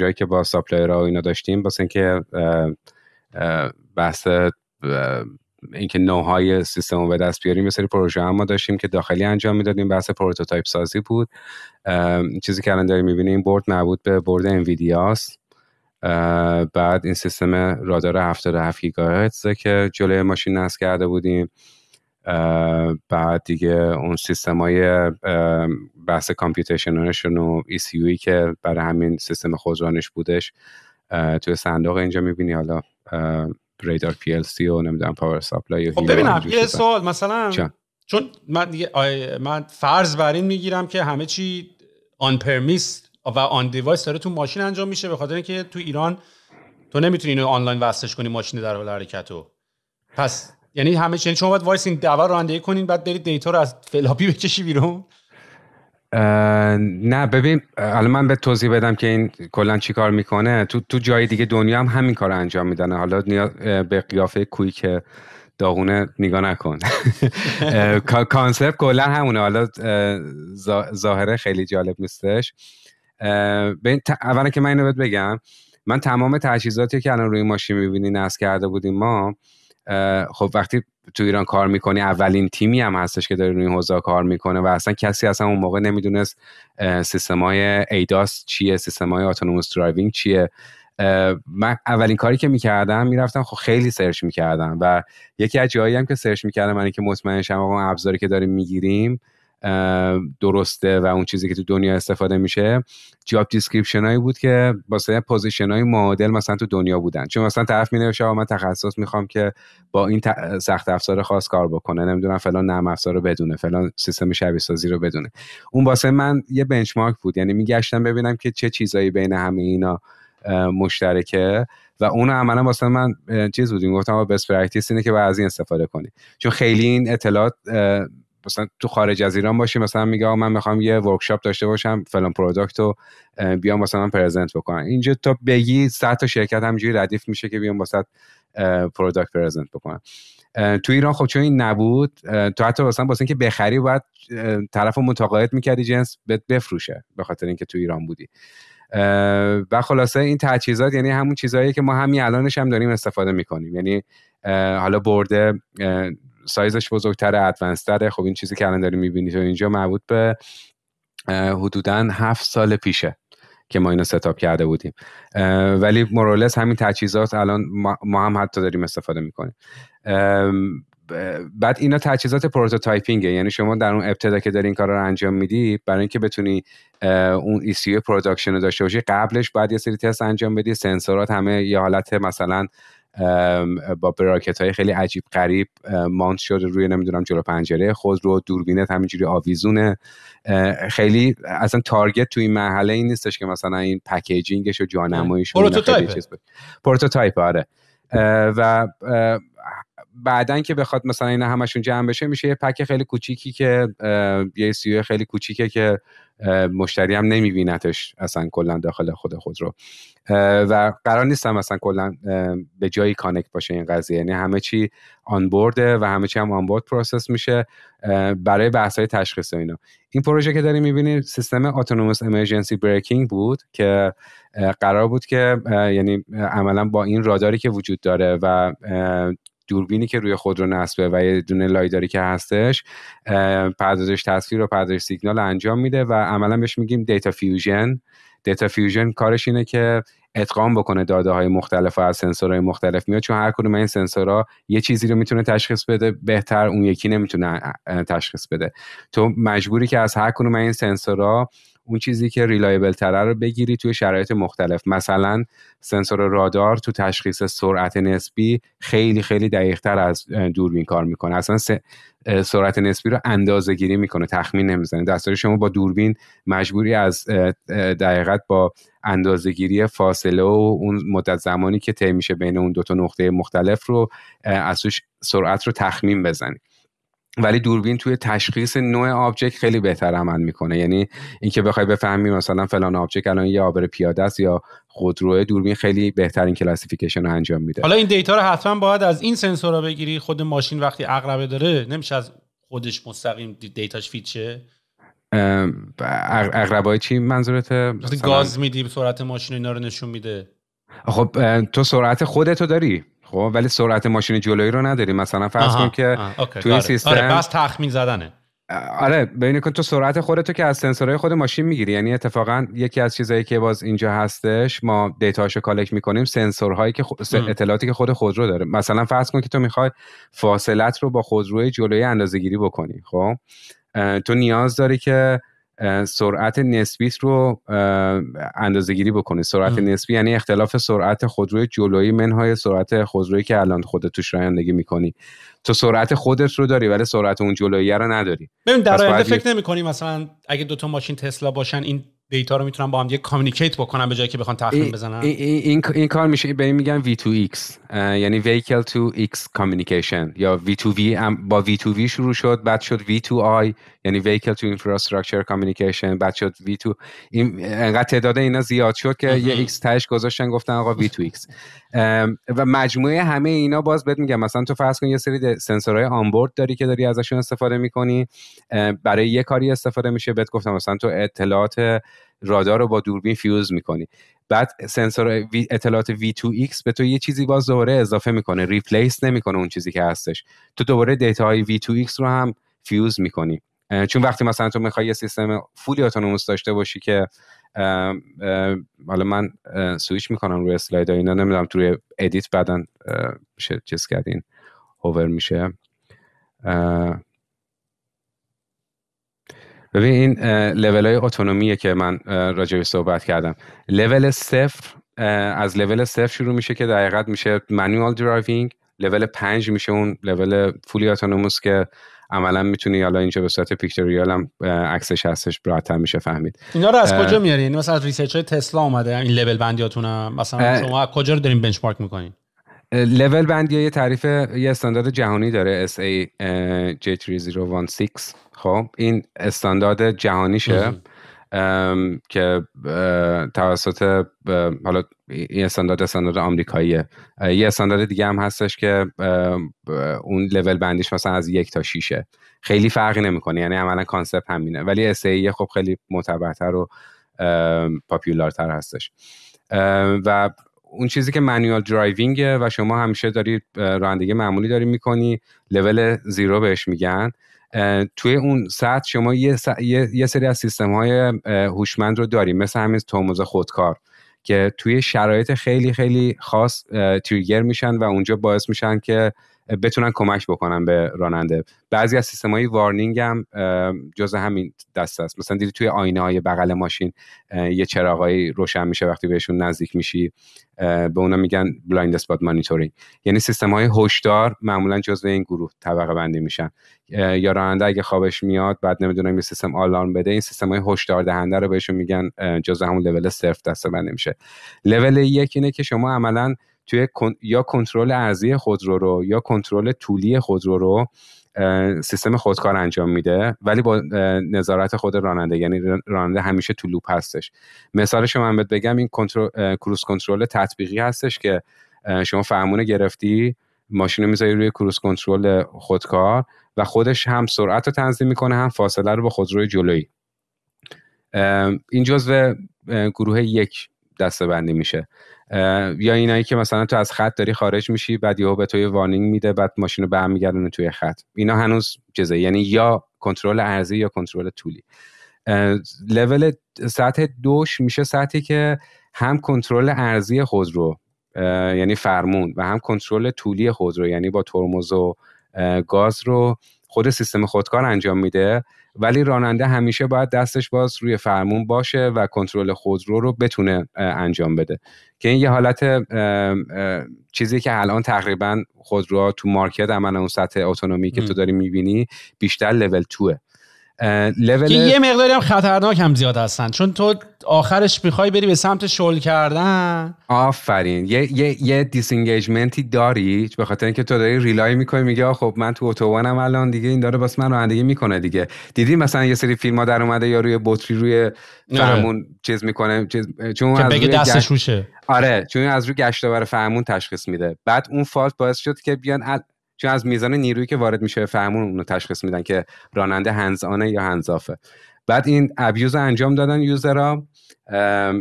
هایی که با ها و اینا داشتیم واسه اینکه بحث اینکه نوهای سیستم رو به دست بیاریم یه سری پروژه هم ما داشتیم که داخلی انجام میدادیم بحث پروتوتایپ سازی بود چیزی که الان داریم میبینیم برد مربوط به برد انویدیاست بعد این سیستم رادار 77 گیگاهرتز که جلوی ماشین نصب کرده بودیم بعد دیگه اون سیستم های بحث کامپیوتشنانشون و ECUی که برای همین سیستم خودرانش بودش توی صندوق اینجا میبینی حالا ریدار پی سی و نمیدونم پاور سپلای خب ببینم یه سوال مثلا چون, چون من, من فرض بر این میگیرم که همه چی آن پرمیس و آن دیوایس داره تو ماشین انجام میشه به خاطر اینکه تو ایران تو نمیتونی اینو آنلاین وصلش کنی ماشین در حال حرکتو پس یعنی همه یعنی شما باید وایس این دعوا رانندگی کنین بعد برید دیتا رو از فلاپی بکشی بیرون نه ببین الان من به توضیح بدم که این کلا چیکار میکنه تو تو جای دیگه دنیا هم همین کار انجام میدن حالا به قیافه کوی که داغونه نگاه نکن کانسپت کلا همونه حالا ظاهره خیلی جالب نیستش اولا که من اینو بهت بگم من تمام تجهیزاتی که الان روی ماشین میبینی نصب کرده بودیم ما خب وقتی تو ایران کار میکنی اولین تیمی هم هستش که داره روی این حوزه کار میکنه و اصلا کسی اصلا اون موقع نمیدونست سیستم های ایداس چیه سیستم های اتونوموس درایوینگ چیه من اولین کاری که میکردم میرفتم خب خیلی سرچ میکردم و یکی از جایی هم که سرچ میکردم من که مطمئن شم اون ابزاری که داریم میگیریم درسته و اون چیزی که تو دنیا استفاده میشه جاب دیسکریپشن هایی بود که واسه پوزیشن های معادل مثلا تو دنیا بودن چون مثلا طرف می نوشه من تخصص میخوام که با این سخت افزار خاص کار بکنه نمیدونم فلان نرم افزار رو بدونه فلان سیستم شبیه سازی رو بدونه اون واسه من یه بنچمارک بود یعنی میگشتم ببینم که چه چیزایی بین همه اینا مشترکه و اون عملا واسه من چیز بود گفتم بس پرکتیس اینه که بعد از این استفاده کنی چون خیلی این اطلاعات مثلا تو خارج از ایران باشی مثلا میگه آقا من میخوام یه ورکشاپ داشته باشم فلان پروداکت رو بیام مثلا پرزنت بکنم اینجا تا بگی صد تا شرکت همجوری ردیف میشه که بیام واسه پروداکت پرزنت بکنم تو ایران خب چون این نبود تو حتی مثلا واسه اینکه بخری باید طرف متقاعد میکردی جنس بفروشه به خاطر اینکه تو ایران بودی و خلاصه این تجهیزات یعنی همون چیزهایی که ما همین الانش هم داریم استفاده میکنیم یعنی حالا برده سایزش بزرگتره ادوانستره خب این چیزی که الان داریم میبینید و اینجا مربوط به حدودا هفت سال پیشه که ما اینو ستاپ کرده بودیم ولی مورولس همین تجهیزات الان ما هم حتی داریم استفاده میکنیم بعد اینا تجهیزات پروتوتایپینگ یعنی شما در اون ابتدا که داری این کار رو انجام میدی برای اینکه بتونی اون ای سی پروداکشن رو داشته باشی قبلش باید یه سری تست انجام بدی سنسورات همه یه حالت مثلا با براکت های خیلی عجیب قریب مانت شده روی نمیدونم جلو پنجره خود رو دوربینت همینجوری آویزونه خیلی اصلا تارگت تو این محله این نیستش که مثلا این پکیجینگش و جانماییش پروتوتایپ پروتوتایپ آره و بعدن که بخواد مثلا اینا همشون جمع بشه میشه یه پک خیلی کوچیکی که یه سیو خیلی کوچیکه که مشتری هم نمیبینتش اصلا کلا داخل خود خود رو و قرار نیستم اصلا کلا به جایی کانکت باشه این قضیه یعنی همه چی آن بورده و همه چی هم آن بورد پروسس میشه برای بحث های تشخیص و اینا این پروژه که داریم میبینیم سیستم اتونومس امرجنسی بریکینگ بود که قرار بود که یعنی عملا با این راداری که وجود داره و دوربینی که روی خود رو نصبه و یه دونه لایداری که هستش پردازش تصویر و پردازش سیگنال انجام میده و عملا بهش میگیم دیتا فیوژن دیتا فیوژن کارش اینه که ادغام بکنه داده های مختلف و از سنسورهای مختلف میاد چون هر کدوم این سنسورها یه چیزی رو میتونه تشخیص بده بهتر اون یکی نمیتونه تشخیص بده تو مجبوری که از هر کدوم این سنسورها اون چیزی که ریلایبل تره رو بگیری توی شرایط مختلف مثلا سنسور رادار تو تشخیص سرعت نسبی خیلی خیلی دقیقتر از دوربین کار میکنه اصلا سرعت نسبی رو اندازه گیری میکنه تخمین نمیزنه دستور شما با دوربین مجبوری از دقیقت با اندازه گیری فاصله و اون مدت زمانی که طی میشه بین اون دو تا نقطه مختلف رو از سرعت رو تخمین بزنی ولی دوربین توی تشخیص نوع آبجکت خیلی بهتر عمل میکنه یعنی اینکه بخوای بفهمی مثلا فلان آبجکت الان یه آبر پیاده است یا خودرو دوربین خیلی بهترین کلاسیفیکیشن رو انجام میده حالا این دیتا رو حتما باید از این سنسور رو بگیری خود ماشین وقتی عقربه داره نمیشه از خودش مستقیم دیتاش فیچه شه چی منظورته گاز میدی سرعت ماشین اینا رو نشون میده خب تو سرعت خودتو داری خب ولی سرعت ماشین جلویی رو نداری مثلا فرض کن که تو این سیستم آره تخمین زدنه آره ببین کن تو سرعت خودتو که از سنسورهای خود ماشین میگیری یعنی اتفاقا یکی از چیزایی که باز اینجا هستش ما دیتاشو کالک میکنیم سنسورهایی که اطلاعاتی که خود خودرو داره مثلا فرض کن که تو میخوای فاصلت رو با خودروی جلوی گیری بکنی خب تو نیاز داری که سرعت نسبی رو اندازه گیری بکنی سرعت نسبی یعنی اختلاف سرعت خودروی جلویی منهای سرعت خودرویی که الان خودت توش رانندگی میکنی تو سرعت خودت رو داری ولی سرعت اون جلویی رو نداری ببین در آینده فکر نمیکنی مثلا اگه دوتا ماشین تسلا باشن این دیتا رو میتونن با هم دیگه کامیکیت بکنن به جایی که بخوان تخمین بزنن این, کار میشه به این میگن V2X یعنی Vehicle to X Communication یا V2V با V2V شروع شد بعد شد V2I یعنی Vehicle to Infrastructure Communication بعد شد V2 این انقدر تعداد اینا زیاد شد که یه X تهش گذاشتن گفتن آقا V2X و مجموعه همه اینا باز بهت میگم مثلا تو فرض کن یه سری سنسورهای آنبورد داری که داری ازشون استفاده میکنی برای یه کاری استفاده میشه بهت گفتم مثلا تو اطلاعات رادار رو با دوربین فیوز میکنی بعد سنسور اطلاعات V2X به تو یه چیزی باز دوباره اضافه میکنه ریپلیس نمیکنه اون چیزی که هستش تو دوباره دیتا های V2X رو هم فیوز میکنی چون وقتی مثلا تو میخوای یه سیستم فولی اتونوموس داشته باشی که حالا من سویچ میکنم روی اسلاید اینا نمیدونم توی ادیت بعدا چیز کردین هوور میشه ببین این لول های اتونومیه که من راجع صحبت کردم لول صفر از لول صفر شروع میشه که در میشه مانیوال درایوینگ لول پنج میشه اون لول فولی اتونوموس که عملا میتونی حالا اینجا به صورت پیکتوریال هم عکسش هستش راحتتر میشه فهمید اینا رو از کجا میاری یعنی مثلا از ریسرچ های تسلا اومده این لول بندیاتون مثلا شما از کجا رو دارین بنچمارک میکنین لول بندی یه تعریف یه استاندارد جهانی داره SA J3016 خب این استاندارد جهانیشه که اه، توسط حالا این استاندارد استاندارد آمریکاییه یه استاندارد دیگه هم هستش که اون لول بندیش مثلا از یک تا شیشه خیلی فرقی نمیکنه یعنی عملا کانسپت همینه ولی SAE خب خیلی معتبرتر و پاپیولارتر هستش و اون چیزی که مانیوال درایوینگه و شما همیشه داری رانندگی معمولی داری میکنی لول زیرو بهش میگن توی اون سطح شما یه, سری از سیستم های هوشمند رو داریم مثل همین ترمز خودکار که توی شرایط خیلی خیلی خاص تریگر میشن و اونجا باعث میشن که بتونن کمک بکنن به راننده بعضی از سیستم های وارنینگ هم جز همین دست است مثلا دیدی توی آینه های بغل ماشین یه چراغایی روشن میشه وقتی بهشون نزدیک میشی به اونا میگن بلایند اسپات مانیتورینگ یعنی سیستم های هشدار معمولا جزو این گروه طبقه بندی میشن یا راننده اگه خوابش میاد بعد نمیدونم یه سیستم آلارم بده این سیستم های هشدار دهنده رو بهشون میگن جزو همون لول صرف دسته بندی میشه لول یک اینه که شما عملا توی یا کنترل ارزی خودرو رو یا کنترل طولی خودرو رو سیستم خودکار انجام میده ولی با نظارت خود راننده یعنی راننده همیشه تو لوپ هستش مثالش من بهت بگم این کنترل کروز کنترل تطبیقی هستش که شما فرمون گرفتی ماشین رو میذاری روی کروز کنترل خودکار و خودش هم سرعت رو تنظیم میکنه هم فاصله رو با خودروی جلویی این جزو گروه یک دسته بندی میشه یا اینایی که مثلا تو از خط داری خارج میشی بعد یهو به توی وارنینگ میده بعد ماشین رو برمیگردونه توی خط اینا هنوز چیزه یعنی یا کنترل ارزی یا کنترل طولی لول سطح دوش میشه سطحی که هم کنترل ارزی رو یعنی فرمون و هم کنترل طولی خود رو یعنی با ترمز و گاز رو خود سیستم خودکار انجام میده ولی راننده همیشه باید دستش باز روی فرمون باشه و کنترل خودرو رو بتونه انجام بده که این یه حالت چیزی که الان تقریبا خودروها تو مارکت عملا اون سطح اتونومی که تو داری میبینی بیشتر لول توه لول یه مقداری هم خطرناک هم زیاد هستن چون تو آخرش میخوای بری به سمت شل کردن آفرین یه یه یه داری به خاطر اینکه تو داری ریلای میکنی میگه خب من تو اتوبانم الان دیگه این داره بس من رانندگی میکنه دیگه دیدی مثلا یه سری فیلم ها در اومده یا روی بطری روی فرمون چیز میکنه چون که بگه دستش گشت... آره چون از روی گشتاور فهمون فرمون تشخیص میده بعد اون فالت باعث شد که بیان چون از میزان نیرویی که وارد میشه فهمون اونو تشخیص میدن که راننده هنزانه یا هنزافه بعد این ابیوز انجام دادن یوزرها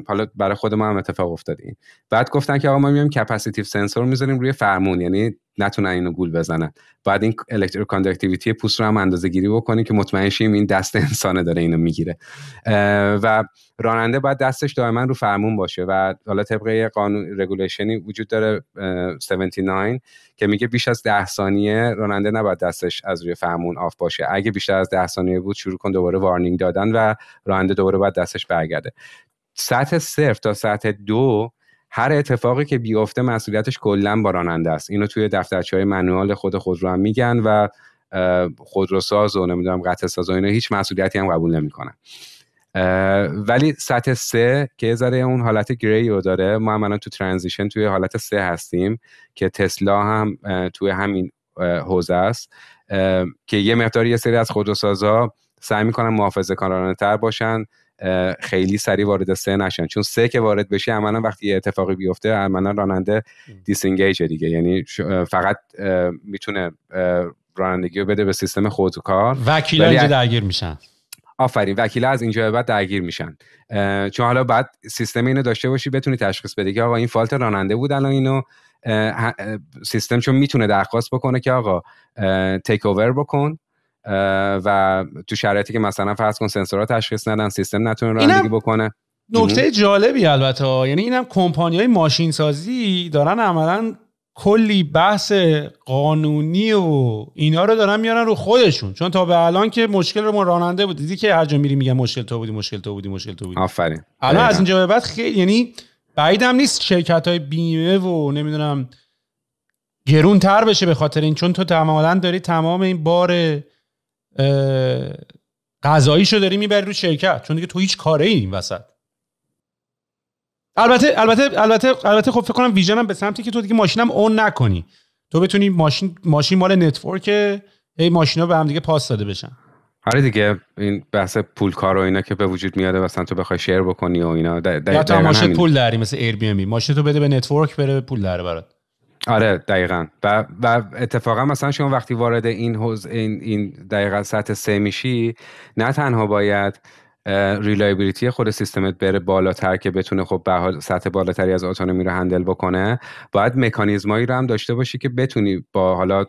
حالا برای خود ما هم اتفاق افتاد این بعد گفتن که آقا ما میایم کپاسیتیو سنسور میذاریم روی فرمون یعنی نتونن اینو گول بزنن بعد این الکتروکاندکتیویتی پوست رو هم اندازه گیری بکنیم که مطمئن شیم این دست انسانه داره اینو میگیره و راننده باید دستش دائما رو فرمون باشه و حالا طبقه قانون رگولیشنی وجود داره 79 که میگه بیش از ده ثانیه راننده نباید دستش از روی فرمون آف باشه اگه بیشتر از ده ثانیه بود شروع کن دوباره وارنینگ دادن و راننده دوباره باید دستش برگرده سطح صرف تا سطح دو هر اتفاقی که بیفته مسئولیتش کلا با راننده است اینو توی دفترچه های منوال خود رو هم میگن و خودروساز و نمیدونم قطع ساز و اینا هیچ مسئولیتی هم قبول نمیکنن ولی سطح سه که ذره اون حالت گری رو داره ما هم الان تو ترانزیشن توی حالت سه هستیم که تسلا هم توی همین حوزه است که یه مقدار یه سری از خودروسازا سعی میکنن محافظه کارانه تر باشن خیلی سری وارد سه نشن چون سه که وارد بشی عملا وقتی یه اتفاقی بیفته عملا راننده دیسینگیج دیگه یعنی فقط میتونه رانندگی رو بده به سیستم خودکار وکیلا اینجا درگیر میشن آفرین وکیلا از اینجا به بعد درگیر میشن چون حالا بعد سیستم اینو داشته باشی بتونی تشخیص بدی که آقا این فالت راننده بود الان اینو سیستم چون میتونه درخواست بکنه که آقا تیک اوور بکن و تو شرایطی که مثلا فرض کن سنسورها تشخیص ندن سیستم نتونه رانندگی بکنه نکته جالبی البته یعنی اینم کمپانی های ماشین سازی دارن عملا کلی بحث قانونی و اینا رو دارن میارن رو خودشون چون تا به الان که مشکل رو ما راننده بود دیدی که هر جا میری میگن مشکل تو بودی مشکل تو بودی مشکل تو بودی آفرین الان از اینجا به بعد خیلی یعنی بعیدم نیست شرکت های بیمه و نمیدونم گرون تر بشه به خاطر این چون تو تماما داری تمام این بار قضایی شو داری میبری رو شرکت چون دیگه تو هیچ کاره این وسط البته البته البته البته خب فکر کنم ویژنم به سمتی که تو دیگه ماشینم اون نکنی تو بتونی ماشین ماشین مال نتورک ای ماشینا به هم دیگه پاس داده بشن آره دیگه این بحث پول کار و اینا که به وجود میاد مثلا تو بخوای شیر بکنی و اینا یا ماشین پول داری مثل ایر بی ام ماشین تو بده به نتورک بره پول داره برات آره دقیقا و, و اتفاقا مثلا شما وقتی وارد این حوز این, این دقیقا سطح سه میشی نه تنها باید ریلایبیلیتی خود سیستمت بره بالاتر که بتونه خب به حال سطح بالاتری از اتونومی رو هندل بکنه باید مکانیزمایی رو هم داشته باشی که بتونی با حالا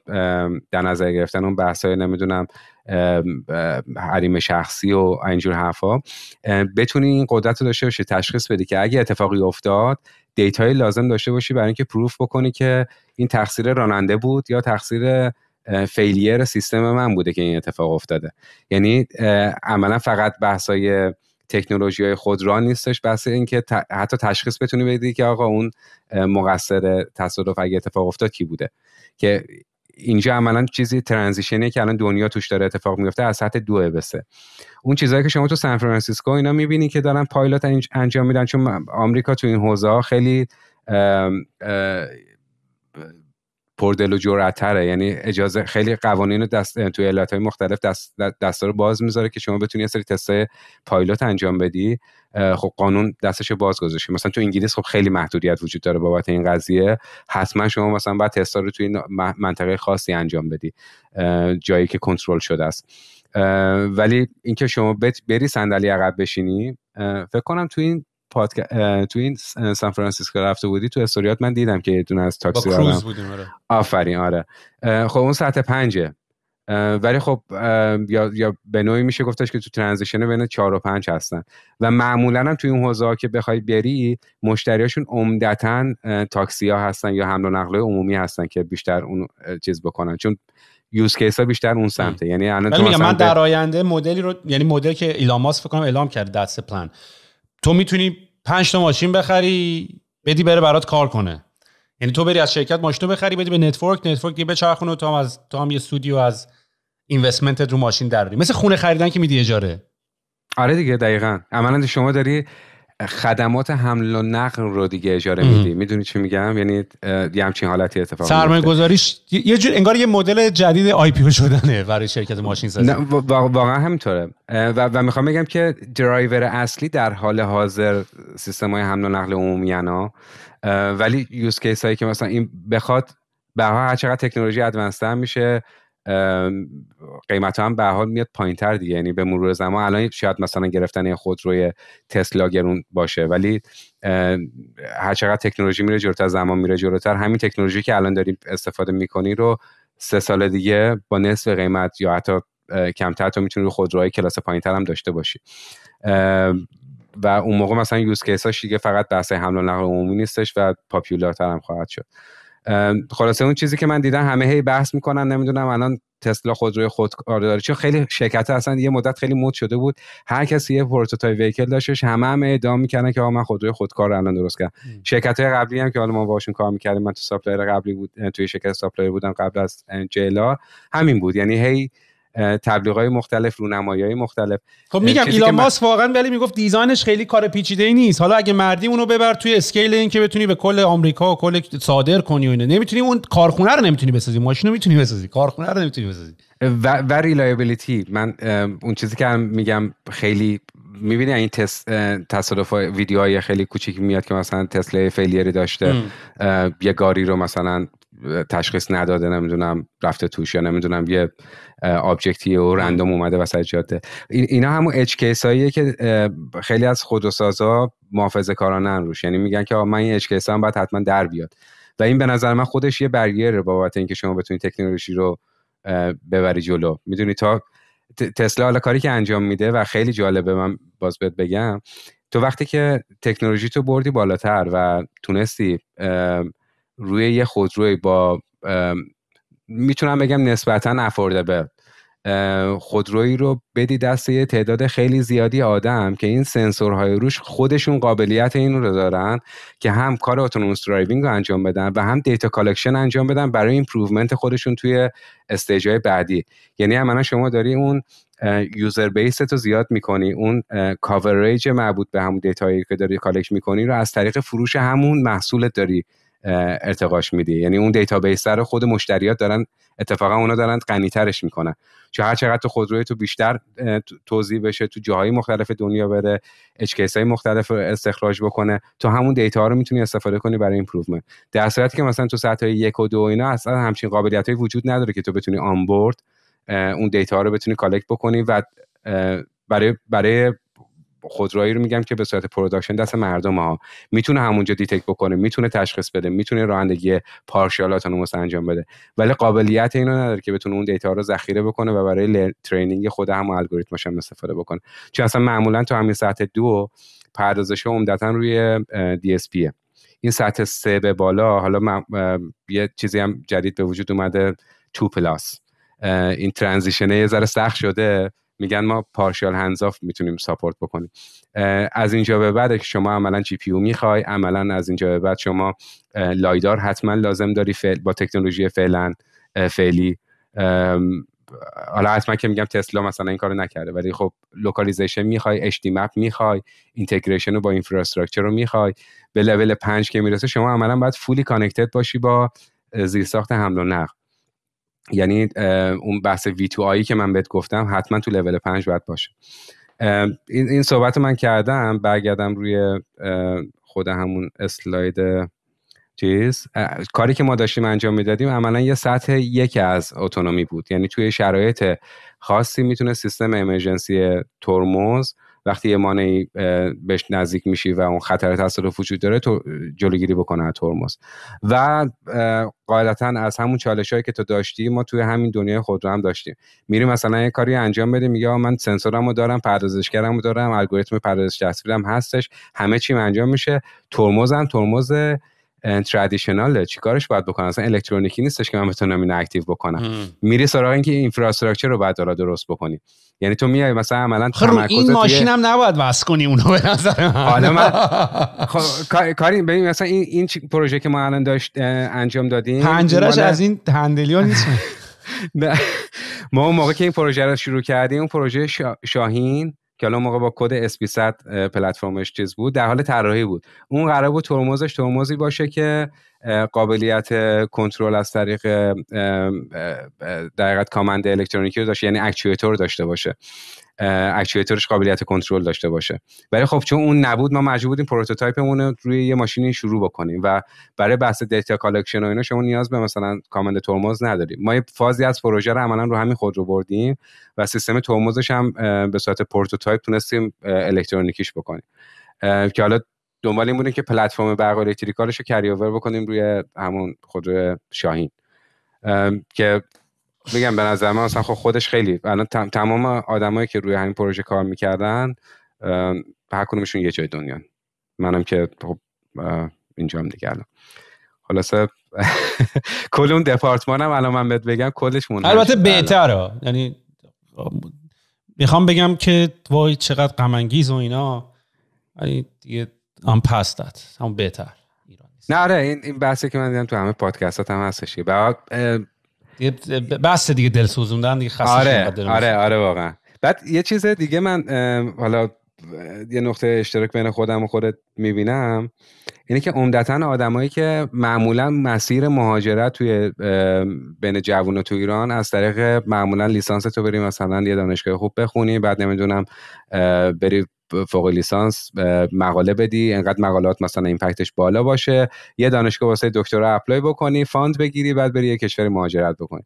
در نظر گرفتن اون بحثای نمیدونم حریم شخصی و اینجور حرفا بتونی این قدرت رو داشته باشی تشخیص بدی که اگه اتفاقی افتاد دیتای لازم داشته باشی برای اینکه پروف بکنی که این تقصیر راننده بود یا تقصیر فیلیر سیستم من بوده که این اتفاق افتاده یعنی عملا فقط های تکنولوژی های خود را نیستش بحث اینکه حتی تشخیص بتونی بدی که آقا اون مقصر تصادف اگه اتفاق افتاد کی بوده که اینجا عملا چیزی ترانزیشنی که الان دنیا توش داره اتفاق میفته از سطح دو به اون چیزهایی که شما تو سان فرانسیسکو اینا میبینی که دارن پایلوت انجام میدن چون آمریکا تو این حوزه خیلی پردل و یعنی اجازه خیلی قوانین دست توی های مختلف دست رو باز میذاره که شما بتونی یه سری تستای پایلوت انجام بدی خب قانون دستش باز گذاشته مثلا تو انگلیس خب خیلی محدودیت وجود داره بابت این قضیه حتما شما مثلا باید تستا رو توی منطقه خاصی انجام بدی جایی که کنترل شده است ولی اینکه شما بری صندلی عقب بشینی فکر کنم تو این پادک... تو این سان فرانسیسکو رفته بودی تو استوریات من دیدم که یه از تاکسی با آره. آفرین آره خب اون ساعت پنجه ولی خب یا, یا به نوعی میشه گفتش که تو ترانزیشن بین چهار و پنج هستن و معمولا هم توی اون حوزه که بخوای بری مشتریاشون عمدتا تاکسی ها هستن یا حمل و نقل عمومی هستن که بیشتر اون چیز بکنن چون یوز کیس ها بیشتر اون سمته یعنی الان من در آینده مدلی رو یعنی مدل که ایلان ماسک فکر کنم اعلام کرد دست پلان تو میتونی پنج تا ماشین بخری بدی بره برات کار کنه یعنی تو بری از شرکت ماشین بخری بدی به نتورک نتورک یه بچرخونه تو هم از تو هم یه استودیو از اینوستمنت رو ماشین داری مثل خونه خریدن که میدی اجاره آره دیگه دقیقا عملا شما داری خدمات حمل و نقل رو دیگه اجاره میدی میدونی چی میگم یعنی یه همچین حالتی اتفاق سرمایه گذاریش یه جور انگار یه مدل جدید آی پی شدنه برای شرکت ماشین سازی واقعا همینطوره و, و میخوام بگم که درایور اصلی در حال حاضر سیستم های حمل و نقل عمومی ولی یوز کیس هایی که مثلا این بخواد به هر چقدر تکنولوژی ادوانس میشه قیمت هم به حال میاد پایین تر دیگه یعنی به مرور زمان الان شاید مثلا گرفتن خودروی تسلا گرون باشه ولی هر چقدر تکنولوژی میره جلوتر زمان میره جلوتر همین تکنولوژی که الان داریم استفاده میکنی رو سه سال دیگه با نصف قیمت یا حتی کمتر تو میتونی خود خودروهای کلاس پایین تر هم داشته باشی و اون موقع مثلا یوز کیس دیگه فقط بحث حمل و نقل عمومی نیستش و پاپیولارتر هم خواهد شد خلاصه اون چیزی که من دیدم همه هی بحث میکنن نمیدونم الان تسلا خودروی خودکار داره چون خیلی شرکت اصلا یه مدت خیلی مود شده بود هر کسی یه پروتوتایپ ویکل داشتش همه هم ادعا میکردن که آقا من خودروی خودکار رو الان درست کردم شرکت های قبلی هم که حالا ما باشون کار میکردیم من تو ساپلایر قبلی بود توی شرکت ساپلایر بودم قبل از جلا همین بود یعنی هی های مختلف های مختلف خب میگم ایلان واقعا ولی میگفت دیزاینش خیلی کار پیچیده ای نیست حالا اگه مردی اونو ببر توی اسکیل این که بتونی به کل آمریکا و کل صادر کنی و اینه نمیتونی اون کارخونه رو نمیتونی بسازی ماشین رو میتونی بسازی کارخونه رو نمیتونی بسازی و, و من اون چیزی که هم میگم خیلی میبینی این تست تصادف ویدیوهای خیلی کوچیک میاد که مثلا تسلا فیلیری داشته یه گاری رو مثلا تشخیص نداده نمیدونم رفته توش یا نمیدونم یه آبجکتی و رندوم اومده وسط جاده اینا همون اچ هاییه که خیلی از خودروسازا محافظه کارانن روش یعنی میگن که من این اچ کیس هم باید حتما در بیاد و این به نظر من خودش یه بریر بابت اینکه شما بتونید تکنولوژی رو ببری جلو میدونی تا تسلا حالا کاری که انجام میده و خیلی جالبه من باز بگم تو وقتی که تکنولوژی تو بردی بالاتر و تونستی روی یه خودروی با میتونم بگم نسبتا افوردبل خودروی رو بدی دست یه تعداد خیلی زیادی آدم که این سنسورهای روش خودشون قابلیت این رو دارن که هم کار اتونومس درایوینگ رو انجام بدن و هم دیتا کالکشن انجام بدن برای ایمپروومنت خودشون توی استیجهای بعدی یعنی عملا شما داری اون یوزر بیس تو زیاد میکنی اون کاوریج مربوط به همون دیتایی که داری کالکش میکنی رو از طریق فروش همون محصولت داری ارتقاش میدی یعنی اون دیتابیس رو خود مشتریات دارن اتفاقا اونا دارن غنیترش میکنن چون هر چقدر تو خودروی تو بیشتر توضیح بشه تو جاهای مختلف دنیا بره اچ های مختلف رو استخراج بکنه تو همون دیتا ها رو میتونی استفاده کنی برای ایمپروومنت در صورتی که مثلا تو سطح یک و دو اینا اصلا همچین قابلیت های وجود نداره که تو بتونی آنبورد اون دیتا رو بتونی کالکت بکنی و برای برای خودرویی رو میگم که به صورت پروداکشن دست مردم ها میتونه همونجا دیتک بکنه میتونه تشخیص بده میتونه رانندگی پارشیال اتونوموس انجام بده ولی قابلیت اینو نداره که بتونه اون دیتا رو ذخیره بکنه و برای ترنینگ خود هم الگوریتمش هم استفاده بکنه چون اصلا معمولا تو همین سطح دو پردازش عمدتا روی پیه این سطح سه به بالا حالا یه چیزی هم جدید به وجود اومده تو پلاس این ترانزیشنه یه ذره سخت شده میگن ما پارشال هنزاف میتونیم ساپورت بکنیم از اینجا به بعد که شما عملا جی پی میخوای عملا از اینجا به بعد شما لایدار حتما لازم داری فعل با تکنولوژی فعلا فعلی حالا حتما که میگم تسلا مثلا این کارو نکرده ولی خب لوکالیزیشن میخوای اچ مپ میخوای اینتگریشن رو با اینفراستراکچر رو میخوای به لول پنج که میرسه شما عملا باید فولی کانکتد باشی با زیرساخت حمل و نقل یعنی اون بحث وی تو آیی که من بهت گفتم حتما تو لول 5 باید باشه این این صحبت من کردم برگردم روی خود همون اسلاید چیز کاری که ما داشتیم انجام میدادیم عملا یه سطح یک از اتونومی بود یعنی توی شرایط خاصی میتونه سیستم امرجنسی ترمز وقتی یه مانعی بهش نزدیک میشی و اون خطر تصادف وجود داره تو جلوگیری بکنه از ترمز و قاعدتا از همون چالش هایی که تو داشتی ما توی همین دنیای خود رو هم داشتیم میری مثلا یه کاری انجام بدیم میگه من سنسورم رو دارم پردازشگرم رو دارم الگوریتم پردازش هم هستش همه چیم انجام میشه ترمزم ترمز ترادیشناله چیکارش باید بکنم اصلا الکترونیکی نیستش که من بتونم اینو اکتیو بکنم میری سراغ اینکه اینفراستراکچر رو بعد حالا درست بکنی یعنی تو میای مثلا عملا خب این ماشین هم نباید وست کنی اونو به نظر حالا من خب کاری ببین مثلا این این پروژه که ما الان داشت انجام دادیم پنجرهش از این هندلیا نیست ما اون موقع که این پروژه رو شروع کردیم اون پروژه شاهین که الان موقع با کد اس 100 پلتفرمش چیز بود در حال طراحی بود اون قرار بود ترمزش ترمزی باشه که قابلیت کنترل از طریق دقیقت کامند الکترونیکی رو داشته یعنی اکچویتور داشته باشه اکچوئتورش قابلیت کنترل داشته باشه ولی خب چون اون نبود ما مجبور بودیم پروتوتایپمون رو روی یه ماشینی شروع بکنیم و برای بحث دیتا کالکشن و اینا شما نیاز به مثلا کامند ترمز نداریم ما یه فازی از پروژه رو عملا رو همین خود رو بردیم و سیستم ترمزش هم به صورت پروتوتایپ تونستیم الکترونیکیش بکنیم که حالا دنبال این بودیم که پلتفرم برق الکتریکالش رو کریوور بکنیم روی همون خودرو شاهین که میگم به نظر من اصلا خب خودش خیلی الان تمام آدمایی که روی همین پروژه کار میکردن هر کدومشون یه جای دنیا منم که خب هم دیگه الان خلاصه کل اون دپارتمانم الان من بهت بگم کلش مون البته بهتره یعنی میخوام بگم که وای چقدر غم و اینا یعنی دیگه آن پاستت هم بهتر نه آره این بحثی که من دیدم تو همه پادکست هم هستش بعد بس دیگه دل سوزوندن دیگه خسته آره آره آره واقعا بعد یه چیز دیگه من حالا یه نقطه اشتراک بین خودم و خودت میبینم اینه که عمدتا آدمایی که معمولا مسیر مهاجرت توی بین جوون و تو ایران از طریق معمولا لیسانس تو بری مثلا یه دانشگاه خوب بخونی بعد نمیدونم بری فوق لیسانس مقاله بدی انقدر مقالات مثلا پکتش بالا باشه یه دانشگاه واسه دکترا اپلای بکنی فاند بگیری بعد بری یه کشور مهاجرت بکنی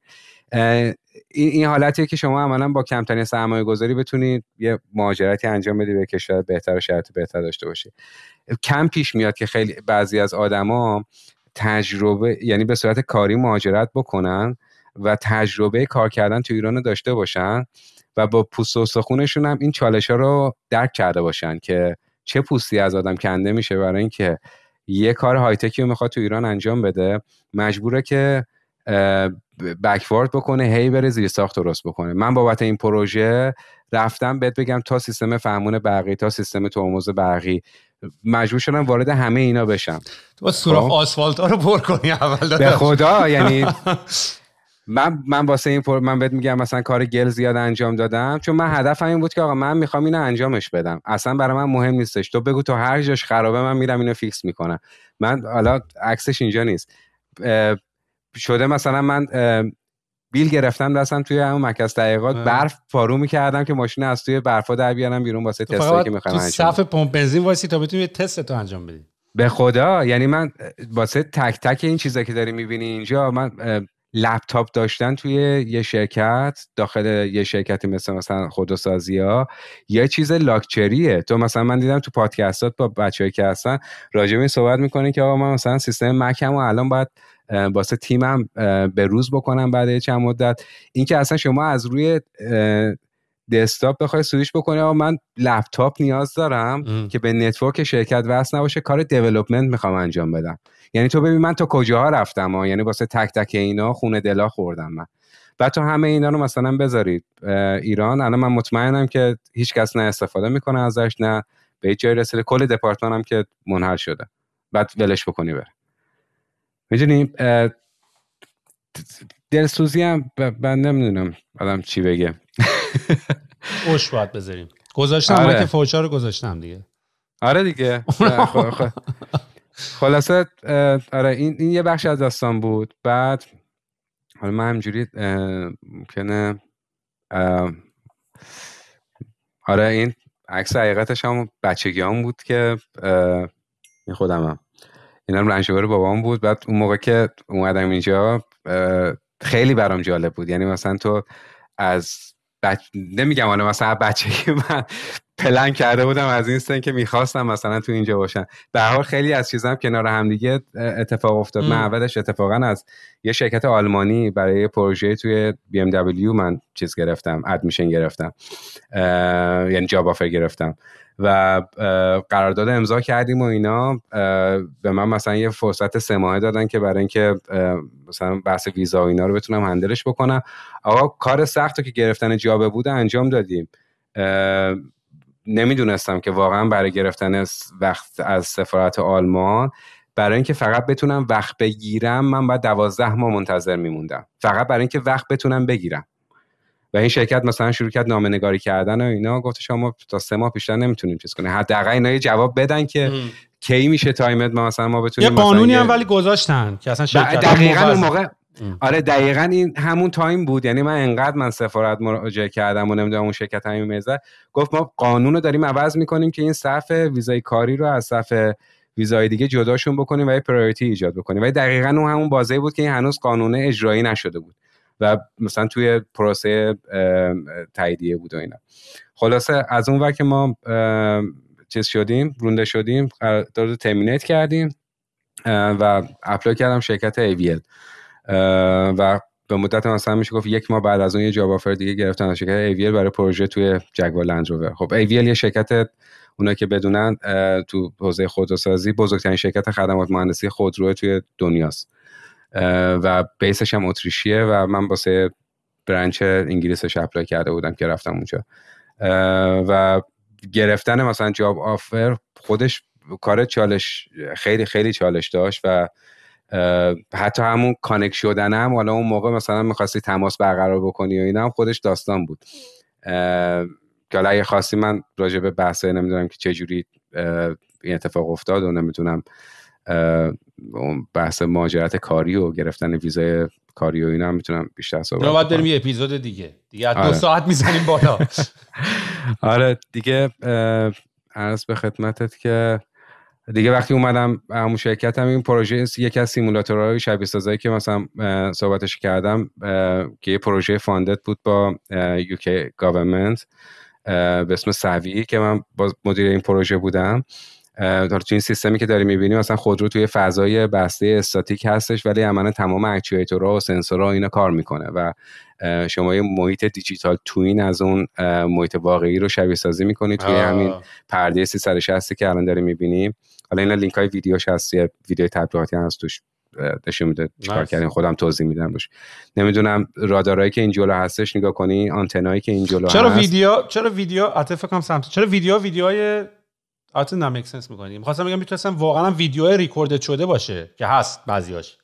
این حالتیه که شما عملا با کمترین سرمایه گذاری بتونید یه مهاجرتی انجام بدی به کشور بهتر و شرط بهتر داشته باشی کم پیش میاد که خیلی بعضی از آدما تجربه یعنی به صورت کاری مهاجرت بکنن و تجربه کار کردن تو ایران داشته باشن و با پوست و سخونشون هم این چالش ها رو درک کرده باشن که چه پوستی از آدم کنده میشه برای اینکه یه کار هایتکی رو میخواد تو ایران انجام بده مجبوره که بکوارد بکنه هی بره زیر ساخت درست بکنه من بابت این پروژه رفتم بهت بگم تا سیستم فهمون برقی تا سیستم ترمز برقی مجبور شدم وارد همه اینا بشم تو سوراخ خب؟ آسفالت ها رو پر کنی اول به خدا یعنی من من واسه این پر... من بهت میگم مثلا کار گل زیاد انجام دادم چون من هدفم این بود که آقا من میخوام اینو انجامش بدم اصلا برای من مهم نیستش تو بگو تو هر جاش خرابه من میرم اینو فیکس میکنم من حالا عکسش اینجا نیست شده مثلا من بیل گرفتم دستم توی همون مرکز تحقیقات برف پارو میکردم که ماشین از توی برفا در بیارم بیرون واسه تستی که میخوام انجام صف پمپ بنزین تا بتونی تست تو انجام بدی به خدا یعنی من واسه تک تک این چیزا که داری میبینی اینجا من لپتاپ داشتن توی یه شرکت داخل یه شرکتی مثل مثلا خودسازی ها یه چیز لاکچریه تو مثلا من دیدم تو پادکستات با بچه‌ای که هستن راجع به صحبت میکنه که آقا من مثلا سیستم مکم و الان باید واسه تیمم به روز بکنم بعد چند مدت اینکه اصلا شما از روی دسکتاپ بخوای سویش بکنی آقا من لپتاپ نیاز دارم که به نتورک شرکت وصل نباشه کار دیولپمنت میخوام انجام بدم یعنی تو ببین من تا کجاها رفتم ها. یعنی واسه تک تک اینا خونه دلا خوردم من بعد تو همه اینا رو مثلا بذارید ایران الان من مطمئنم که هیچ کس نه استفاده میکنه ازش نه به هیچ جایی رسیده کل دپارتمان هم که منحل شده بعد ولش بکنی بره میدونی دلسوزی هم من نمیدونم آدم چی بگه اوش باید بذاریم گذاشتم آره. که فوچه رو گذاشتم دیگه آره دیگه خلاصه آره این, این یه بخش از داستان بود بعد حالا من همجوری ممکنه آره این عکس حقیقتش هم بچگیام بود که این هم این هم رنشوار بابام بود بعد اون موقع که اومدم اینجا خیلی برام جالب بود یعنی مثلا تو از بچ... نمیگم حالا مثلا بچگی من پلن کرده بودم از این سن که میخواستم مثلا تو اینجا باشم به حال خیلی از چیزم کنار همدیگه اتفاق افتاد من اولش اتفاقا از یه شرکت آلمانی برای پروژه توی BMW من چیز گرفتم ادمیشن گرفتم یعنی جاب آفر گرفتم و قرارداد امضا کردیم و اینا به من مثلا یه فرصت سه ماهه دادن که برای اینکه مثلا بحث ویزا اینا رو بتونم هندلش بکنم آقا کار سخت که گرفتن جابه بوده انجام دادیم نمیدونستم که واقعا برای گرفتن وقت از سفارت آلمان برای اینکه فقط بتونم وقت بگیرم من بعد دوازده ماه منتظر میموندم فقط برای اینکه وقت بتونم بگیرم و این شرکت مثلا شروع کرد نامه نگاری کردن و اینا گفت شما تا سه ماه بیشتر نمیتونیم چیز کنیم حداقل اینا یه جواب بدن که کی میشه تایمت ما مثلا ما بتونیم یه قانونی هم ولی گذاشتن که اصلا شرکت دقیقاً اون موقع ام. آره دقیقا این همون تایم بود یعنی من انقدر من سفارت مراجعه کردم و نمیدونم اون شرکت همین میزه گفت ما قانون رو داریم عوض میکنیم که این صف ویزای کاری رو از صف ویزای دیگه جداشون بکنیم و یه پرایورتی ایجاد بکنیم و دقیقا اون همون بازه بود که این هنوز قانون اجرایی نشده بود و مثلا توی پروسه تاییدیه بود و اینا خلاصه از اون وقت که ما چیز شدیم رونده شدیم قرارداد ترمینیت کردیم و اپلای کردم شرکت AVL و به مدت مثلا میشه گفت یک ماه بعد از اون یه جاب آفر دیگه گرفتن از شرکت ایویل برای پروژه توی جگوار لندروور خب ایویل یه شرکت اونا که بدونن تو حوزه خودروسازی بزرگترین شرکت خدمات مهندسی خودرو توی دنیاست و بیسش هم اتریشیه و من واسه برنچ انگلیسش اپلای کرده بودم که رفتم اونجا و گرفتن مثلا جاب آفر خودش کار چالش خیلی خیلی چالش داشت و حتی همون کانک شدن هم حالا اون موقع مثلا میخواستی تماس برقرار بکنی و این هم خودش داستان بود که حالا اگه خواستی من راجع به بحثه نمیدونم که چجوری این اتفاق افتاد و نمیتونم بحث ماجرت کاری و گرفتن ویزای کاری و اینا هم میتونم بیشتر صحبت کنم. یه اپیزود دیگه. دیگه آره. ساعت میزنیم بالا. آره دیگه عرض به خدمتت که دیگه وقتی اومدم همون شرکتم این پروژه یکی از سیمولاتورهای شبیه سازایی که مثلا صحبتش کردم که یه پروژه فاندت بود با یوکی government به اسم سوی که من با مدیر این پروژه بودم تو این سیستمی که داری میبینی مثلا خودرو توی فضای بسته استاتیک هستش ولی عملا تمام ها و سنسورها اینا کار میکنه و شما یه محیط دیجیتال توین از اون محیط واقعی رو شبیه سازی میکنید توی همین پرده 360 که الان داریم میبینیم حالا اینا لینک های ویدیوش هست یه ویدیو تبلیغاتی هست توش نشون میده چیکار کردین خودم توضیح میدم روش نمیدونم رادارایی که این جلو هستش نگاه کنی آنتنایی که این جلو چرا ویدیو چرا ویدیو عطف آره، کنم سمت چرا ویدیو ویدیوهای البته آره، نمیک سنس میکنی میخواستم بگم میتونستم واقعا ویدیو ریکورد شده باشه که هست بعضیاش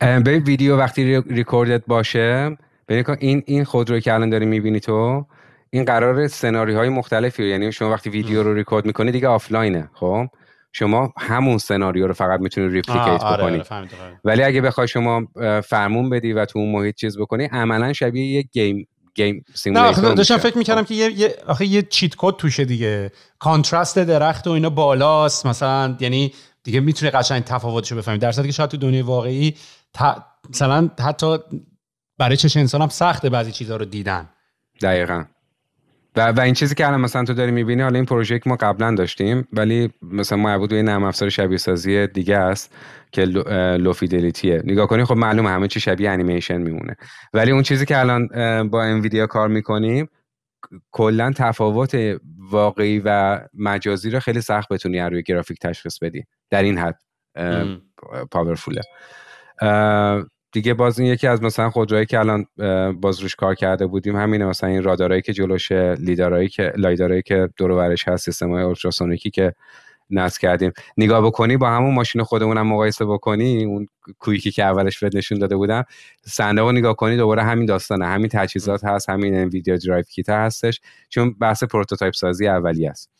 به ویدیو وقتی ریکوردت باشه ببین این این رو که الان داری میبینی تو این قرار سناریوهای مختلفی رو یعنی شما وقتی ویدیو رو ریکورد میکنی دیگه آفلاینه خب شما همون سناریو رو فقط میتونی ریپلیکیت آره، آره، بکنی ولی اگه بخوای شما فرمون بدی و تو اون محیط چیز بکنی عملا شبیه یه گیم گیم سیمولیتور نه داشتم فکر میکردم خب. که یه آخه یه چیت کد توشه دیگه کانترست درخت و اینا بالاست مثلا یعنی دیگه میتونه قشنگ تفاوتشو بفهمی در که شاید تو دنیای واقعی مثلا حتی برای چش انسان هم سخته بعضی چیزها رو دیدن دقیقا و, و این چیزی که الان مثلا تو داری میبینی حالا این پروژه که ما قبلا داشتیم ولی مثلا ما به نرم افزار شبیه سازی دیگه است که لوفیدلیتیه نگاه کنی خب معلومه همه چی شبیه انیمیشن میمونه ولی اون چیزی که الان با انویدیا کار میکنیم کلا تفاوت واقعی و مجازی رو خیلی سخت بتونی روی گرافیک تشخیص بدی در این حد پاورفوله دیگه باز این یکی از مثلا خودروهایی که الان باز روش کار کرده بودیم همینه مثلا این رادارایی که جلوش لیدارایی که لایدارایی که دور ورش هست سیستمای اولتراسونیکی که نصب کردیم نگاه بکنی با همون ماشین خودمون مقایسه بکنی اون کویکی که اولش بهت نشون داده بودم صندوق نگاه کنی دوباره همین داستانه همین تجهیزات هست همین ویدیو درایو کیت هستش چون بحث پروتوتایپ سازی اولیه است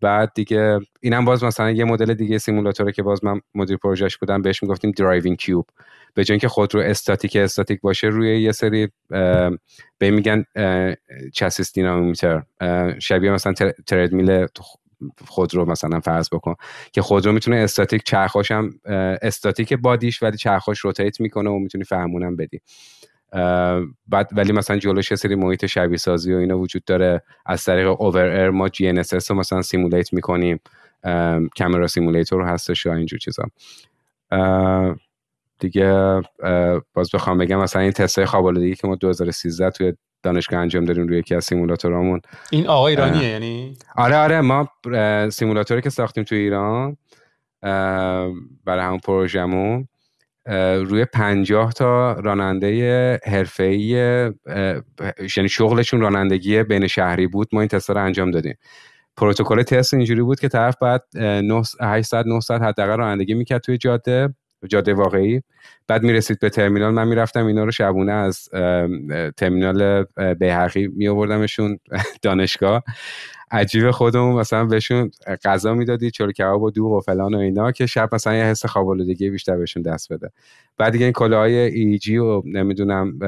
بعد دیگه اینم باز مثلا یه مدل دیگه سیمولاتوره که باز من مدیر پروژهش بودم بهش میگفتیم درایوینگ کیوب به جای اینکه خودرو استاتیک استاتیک باشه روی یه سری به میگن چسیس دینامیتر شبیه مثلا تردمیل خودرو مثلا فرض بکن که خودرو میتونه استاتیک چرخاش هم استاتیک بادیش ولی چرخاش روتیت میکنه و میتونی فهمونم بدی بعد ولی مثلا جلوش یه سری محیط شبیه سازی و اینا وجود داره از طریق اوور ایر ما جی ان رو مثلا سیمولیت میکنیم کامرا سیمولیتور رو هستش و اینجور چیزا دیگه باز بخوام بگم مثلا این تستای خواب که ما 2013 توی دانشگاه انجام دادیم روی یکی از سیمولاتورامون این آقا ایرانیه یعنی آره آره ما سیمولاتوری که ساختیم توی ایران برای همون پروژمون روی پنجاه تا راننده حرفه‌ای یعنی شغلشون رانندگی بین شهری بود ما این تست رو انجام دادیم پروتکل تست اینجوری بود که طرف بعد 800 900 حداقل رانندگی میکرد توی جاده جاده واقعی بعد میرسید به ترمینال من میرفتم اینا رو شبونه از ترمینال بیحقی میآوردمشون دانشگاه عجیب خودمون مثلا بهشون غذا میدادی چلو کباب و دوغ و فلان و اینا که شب مثلا یه حس خواب بیشتر بهشون دست بده بعد دیگه این های ای جی و نمیدونم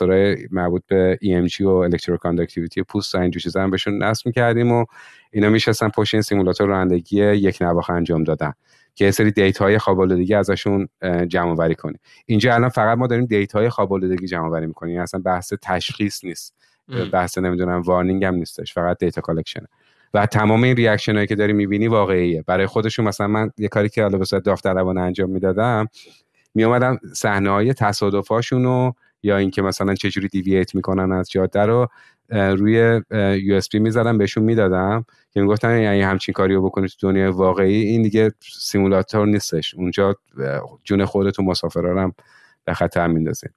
های مربوط به ای ام جی و الکتروکاندکتیویتی پوست و اینجور چیزا هم بهشون نصب میکردیم و اینا میشستن پشت این سیمولاتور رانندگی یک نواخه انجام دادن که یه سری دیتاهای های آلودگی ازشون جمع آوری کنیم اینجا الان فقط ما داریم دیتاهای های آلودگی جمع آوری میکنیم یعنی اصلا بحث تشخیص نیست بحث نمیدونم وارنینگ هم نیستش فقط دیتا کالکشن و تمام این ریاکشن هایی که داری میبینی واقعیه برای خودشون مثلا من یه کاری که علاوه داوطلبانه انجام میدادم میومدم صحنه های تصادفاشون رو یا اینکه مثلا چجوری دیوییت میکنن از جاده رو روی یو اس پی میزدم بهشون میدادم که میگفتن یعنی همچین کاری رو بکنید تو دنیای واقعی این دیگه سیمولاتور نیستش اونجا جون خودتون مسافرارم به خطر میندازین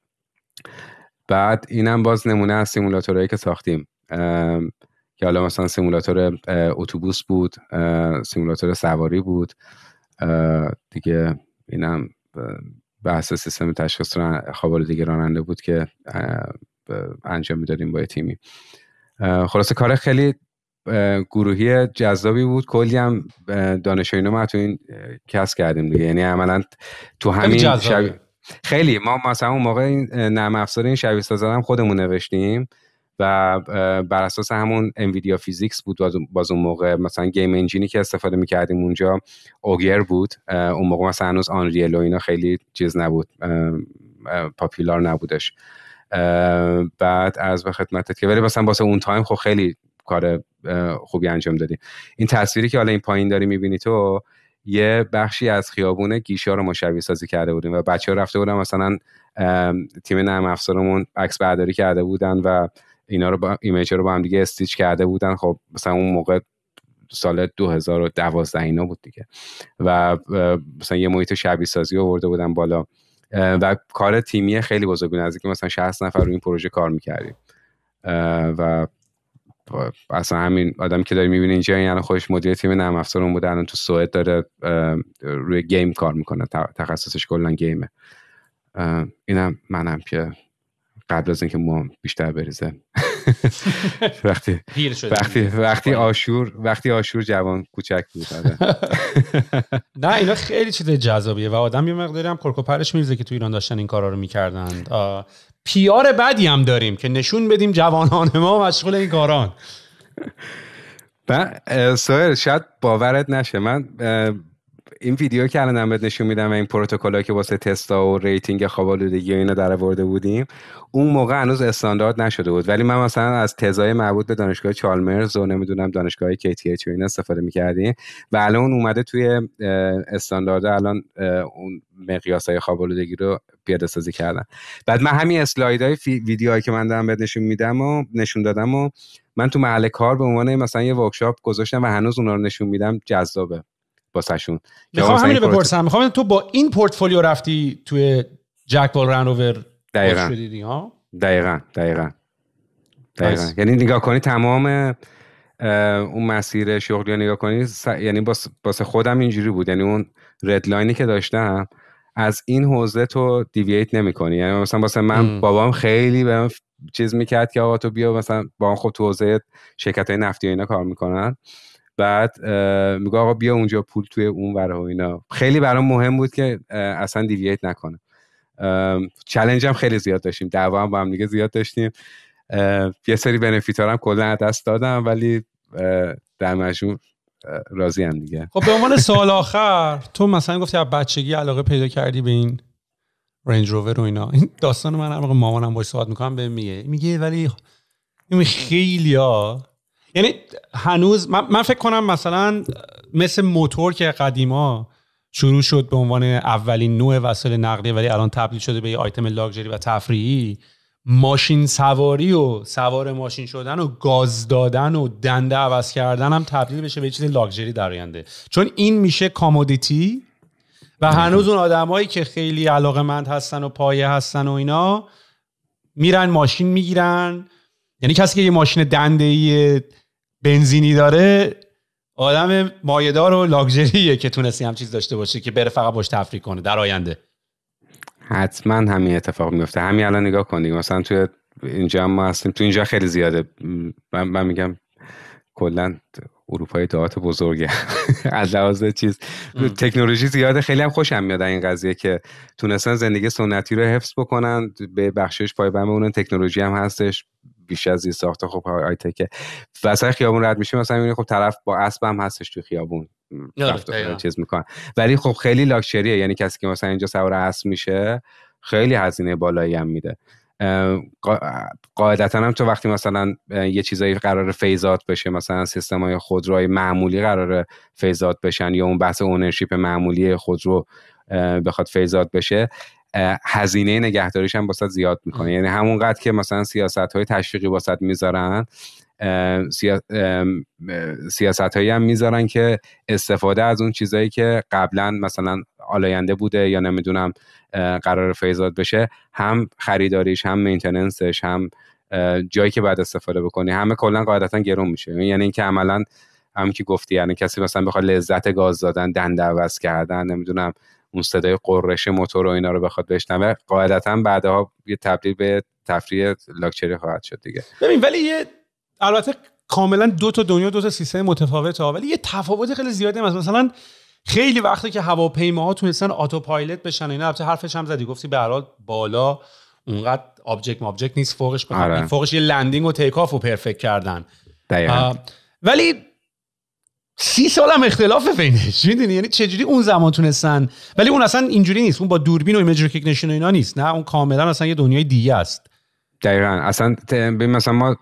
بعد اینم باز نمونه از سیمولاتورهایی که ساختیم که حالا مثلا سیمولاتور اتوبوس بود سیمولاتور سواری بود دیگه اینم بحث سیستم تشخیص دیگه راننده بود که انجام میدادیم با تیمی خلاصه کار خیلی گروهی جذابی بود کلی هم دانش ما تو این کسب کردیم دیگه یعنی عملا تو همین شب... خیلی ما مثلا اون موقع این نرم افزار این شبیه سازیم خودمون نوشتیم و بر اساس همون انویدیا فیزیکس بود باز اون موقع مثلا گیم انجینی که استفاده میکردیم اونجا اوگر بود اون موقع مثلا هنوز آنریل و اینا خیلی چیز نبود پاپیلار نبودش بعد از به خدمتت که ولی مثلا واسه اون تایم خب خیلی کار خوبی انجام دادیم این تصویری که حالا این پایین داری میبینی تو یه بخشی از خیابون گیشا رو مشوی سازی کرده بودیم و بچه ها رفته بودن مثلا تیم نرم افزارمون عکس برداری کرده بودن و اینا رو با ایمیج رو با هم دیگه استیچ کرده بودن خب مثلا اون موقع سال 2012 اینا بود دیگه و مثلا یه محیط شبیه سازی آورده بودن بالا و کار تیمی خیلی بزرگی نزدیک مثلا 60 نفر روی این پروژه کار میکردیم و اصلا همین آدمی که داری میبینی اینجا یعنی خودش مدیر تیم نرم اون بوده الان تو سوئد داره روی گیم کار میکنه تخصصش کلا گیمه اینم منم که قبل از اینکه ما بیشتر بریزه وقتی وقتی وقتی خب. آشور وقتی آشور جوان کوچک بود آره. نه اینا خیلی چیز جذابیه و آدم یه مقداری هم کرکوپرش میریزه که تو ایران داشتن این کارا رو میکردن پیار بدی هم داریم که نشون بدیم جوانان ما مشغول این کاران سایر شاید باورت نشه من این ویدیو که الان بهت نشون میدم و این پروتکل که واسه تستا و ریتینگ خوابالودگی و اینا در آورده بودیم اون موقع هنوز استاندارد نشده بود ولی من مثلا از تزای مربوط به دانشگاه چالمرز و نمیدونم دانشگاه KTH و اینا استفاده میکردیم و الان اومده توی استاندارد الان اون مقیاس های رو پیاده سازی کردن بعد من همین اسلاید های ویدیوهایی که من دارم نشون میدم و نشون دادم و من تو محل کار به عنوان مثلا یه ورکشاپ گذاشتم و هنوز اونا رو نشون میدم جذابه واسهشون میخوام بپرسم میخوام تو با این پورتفولیو رفتی توی جک بال رانوور. دقیقا دقیقا. یعنی نگاه کنی تمام اون مسیر شغلی رو نگاه کنی س... یعنی باس خودم اینجوری بود یعنی اون ردلاینی که داشتم از این حوزه تو دیوییت کنی یعنی مثلا واسه من بابام خیلی به من چیز میکرد که آقا تو بیا مثلا با خود خب تو حوزه شرکت های نفتی و اینا کار میکنن بعد میگه آقا بیا اونجا پول توی اون وره و اینا خیلی برام مهم بود که اصلا دیوییت نکنه چلنج هم خیلی زیاد داشتیم دعوا هم با هم دیگه زیاد داشتیم یه سری بنفیت هم کلا دست دادم ولی در مجموع راضی هم دیگه خب به عنوان سال آخر تو مثلا گفتی از بچگی علاقه پیدا کردی به این رنج روور و اینا این داستان من هم مامانم باش صحبت میکنم به میگه میگه ولی خیلی ها یعنی هنوز من, من فکر کنم مثلا مثل موتور که قدیما شروع شد به عنوان اولین نوع وسایل نقلیه ولی الان تبدیل شده به یه آیتم لاکچری و تفریحی ماشین سواری و سوار ماشین شدن و گاز دادن و دنده عوض کردن هم تبدیل بشه به چیز لاکچری در آینده چون این میشه کامودیتی و بله. هنوز اون آدمایی که خیلی علاقه مند هستن و پایه هستن و اینا میرن ماشین میگیرن یعنی کسی که یه ماشین دنده بنزینی داره آدم مایدار و لاکجریه که تونستی هم چیز داشته باشه که بره فقط باش تفریح کنه در آینده حتما همین اتفاق میفته همین الان نگاه کنید مثلا توی اینجا ما هستیم تو اینجا خیلی زیاده من, میگم کلا اروپای دعات بزرگه از لحاظ چیز تکنولوژی زیاده خیلی هم خوشم میاد این قضیه که تونستن زندگی سنتی رو حفظ بکنن به بخشش پایبند اون تکنولوژی هم هستش از این ساخته خب آی تک وسط خیابون رد میشه مثلا میبینی خب طرف با اسب هم هستش تو خیابون آره، چیز میکنن ولی خب خیلی لاکچریه یعنی کسی که مثلا اینجا سوار اسب میشه خیلی هزینه بالایی هم میده قاعدتا هم تو وقتی مثلا یه چیزایی قرار فیزات بشه مثلا سیستم های خودروهای معمولی قرار فیزات بشن یا اون بحث اونرشیپ معمولی خودرو بخواد فیزات بشه هزینه نگهداریش هم باست زیاد میکنه یعنی همونقدر که مثلا سیاست های تشویقی باست میذارن سیاست هایی هم میذارن که استفاده از اون چیزهایی که قبلا مثلا آلاینده بوده یا نمیدونم قرار فیضات بشه هم خریداریش هم مینتننسش هم جایی که بعد استفاده بکنی همه کلا قاعدتا گرون میشه یعنی اینکه عملا هم که گفتی یعنی کسی مثلا بخواد لذت گاز دادن دنده عوض کردن نمیدونم اون صدای قررش موتور و اینا رو بخواد بشنوه قاعدتا بعدها یه تبدیل به تفریح لاکچری خواهد شد دیگه ببین ولی یه البته کاملا دو تا دنیا دو تا سیستم متفاوت ها ولی یه تفاوت خیلی زیادی هست مثلا خیلی وقتی که ها تونستن پایلت بشن اینا البته حرفش هم زدی گفتی به هر بالا اونقدر آبجکت آبجکت نیست فوقش آره. فوقش یه لندینگ و تیک آف پرفکت کردن دقیقا. ولی سی سال هم اختلاف بینش میدونی یعنی چجوری اون زمان تونستن ولی اون اصلا اینجوری نیست اون با دوربین و ایمیج ریکگنیشن و اینا نیست نه اون کاملا اصلا یه دنیای دیگه است دقیقا اصلا ببین مثلا ما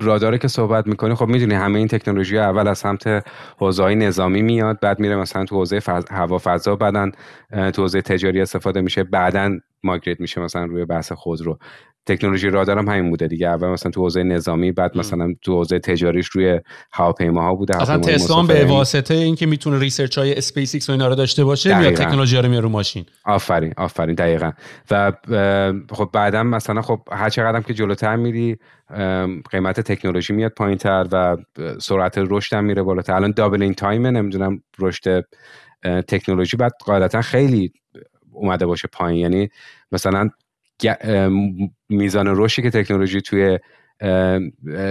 راداره که صحبت میکنیم خب میدونی همه این تکنولوژی اول از سمت حوزه نظامی میاد بعد میره مثلا تو حوزه فض... هوافضا بعدا تو حوزه تجاری استفاده میشه بعدا ماگریت میشه مثلا روی بحث خود رو تکنولوژی رادار هم همین بوده دیگه اول مثلا تو حوزه نظامی بعد مثلا تو حوزه تجاریش روی هواپیماها بوده اصلا تسلا به واسطه اینکه میتونه ریسرچ های اسپیس ایکس و اینا رو داشته باشه یا تکنولوژی رو میاره رو ماشین آفرین آفرین دقیقا و خب بعدا مثلا خب هر چه قدم که جلوتر میری قیمت تکنولوژی میاد پایین تر و سرعت رشد هم میره بالاتر الان دابل این تایم نمیدونم رشد تکنولوژی بعد قاعدتا خیلی اومده باشه پایین یعنی مثلا میزان رشدی که تکنولوژی توی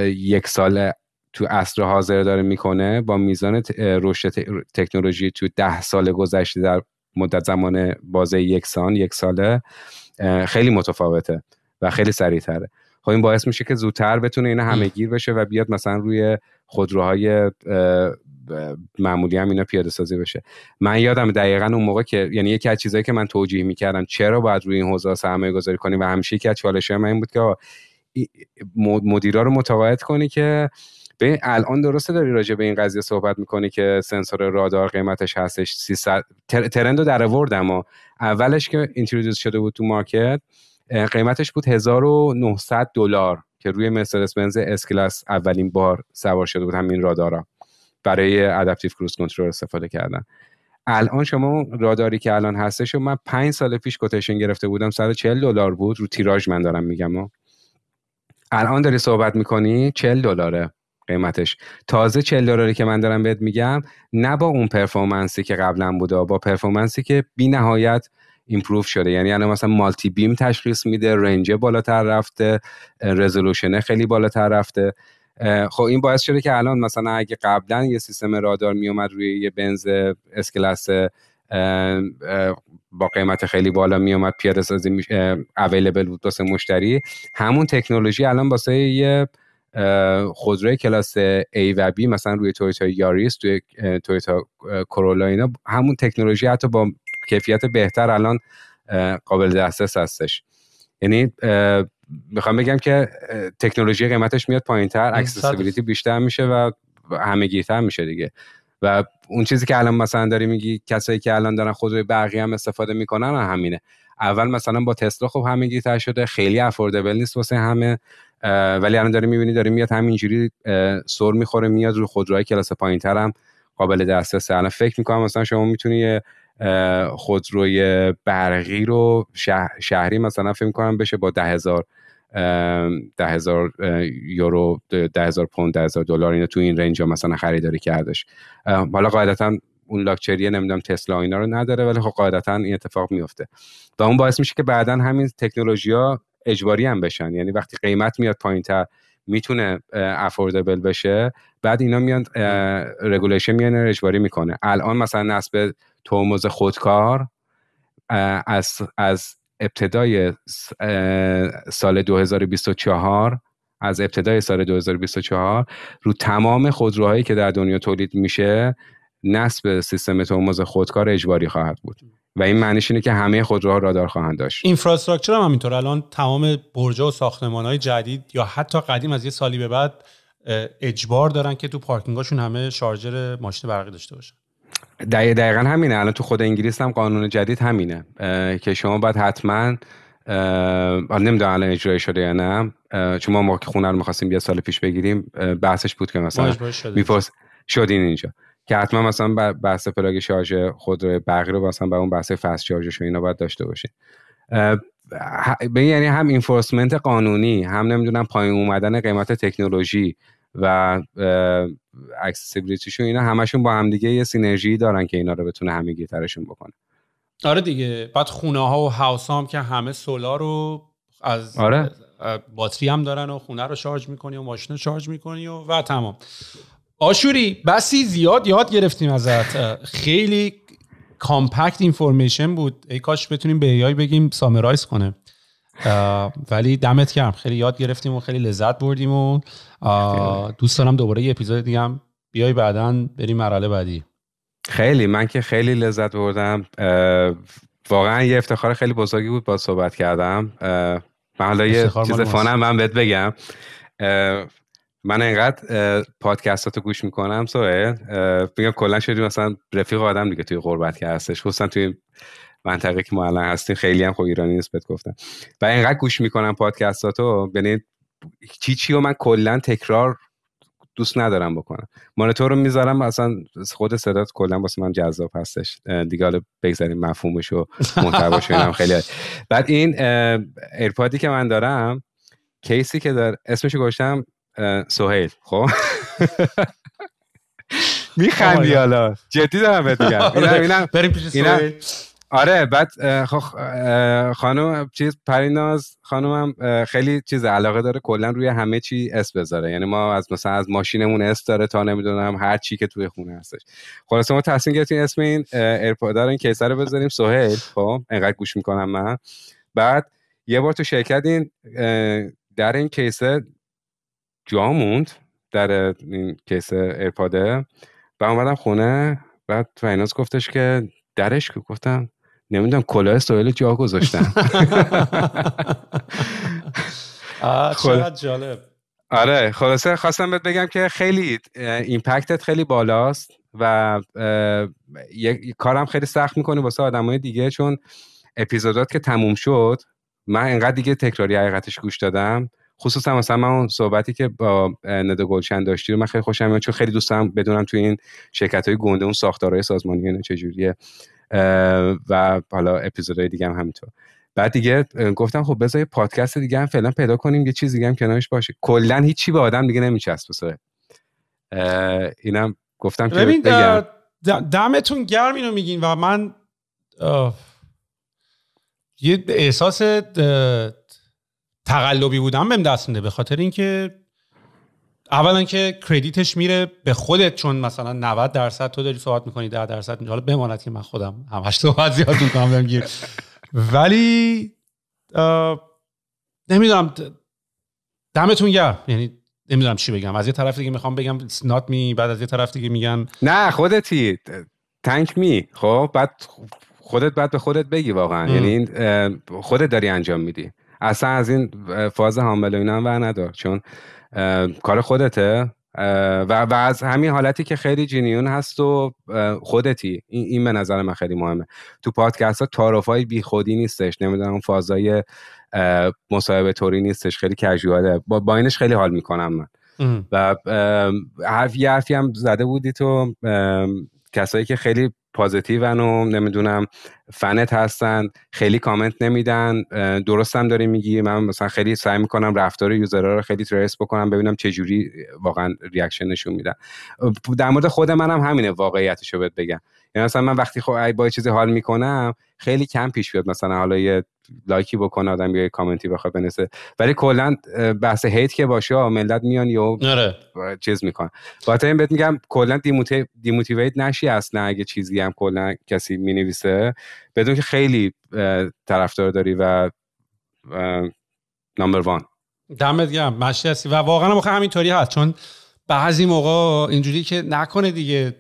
یک سال تو عصر حاضر داره میکنه با میزان رشد تکنولوژی تو ده سال گذشته در مدت زمان بازه یکسان یک ساله خیلی متفاوته و خیلی سریعتره خب این باعث میشه که زودتر بتونه اینا همه گیر بشه و بیاد مثلا روی خودروهای معمولی هم اینا پیاده سازی بشه من یادم دقیقا اون موقع که یعنی یکی از چیزهایی که من توجیه میکردم چرا باید روی این حوزه سرمایه گذاری کنیم و همیشه یکی از چالش من این بود که مدیرا رو متقاعد کنی که به الان درسته داری راجع به این قضیه صحبت میکنی که سنسور رادار قیمتش هستش 300 ترند رو در آوردم اولش که اینترودیوس شده بود تو مارکت قیمتش بود 1900 دلار که روی مرسدس بنز اس کلاس اولین بار سوار شده بود همین رادارا برای ادپتیو کروز کنترل استفاده کردن الان شما راداری که الان هستش و من پنج سال پیش کوتیشن گرفته بودم 140 دلار بود رو تیراژ من دارم میگم و الان داری صحبت میکنی 40 دلاره قیمتش تازه 40 دلاری که من دارم بهت میگم نه با اون پرفورمنسی که قبلا بوده با پرفورمنسی که بی نهایت ایمپروف شده یعنی الان مثلا مالتی بیم تشخیص میده رنج بالاتر رفته رزولوشن خیلی بالاتر رفته خب این باعث شده که الان مثلا اگه قبلا یه سیستم رادار میومد روی یه بنز اسکلاس با قیمت خیلی بالا میومد پیاده سازی اویلیبل بود واسه مشتری همون تکنولوژی الان واسه یه خودروی کلاس A و B مثلا روی تویوتا یاریس توی تویوتا کرولا اینا همون تکنولوژی حتی با کیفیت بهتر الان قابل دسترس هستش یعنی میخوام بگم که تکنولوژی قیمتش میاد پایین تر اکسسیبیلیتی بیشتر میشه و همه گیرتر میشه دیگه و اون چیزی که الان مثلا داری میگی کسایی که الان دارن خودروی برقی هم استفاده میکنن همینه اول مثلا با تسلا خب گیرتر شده خیلی افوردبل نیست واسه همه ولی الان داری میبینی داریم میاد همینجوری سر میخوره میاد رو خودروهای کلاس پایین هم قابل دسترس الان فکر میکنم مثلا شما میتونی خودروی برقی رو شهری مثلا فکر کنم بشه با ده هزار یورو ده هزار پوند ده هزار دلار اینا تو این رنج مثلا خریداری کردش حالا قاعدتا اون لاکچریه نمیدونم تسلا اینا رو نداره ولی خب قاعدتا این اتفاق میفته و اون باعث میشه که بعدا همین تکنولوژی ها اجباری هم بشن یعنی وقتی قیمت میاد پایین میتونه افوردبل بشه بعد اینا میان رگولیشن میان اجباری میکنه الان مثلا نصب ترمز خودکار از از ابتدای سال 2024 از ابتدای سال 2024 رو تمام خودروهایی که در دنیا تولید میشه نصب سیستم ترمز خودکار اجباری خواهد بود و این معنیش اینه که همه خودروها رادار خواهند داشت اینفراستراکچر هم همینطور الان تمام برج و های جدید یا حتی قدیم از یه سالی به بعد اجبار دارن که تو پارکینگاشون همه شارژر ماشین برقی داشته باشن دقیقا همینه الان تو خود انگلیس هم قانون جدید همینه که شما باید حتما نمیدونم الان اجرای شده یا نه چون ما, ما خونه رو میخواستیم یه سال پیش بگیریم بحثش بود که مثلا میپرس شدین اینجا که حتما مثلا بحث پلاگ شارژ رو بقیه رو مثلا بر اون بحث فست شارژش اینا باید داشته باشین به یعنی هم اینفورسمنت قانونی هم نمیدونم پایین اومدن قیمت تکنولوژی و اکسسیبیلیتیشون اینا همشون با همدیگه یه سینرژی دارن که اینا رو بتونه همگی ترشون بکنه آره دیگه بعد خونه ها و هاوس هم که همه سولار رو از باتری هم دارن و خونه رو شارژ میکنی و ماشین رو شارژ میکنی و, و تمام آشوری بسی زیاد یاد گرفتیم ازت خیلی کامپکت اینفورمیشن بود ای کاش بتونیم به ایای بگیم سامرایز کنه ولی دمت گرم خیلی یاد گرفتیم و خیلی لذت بردیم و دوست دارم دوباره یه اپیزود دیگه هم بیای بعدا بریم مرحله بعدی خیلی من که خیلی لذت بردم واقعا یه افتخار خیلی بزرگی بود با صحبت کردم من حالا یه چیز فانم من بهت بگم من انقدر پادکستاتو گوش میکنم سوهل میگم کلا شدی مثلا رفیق آدم دیگه توی غربت که هستش خصوصا توی منطقه که ما الان هستیم خیلی هم خب ایرانی نسبت گفتم و اینقدر گوش میکنم پادکستاتو یعنی چی چی و من کلا تکرار دوست ندارم بکنم مانیتور رو میذارم اصلا خود صدات کلا واسه من جذاب هستش دیگه حالا بگذاریم مفهومش و محتواش اینم خیلی هست. بعد این ایرپادی که من دارم کیسی که در اسمش گوشتم سهیل خب میخندی حالا جدی دارم بهت میگم آره، بریم پیش سهیل آره بعد خب، خانم چیز پریناز خانومم خیلی چیز علاقه داره کلا روی همه چی اس بذاره یعنی ما از مثلا از ماشینمون اس داره تا نمیدونم هر چی که توی خونه هستش خلاصه ما تصمیم گرفتیم اسم این ایرپاد این کیسه رو بذاریم سهیل خب انقدر گوش میکنم من بعد یه بار تو شرکت این در این کیسه جا موند در این کیس ایرپاده و اومدم خونه بعد فیناز گفتش که درش که گفتم نمیدونم کلاه سویل جا گذاشتم چقدر جالب آره خلاصه خواستم بهت بگم که خیلی ایمپکتت خیلی بالاست و کارم خیلی سخت میکنه واسه آدمای دیگه چون اپیزودات که تموم شد من انقدر دیگه تکراری حقیقتش گوش دادم خصوصا مثلا من صحبتی که با ندا گلشن داشتی رو من خیلی خوشم میاد چون خیلی دوست دارم بدونم توی این شرکت های گنده اون ساختارهای سازمانی اینا چجوریه و حالا اپیزودهای دیگه هم همینطور بعد دیگه گفتم خب بذار پادکست دیگه هم فعلا پیدا کنیم یه چیز دیگه هم کنارش باشه کلا هیچی به آدم دیگه نمیچسبه اینم گفتم که بگم دمتون گرم اینو میگین و من یه احساس تقلبی بودم بهم دست میده به خاطر اینکه اولا که کردیتش میره به خودت چون مثلا 90 درصد تو داری صحبت میکنی 10 درصد حالا بماند که من خودم همش صحبت زیاد میکنم ولی نمیدونم دمتون گرم یعنی نمیدونم چی بگم از یه طرف دیگه میخوام بگم می بعد از یه طرف دیگه میگن نه خودتی تنک می خب بعد خودت بعد به خودت بگی واقعا یعنی خودت داری انجام میدی اصلا از این فاز حامل و اینا هم ور ندار چون کار خودته و, و از همین حالتی که خیلی جنیون هست و خودتی این, این به نظر من خیلی مهمه تو پادکست ها تعارف های بی خودی نیستش نمیدونم فازای مصاحبه طوری نیستش خیلی کژواله با, با اینش خیلی حال میکنم من و حرف حرفی هم زده بودی تو کسایی که خیلی پازیتیون و نمیدونم فنت هستن خیلی کامنت نمیدن درستم داری میگی من مثلا خیلی سعی میکنم رفتار یوزرها رو خیلی تریس بکنم ببینم چه جوری واقعا ریاکشن نشون میدن در مورد خود منم همینه واقعیتش رو بهت بگم یعنی مثلا من وقتی خب با چیزی حال میکنم خیلی کم پیش بیاد مثلا حالا یه لایکی بکنه آدم یه کامنتی بخواد بنویسه ولی کلا بحث هیت که باشه ملت میان یا آره. چیز میکنن با این بهت میگم کلا دیموتیویت نشی اصلا اگه چیزی هم کلا کسی مینویسه بدون که خیلی طرفدار داری و نمبر وان دمت گرم مشی هستی و واقعا بخواه همینطوری هست چون بعضی موقع اینجوری که نکنه دیگه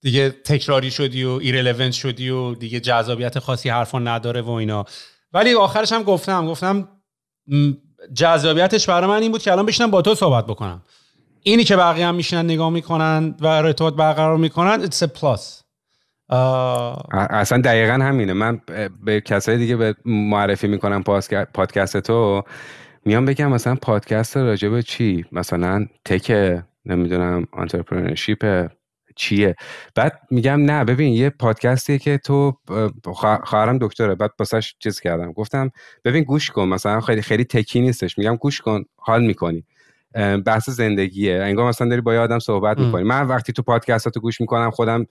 دیگه تکراری شدی و ایرلونت شدی و دیگه جذابیت خاصی حرفا نداره و اینا ولی آخرش هم گفتم گفتم جذابیتش برای من این بود که الان بشینم با تو صحبت بکنم اینی که بقیه هم میشینن نگاه میکنن و ارتباط برقرار میکنن it's a اصلا دقیقا همینه من به کسای دیگه به معرفی میکنم پادکست تو میام بگم مثلا پادکست راجع چی مثلا تک نمیدونم انترپرنرشیپ چیه بعد میگم نه ببین یه پادکستیه که تو خواهرم دکتره بعد باسش چیز کردم گفتم ببین گوش کن مثلا خیلی خیلی تکی نیستش میگم گوش کن حال میکنی بحث زندگیه انگار مثلا داری با یه آدم صحبت میکنی من وقتی تو تو گوش میکنم خودم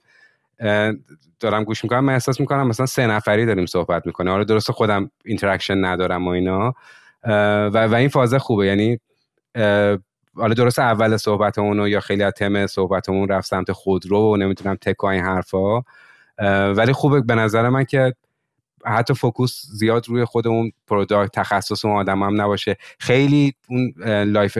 دارم گوش میکنم من احساس میکنم مثلا سه نفری داریم صحبت میکنیم حالا آره، درسته خودم اینتراکشن ندارم و اینا و, و این فاز خوبه یعنی حالا درست اول اونو یا خیلی از تم صحبتمون رفت سمت خودرو و نمیتونم تکای این حرفا ولی خوبه به نظر من که حتی فوکوس زیاد روی خود خودمون پروداکت تخصص اون آدم هم نباشه خیلی اون لایف,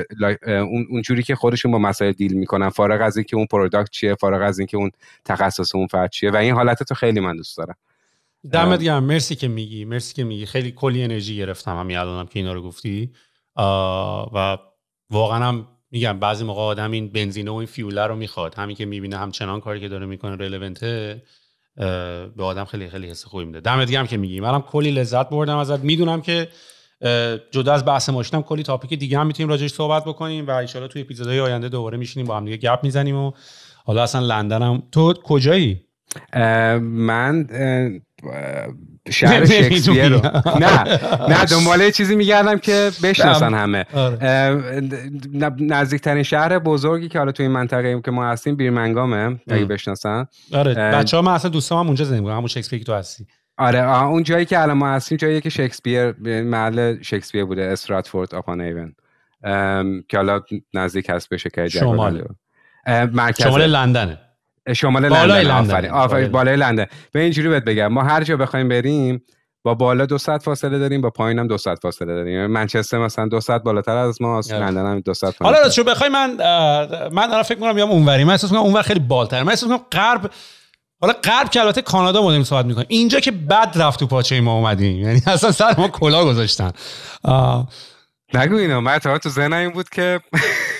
که خودشون با مسائل دیل میکنن فارغ از اینکه اون پروداکت چیه فارغ از اینکه اون تخصص اون فرد چیه و این حالت تو خیلی من دوست دارم دمت گرم مرسی که میگی مرسی که میگی خیلی کلی انرژی گرفتم همین الانم که اینا رو گفتی و واقعا هم میگم بعضی موقع آدم این بنزینه و این فیوله رو میخواد همین که میبینه همچنان کاری که داره میکنه رلونته به آدم خیلی خیلی حس خوبی میده دیگه هم که میگی منم کلی لذت بردم ازت میدونم که جدا از بحث ماشینم کلی تاپیک دیگه هم میتونیم راجعش صحبت بکنیم و ان توی اپیزودهای آینده دوباره میشینیم با هم دیگه گپ میزنیم و حالا اصلا لندنم تو کجایی من شهر شکسپیر رو نه نه دنباله چیزی میگردم که بشناسن همه آره. نزدیکترین شهر بزرگی که حالا تو این منطقه که ما هستیم بیرمنگامه اگه آره، بشناسن آره بچه‌ها من اصلا هم اونجا زنیم همون شکسپیر تو هستی آره اون جایی که الان ما هستیم جایی که شکسپیر محل شکسپیر بوده استراتفورد اپان ایون که حالا نزدیک هست به که شمال شمال لندنه شمال بالای لندن, آفرین آفرین بالای لندن به اینجوری بهت بگم ما هر جا بخوایم بریم با بالا 200 فاصله داریم با پایین هم 200 فاصله داریم یعنی منچستر مثلا 200 بالاتر از ما است یعنی. لندن هم 200 حالا راستش بخوای من من الان فکر می‌کنم میام اونوری من احساس می‌کنم اونور خیلی بالتر من احساس می‌کنم غرب حالا غرب که البته کانادا ما داریم صحبت می‌کنیم اینجا که بد رفت تو پاچه ما اومدیم یعنی اصلا سر ما کلا گذاشتن آه. نگو اینو من تو ذهنم این بود که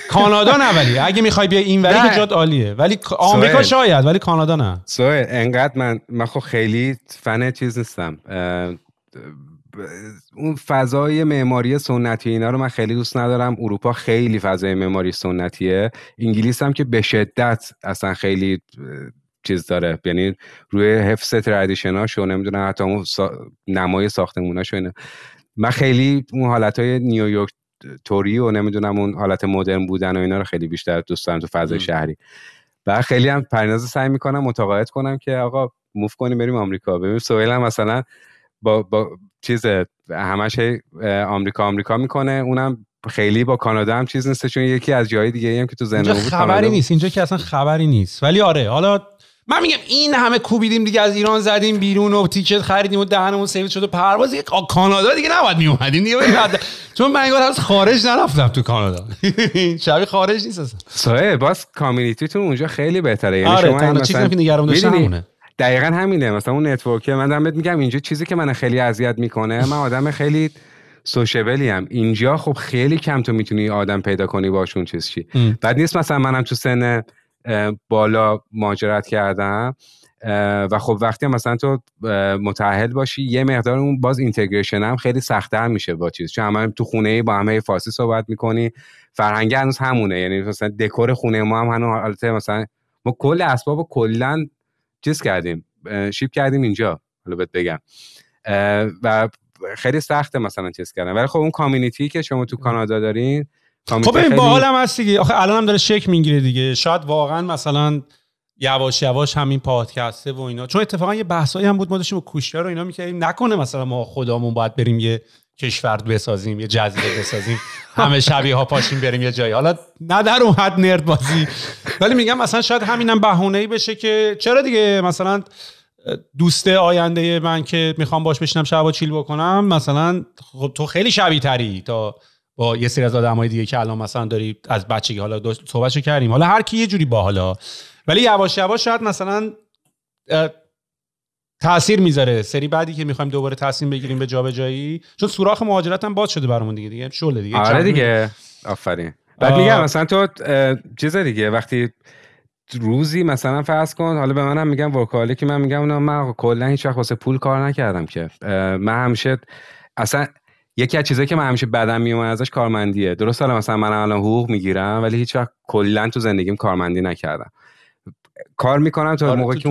کانادا نه ولی اگه میخوای بیا این ولی که جات عالیه ولی آمریکا شاید ولی کانادا نه سوهل انقدر من من خب خیلی فن چیز نیستم اون فضای معماری سنتی اینا رو من خیلی دوست ندارم اروپا خیلی فضای معماری سنتیه انگلیس هم که به شدت اصلا خیلی چیز داره یعنی روی حفظ ها شو نمیدونم حتی اون نمای ساختموناش من خیلی اون حالت های نیویورک توری و نمیدونم اون حالت مدرن بودن و اینا رو خیلی بیشتر دوست دارم تو فضای شهری و خیلی هم پریناز سعی میکنم متقاعد کنم که آقا موف کنیم بریم آمریکا ببینیم. سویل هم مثلا با, با چیز همش آمریکا آمریکا میکنه اونم خیلی با کانادا هم چیز نیست چون یکی از جای دیگه هم که تو زندگی خبری نیست اینجا که اصلا خبری نیست ولی آره حالا من میگم این همه کوبیدیم دیگه از ایران زدیم بیرون و تیکت خریدیم و دهنمون سیو شد و پرواز کانادا دیگه نباید میومدیم دیگه چون من انگار از خارج نرفتم تو کانادا شبیه خارج نیست اصلا سایه باز تو اونجا خیلی بهتره یعنی آره، شما مثلا... نگران دقیقا همینه مثلا اون نتورکه من دارم میگم اینجا چیزی که من خیلی اذیت میکنه من آدم خیلی سوشبلی هم اینجا خب خیلی کم تو میتونی آدم پیدا کنی باشون چیز چی بعد نیست مثلا منم تو سن بالا ماجرت کردم و خب وقتی مثلا تو متعهد باشی یه مقدار اون باز اینتگریشن هم خیلی سختتر میشه با چیز چون همه تو خونه با همه فارسی صحبت میکنی فرهنگ هنوز همونه یعنی مثلا دکور خونه ما هم هنوز حالت مثلا ما کل اسباب کلا چیز کردیم شیپ کردیم اینجا حالا بهت بگم و خیلی سخته مثلا چیز کردن ولی خب اون کامیونیتی که شما تو کانادا دارین خب ببین باحالم هست دیگه آخه الان هم داره شک میگیره دیگه شاید واقعا مثلا یواش یواش همین پادکسته و اینا چون اتفاقا یه بحثایی هم بود ما داشتیم کوشیا رو اینا میکردیم نکنه مثلا ما خدامون باید بریم یه کشور بسازیم یه جزیره بسازیم همه شبیه ها پاشیم بریم یه جایی حالا نه در اون حد نرد بازی ولی میگم مثلا شاید همینم بهونه ای بشه که چرا دیگه مثلا دوست آینده من که میخوام باش بشینم شبا چیل بکنم مثلا خب تو خیلی شبیه تری تا با یه سری از آدمای دیگه که الان مثلا داری از بچگی حالا صحبتشو کردیم حالا هر کی یه جوری با حالا ولی یواش یواش شاید مثلا تاثیر میذاره سری بعدی که میخوایم دوباره تصمیم بگیریم به جایی چون سوراخ مهاجرت هم باز شده برامون دیگه دیگه شله دیگه آره دیگه آفرین بعد میگم مثلا تو چیز دیگه وقتی روزی مثلا فرض کن حالا به منم میگم ورکالی که من میگم نه من کلا هیچ وقت واسه پول کار نکردم که من همیشه اصلا یکی از چیزایی که من همیشه بدم میوم ازش کارمندیه درست الان مثلا من الان حقوق میگیرم ولی هیچ وقت کلا تو زندگیم کارمندی نکردم کار میکنم تا آره، موقع که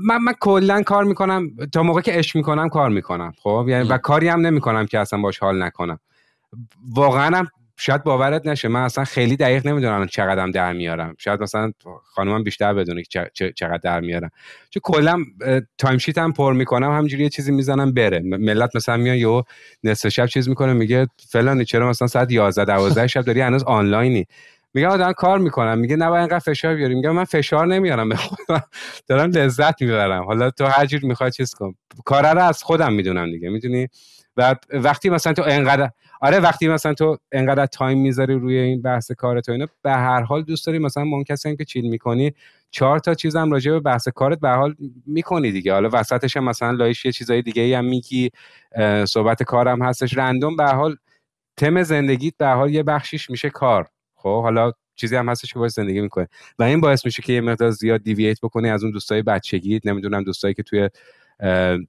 من من کلا کار میکنم تا موقع که عشق میکنم کار میکنم خب یعنی و کاری هم نمیکنم که اصلا باش حال نکنم واقعا شاید باورت نشه من اصلا خیلی دقیق نمیدونم چقدرم در میارم شاید مثلا خانومم بیشتر بدونه که چقدر در میارم چون کلا تایم شیت هم پر میکنم همینجوری یه چیزی میزنم بره ملت مثلا میان یو نصف شب چیز میکنه میگه فلانی چرا مثلا ساعت 11 12 شب داری هنوز آنلاینی میگم آدم کار میکنم میگه نباید اینقدر فشار بیاری میگم من فشار نمیارم به دارم لذت میبرم حالا تو هر میخوای چیز کن کاره رو از خودم میدونم دیگه میدونی و وقتی مثلا تو انقدر آره وقتی مثلا تو انقدر تایم میذاری روی این بحث کار تو اینا به هر حال دوست داری مثلا با اون کسی هم که چیل میکنی چهار تا چیزم راجع به بحث کارت به حال میکنی دیگه حالا وسطش هم مثلا لایش یه چیزای دیگه هم میگی صحبت کارم هستش رندوم به حال تم زندگیت به حال یه بخشیش میشه کار خب حالا چیزی هم هستش که باید زندگی میکنه و این باعث میشه که یه مقدار زیاد دیوییت بکنی از اون دوستای بچگی نمیدونم دوستایی که توی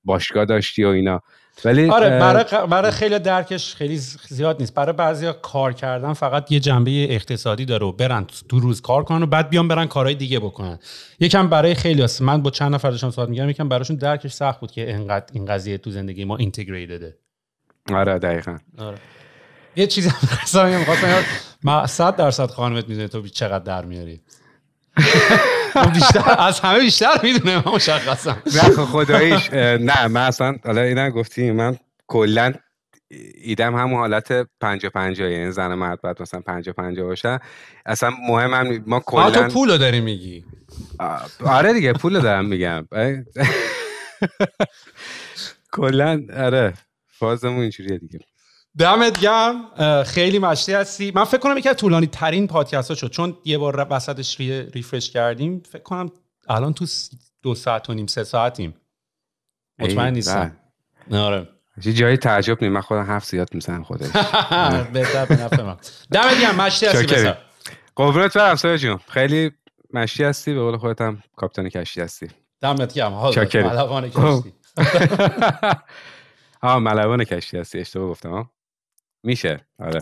باشگاه داشتی و اینا ولی آره برای, برای خیلی درکش خیلی زیاد نیست برای ها کار کردن فقط یه جنبه اقتصادی داره و برن دو روز کار کنن و بعد بیان برن کارهای دیگه بکنن یکم برای خیلی هست من با چند نفر داشتم صحبت میکردم یکم براشون درکش سخت بود که انقدر این قضیه تو زندگی ما اینتگریتده آره دقیقا آره. یه چیزی هم خواستم من صد درصد خانمت میزنه تو چقدر در میاری از همه بیشتر میدونه من مشخصم نه خب خداییش نه من اصلا حالا اینا گفتی من کلا ایدم همون حالت پنجا پنجا یعنی زن مرد باید مثلا پنجا پنجا اصلا مهم هم ما کلا تو پولو داری میگی آره دیگه پولو دارم میگم کلا آره فازمون اینجوریه دیگه دمت گرم خیلی مشتی هستی من فکر کنم یکی از طولانی ترین پادکست ها شد چون یه بار وسطش ری ریفرش کردیم فکر کنم الان تو دو ساعت و نیم سه ساعتیم مطمئن نیستم بله. آره جایی تعجب نیم من خودم هفت زیاد میزنم خودش بهتر به نفع من دمت گرم مشتی هستی بسار قبرت برم سایه جون خیلی مشتی هستی به قول خودت هم کاپیتان کشتی هستی دمت گرم حالا ملوان کشتی خب. آه ملوان کشتی هستی اشتباه گفتم میشه آره